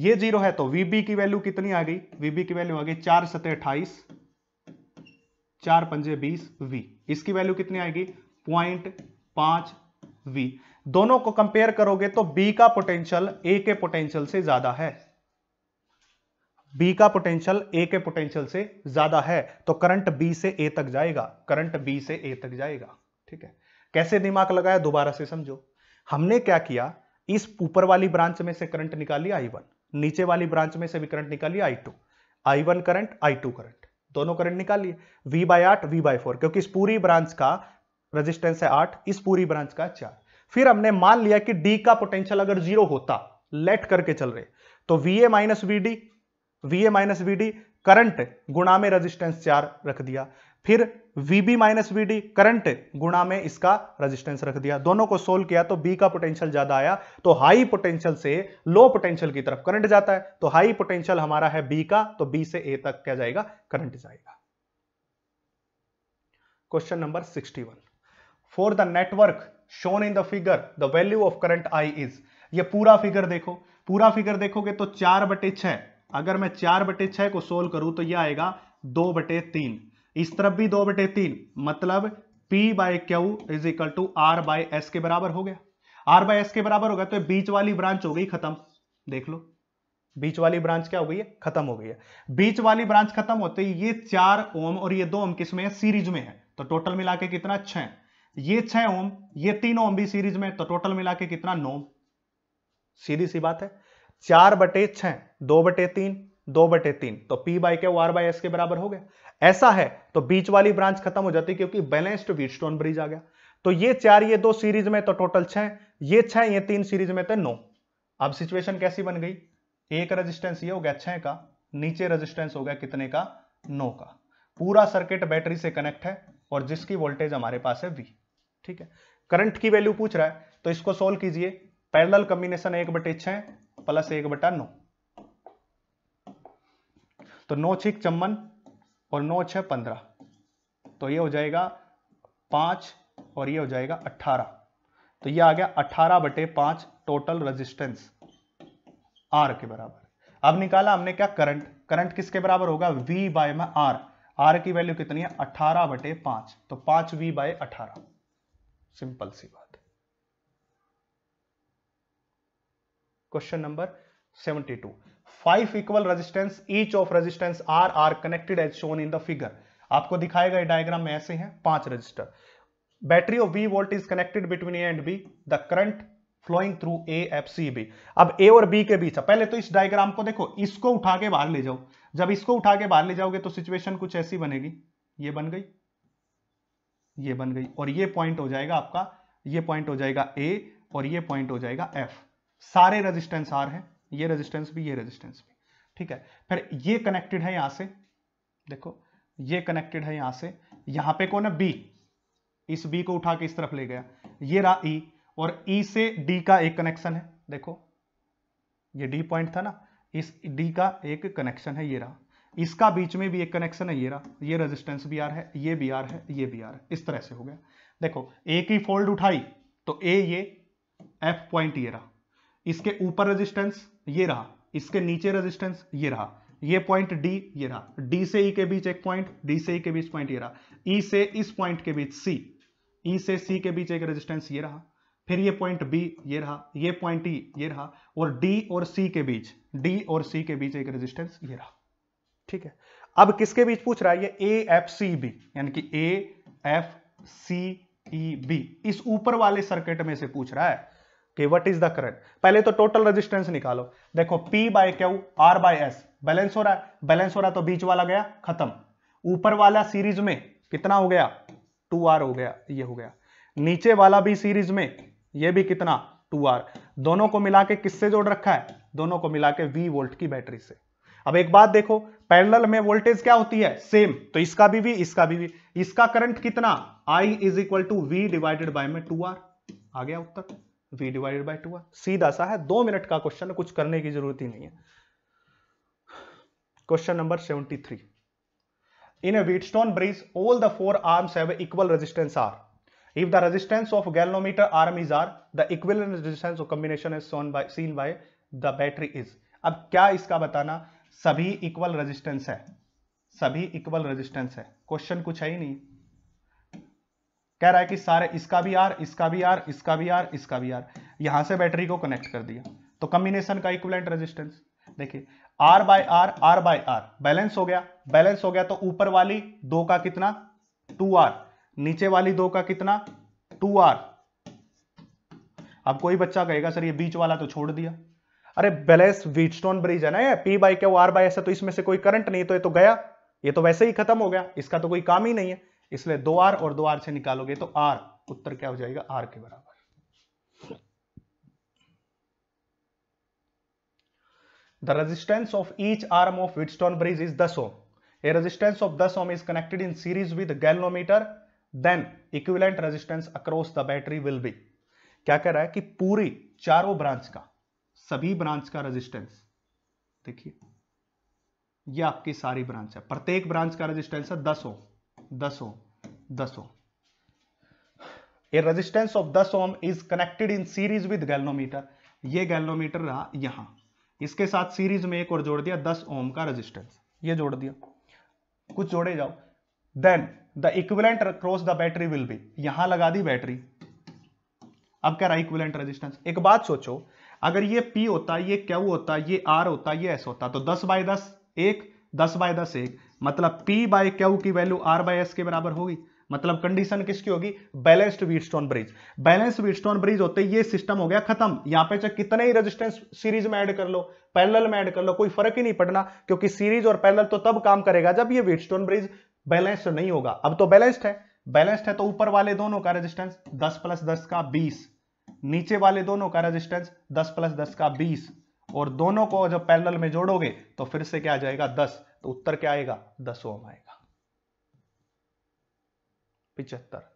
ये जीरो है तो वीबी की वैल्यू कितनी आ गई वीबी की वैल्यू आ गई चार सत अट्ठाईस चार पंजे बीस वी इसकी वैल्यू कितनी आएगी पॉइंट पांच वी दोनों को कंपेयर करोगे तो बी का पोटेंशियल ए के पोटेंशियल से ज्यादा है बी का पोटेंशियल ए के पोटेंशियल से ज्यादा है तो करंट बी से ए तक जाएगा करंट बी से ए तक जाएगा ठीक है कैसे दिमाग लगाया दोबारा से समझो हमने क्या किया इस ऊपर वाली ब्रांच में से करंट निकाली आई वन नीचे वाली ब्रांच में से भी करंट निकाली I two I one current I two current दोनों करंट निकालिए वी बाय आठ वी बाय फोर क्योंकि इस पूरी ब्रांच का रेजिस्टेंस है आठ इस पूरी ब्रांच का चार फिर हमने मान लिया कि डी का पोटेंशियल अगर जीरो होता लेट करके चल रहे तो V A minus V D V A minus V D current गुणा में रेजिस्टेंस चार रख दिया फिर V B minus V D current गुणा में इसका रेजिस्टेंस रख दिया दोनों को सोल्व किया तो बी का पोटेंशियल ज्यादा आया तो हाई पोटेंशियल से लो पोटेंशियल की तरफ करंट जाता है तो हाई पोटेंशियल हमारा है बी का तो बी से ए तक क्या जाएगा करंट जाएगा question number sixty one for the network shown in the figure the value of current I is ये पूरा फिगर देखो पूरा फिगर देखोगे तो चार बटे छ अगर मैं चार बटे छह को सोल्व करूं तो यह आएगा दो बटे तीन इस तरफ भी दो बटे तीन मतलब P by Q is equal to R by S के बराबर हो गया आर बाय एस के बराबर हो गया तो बीच वाली ब्रांच हो गई खत्म देख लो बीच वाली ब्रांच क्या हो गई है खत्म हो गई है बीच वाली ब्रांच खत्म होते ही ये चार ओम और ये दो ओम किसमें है सीरीज में है तो टोटल मिला के कितना छह ये छह ओम ये तीन ओम भी सीरीज में तो टोटल मिला के कितना नौ सीधी सी बात है चार बटे छह दो बटे तीन दो बटे तीन तो पी बाई के आर बाई एस के बराबर हो गया ऐसा है तो बीच वाली ब्रांच खत्म हो जाती क्योंकि बैलेंस्ड स्टोन ब्रिज आ गया तो ये चार ये दो सीरीज में तो टोटल छह ये छह ये तीन सीरीज में थे तो नौ अब सिचुएशन कैसी बन गई एक रजिस्टेंस ये हो गया छह का नीचे रजिस्टेंस हो गया कितने का नौ का पूरा सर्किट बैटरी से कनेक्ट है और जिसकी वोल्टेज हमारे पास है वी ठीक है करंट की वैल्यू पूछ रहा है तो इसको सोल्व कीजिए पैरल कम्बिनेशन एक बटे छ प्लस एक बटा नौ तो नौ छिक चम्बन और नौ छ पंद्रह तो ये हो जाएगा पांच और ये हो जाएगा अट्ठारह तो ये आ गया अठारह बटे पांच टोटल रेजिस्टेंस आर के बराबर अब निकाला हमने क्या करंट करंट किसके बराबर होगा वी बाय आर आर की वैल्यू कितनी है अठारह बटे पांच तो पांच वी बाय अठारह सिंपल सी बात question number 72 two five equal resistance each of resistance R are connected as shown in the figure आपको दिखाए गए डायग्राम में ऐसे हैं पांच resistor battery of V volt is connected between A and B the current flowing through A F C B अब ए और बी के बीच पहले तो इस डायग्राम को देखो इसको उठा के बाहर ले जाओ जब इसको उठा के बाहर ले जाओगे तो सिचुएशन कुछ ऐसी बनेगी ये बन गई ये बन गई और ये पॉइंट हो जाएगा आपका ये पॉइंट हो जाएगा ए और ये पॉइंट हो जाएगा एफ सारे रेजिस्टेंस आर हैं ये रेजिस्टेंस भी ये रेजिस्टेंस भी ठीक है फिर ये कनेक्टेड है यहां से देखो ये कनेक्टेड है यहां से यहां पे कौन है बी इस बी को उठा के इस तरफ ले गया ये रहा ई e, और ई e से डी का एक कनेक्शन है देखो ये डी पॉइंट था ना इस डी का एक कनेक्शन है ये रहा इसका बीच में भी एक कनेक्शन है ये रहा ये रेजिस्टेंस भी आर है ये भी आर है ये भी आर है इस तरह से हो गया देखो ए की फोल्ड उठाई तो ए ये एफ पॉइंट ये रहा इसके ऊपर रेजिस्टेंस ये रहा इसके नीचे रेजिस्टेंस ये रहा ये पॉइंट डी ये रहा डी से ई e के बीच एक पॉइंट डी से ई e के बीच पॉइंट ये रहा ई e से इस पॉइंट के बीच सी ई से सी के बीच एक रेजिस्टेंस ये रहा फिर ये पॉइंट बी ये रहा ये पॉइंट ई ये रहा और डी और सी के बीच डी और सी के बीच एक रेजिस्टेंस ये रहा ठीक है अब किसके बीच पूछ रहा है ये ए एफ सी बी यानी कि ए एफ सी ई बी इस ऊपर वाले सर्किट में से पूछ रहा है कि व्हाट इज द करंट पहले तो टोटल रेजिस्टेंस निकालो देखो P by Q R by S balance हो रहा है बैलेंस हो रहा तो बीच वाला गया खत्म ऊपर वाला सीरीज में कितना हो गया टू आर हो गया ये हो गया नीचे वाला भी सीरीज में ये भी कितना टू आर दोनों को मिला के किससे जोड़ रखा है दोनों को मिला के वी वोल्ट की बैटरी से अब एक बात देखो पैरेलल में वोल्टेज क्या होती है सेम तो इसका भी भी इसका भी भी इसका करंट कितना I is equal to V divided by में टू आर आ गया उत्तर V divided by two R सीधा सा है दो मिनट का क्वेश्चन कुछ करने की जरूरत ही नहीं है question number seventy three in a Wheatstone bridge all the four arms have equal resistance R if the resistance of galvanometer arm is R the equal resistance of combination is shown by seen by the battery is अब क्या इसका बताना सभी इक्वल रेजिस्टेंस है सभी इक्वल रेजिस्टेंस है क्वेश्चन कुछ है ही नहीं कह रहा है कि सारे इसका भी आर इसका भी आर इसका भी आर इसका भी आर यहां से बैटरी को कनेक्ट कर दिया तो कम्बिनेशन का इक्वलेंट रेजिस्टेंस देखिए R by R R by R balance हो गया बैलेंस हो गया तो ऊपर वाली दो का कितना टू आर नीचे वाली दो का कितना टू आर अब कोई बच्चा कहेगा सर ये बीच वाला तो छोड़ दिया अरे बेलेस व्हीटस्टोन ब्रिज है ना ये पी बाई क्या आर बाई ऐसा तो इसमें से कोई करंट नहीं तो ये तो गया ये तो वैसे ही खत्म हो गया इसका तो कोई काम ही नहीं है इसलिए दो आर और दो आर से निकालोगे तो आर उत्तर क्या हो जाएगा आर के बराबर The resistance of each arm of Wheatstone bridge is 10 ohm. A resistance of 10 ohm is connected in series with galvanometer. Then equivalent resistance across the battery will be. क्या कह रहा है कि पूरी चारों ब्रांच का सभी ब्रांच का रेजिस्टेंस देखिए ये आपकी सारी ब्रांच है प्रत्येक ब्रांच का रेजिस्टेंस है दस ओम दस ओम दस ओम ए रेजिस्टेंस ऑफ दस ohm is connected in series with galvanometer ये गैलोमीटर रहा यहां इसके साथ सीरीज में एक और जोड़ दिया दस ओम का रेजिस्टेंस ये जोड़ दिया कुछ जोड़े जाओ then the equivalent cross the battery will be यहां लगा दी बैटरी अब कह रहा है इक्विलेंट रेजिस्टेंस एक बात सोचो अगर ये पी होता ये क्यू होता ये आर होता ये एस होता तो दस बाय दस एक दस बाय दस एक मतलब पी बाय क्यू की वैल्यू आर बाय एस के बराबर होगी मतलब कंडीशन किसकी होगी balanced Wheatstone bridge balanced Wheatstone bridge होते ये सिस्टम हो गया खत्म यहां पे चाहे कितने ही रेजिस्टेंस सीरीज में ऐड कर लो पैरेलल में ऐड कर लो कोई फर्क ही नहीं पड़ना क्योंकि सीरीज और पैरेलल तो तब काम करेगा जब ये वीटस्टोन ब्रिज बैलेंस्ड नहीं होगा अब तो बैलेंस्ड है बैलेंस्ड है तो ऊपर वाले दोनों का रेजिस्टेंस दस प्लस दस का बीस नीचे वाले दोनों का रेजिस्टेंस 10 प्लस 10 का 20 और दोनों को जब पैरेलल में जोड़ोगे तो फिर से क्या आ जाएगा 10 तो उत्तर क्या आएगा दस ओम आएगा पिचहत्तर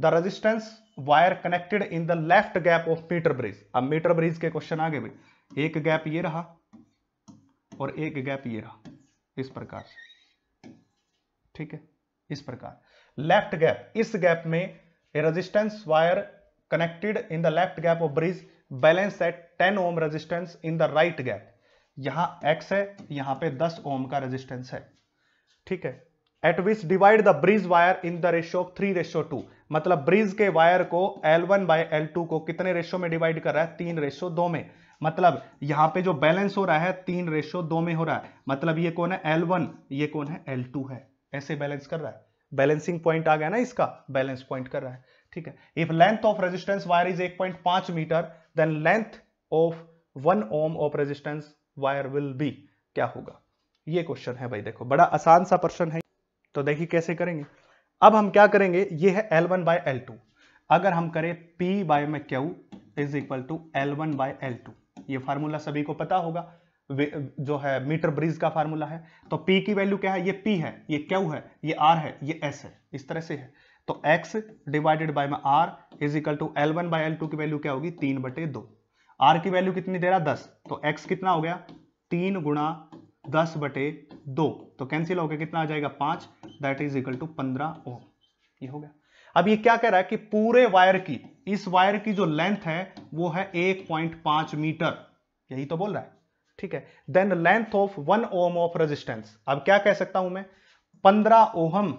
the resistance wire connected in the left gap of metre bridge अब मीटर ब्रिज के क्वेश्चन आगे भी एक गैप ये रहा और एक गैप ये रहा इस प्रकार से ठीक है इस प्रकार लेफ्ट गैप इस गैप में resistance wire connected in the left gap of bridge balance at 10 ohm resistance in the right gap यहां x है यहाँ पे 10 ओम का रजिस्टेंस है ठीक है at which divide the bridge wire in the ratio of three ratio two मतलब ब्रिज के वायर को L1 वन बाय एल को कितने रेशो में डिवाइड कर रहा है तीन रेशो दो में मतलब यहां पे जो बैलेंस हो रहा है तीन रेशो दो में हो रहा है मतलब ये कौन है L1 ये कौन है L2 है ऐसे बैलेंस कर रहा है बैलेंसिंग पॉइंट आ गया ना इसका बैलेंस पॉइंट कर रहा है ठीक है if length of resistance wire is 1.5 meter then length of one ohm of resistance wire will be क्या होगा ये क्वेश्चन है भाई देखो बड़ा आसान सा प्रश्न है तो देखिए कैसे करेंगे अब हम क्या करेंगे ये है L1 वन बाय एल अगर हम करें P बाय में Q is equal to L one by L ये फार्मूला सभी को पता होगा जो है मीटर ब्रिज का फार्मूला है तो P की वैल्यू क्या है ये P है ये क्यू है ये R है ये S है इस तरह से है तो x डिवाइडेड बाय में r is equal to L one by L two की वैल्यू क्या होगी तीन बटे दो आर की वैल्यू कितनी दे रहा दस तो x कितना हो गया तीन गुणा दस बटे दो तो कैंसिल होकर कितना आ जाएगा पांच दैट इज इक्वल टू पंद्रह ओम ये हो गया अब ये क्या कह रहा है कि पूरे वायर की इस वायर की जो लेंथ है वो है एक पॉइंट पांच मीटर यही तो बोल रहा है ठीक है then length of one ohm of resistance अब क्या कह सकता हूं मैं पंद्रह ओहम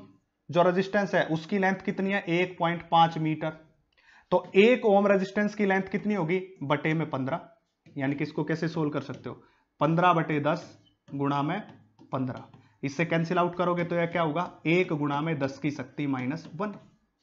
जो रेजिस्टेंस है उसकी लेंथ कितनी है 1.5 मीटर तो एक ओम रेजिस्टेंस की लेंथ कितनी होगी बटे में 15 यानी कि इसको कैसे सोल्व कर सकते हो 15 बटे 10 गुणा में 15 इससे कैंसिल आउट करोगे तो यह क्या होगा एक गुणा में दस की शक्ति माइनस वन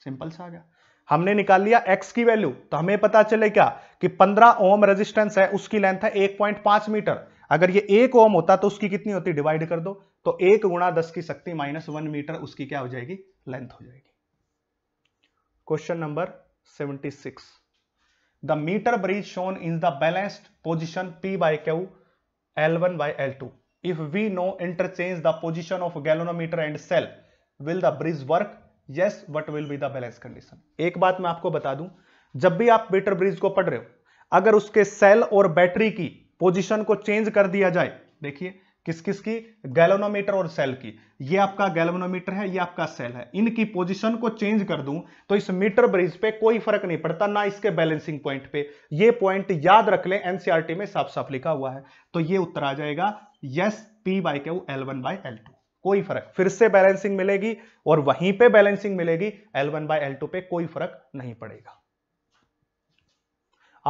सिंपल सा आ गया हमने निकाल लिया x की वैल्यू तो हमें पता चले क्या कि 15 ओम रेजिस्टेंस है उसकी लेंथ है 1.5 मीटर अगर ये एक ओम होता तो उसकी कितनी होती डिवाइड कर दो तो एक गुणा दस की शक्ति माइनस वन मीटर उसकी क्या हो जाएगी लेंथ हो जाएगी question number seventy six the metre bridge shown in the balanced position P by Q L one by L two if we now interchange the position of galvanometer and cell will the bridge work yes what will be the balance condition एक बात मैं आपको बता दूं जब भी आप मीटर ब्रिज को पढ़ रहे हो अगर उसके सेल और बैटरी की पोजिशन को चेंज कर दिया जाए देखिए किस किस की गैलोनोमीटर और सेल की ये आपका गैलोनोमीटर है ये आपका सेल है इनकी पोजीशन को चेंज कर दूं तो इस मीटर ब्रिज पे कोई फर्क नहीं पड़ता ना इसके बैलेंसिंग पॉइंट पे ये पॉइंट याद रख ले एनसीआरटी में साफ साफ लिखा हुआ है तो ये उत्तर आ जाएगा यस पी बाई के L one by L two कोई फर्क फिर से बैलेंसिंग मिलेगी और वहीं पर बैलेंसिंग मिलेगी L one by L two पे कोई फर्क नहीं पड़ेगा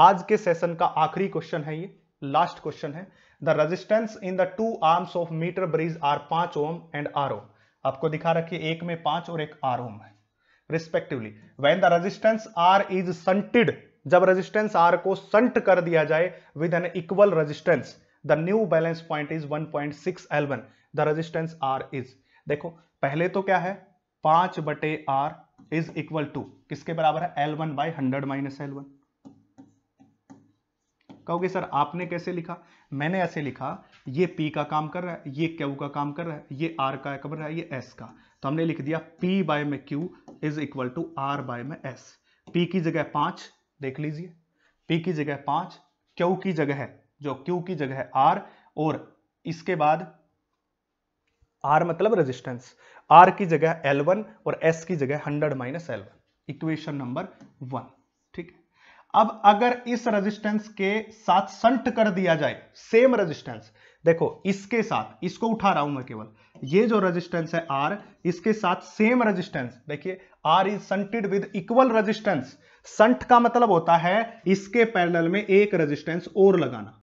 आज के सेशन का आखिरी क्वेश्चन है ये लास्ट क्वेश्चन है the resistance in the two arms of metre bridge are पांच ओम एंड आर ओम आपको दिखा रखिए एक में पांच और एक आर ओम है respectively when the resistance R is shunted जब रेजिस्टेंस आर को संट कर दिया जाए with an equal resistance the new balance point is 1.6 point six L one the resistance R is देखो पहले तो क्या है पांच बटे आर इज इक्वल टू किसके बराबर है L one by hundred minus L one कहोगे सर आपने कैसे लिखा मैंने ऐसे लिखा ये पी का काम कर रहा है ये क्यू का काम कर रहा है ये आर का कर रहा है ये एस का तो हमने लिख दिया पी बाय में Q is equal to R by में S। पी की जगह पांच देख लीजिए पी की जगह पांच क्यू की जगह है जो क्यू की जगह है आर और इसके बाद आर मतलब रेजिस्टेंस आर की जगह L1 और एस की जगह hundred minus L equation number one अब अगर इस रेजिस्टेंस के साथ संट कर दिया जाए सेम रेजिस्टेंस देखो इसके साथ इसको उठा रहा हूं मैं केवल ये जो रेजिस्टेंस है आर इसके साथ सेम रेजिस्टेंस देखिए R is shunted with equal resistance shunt का मतलब होता है इसके पैरेलल में एक रेजिस्टेंस और लगाना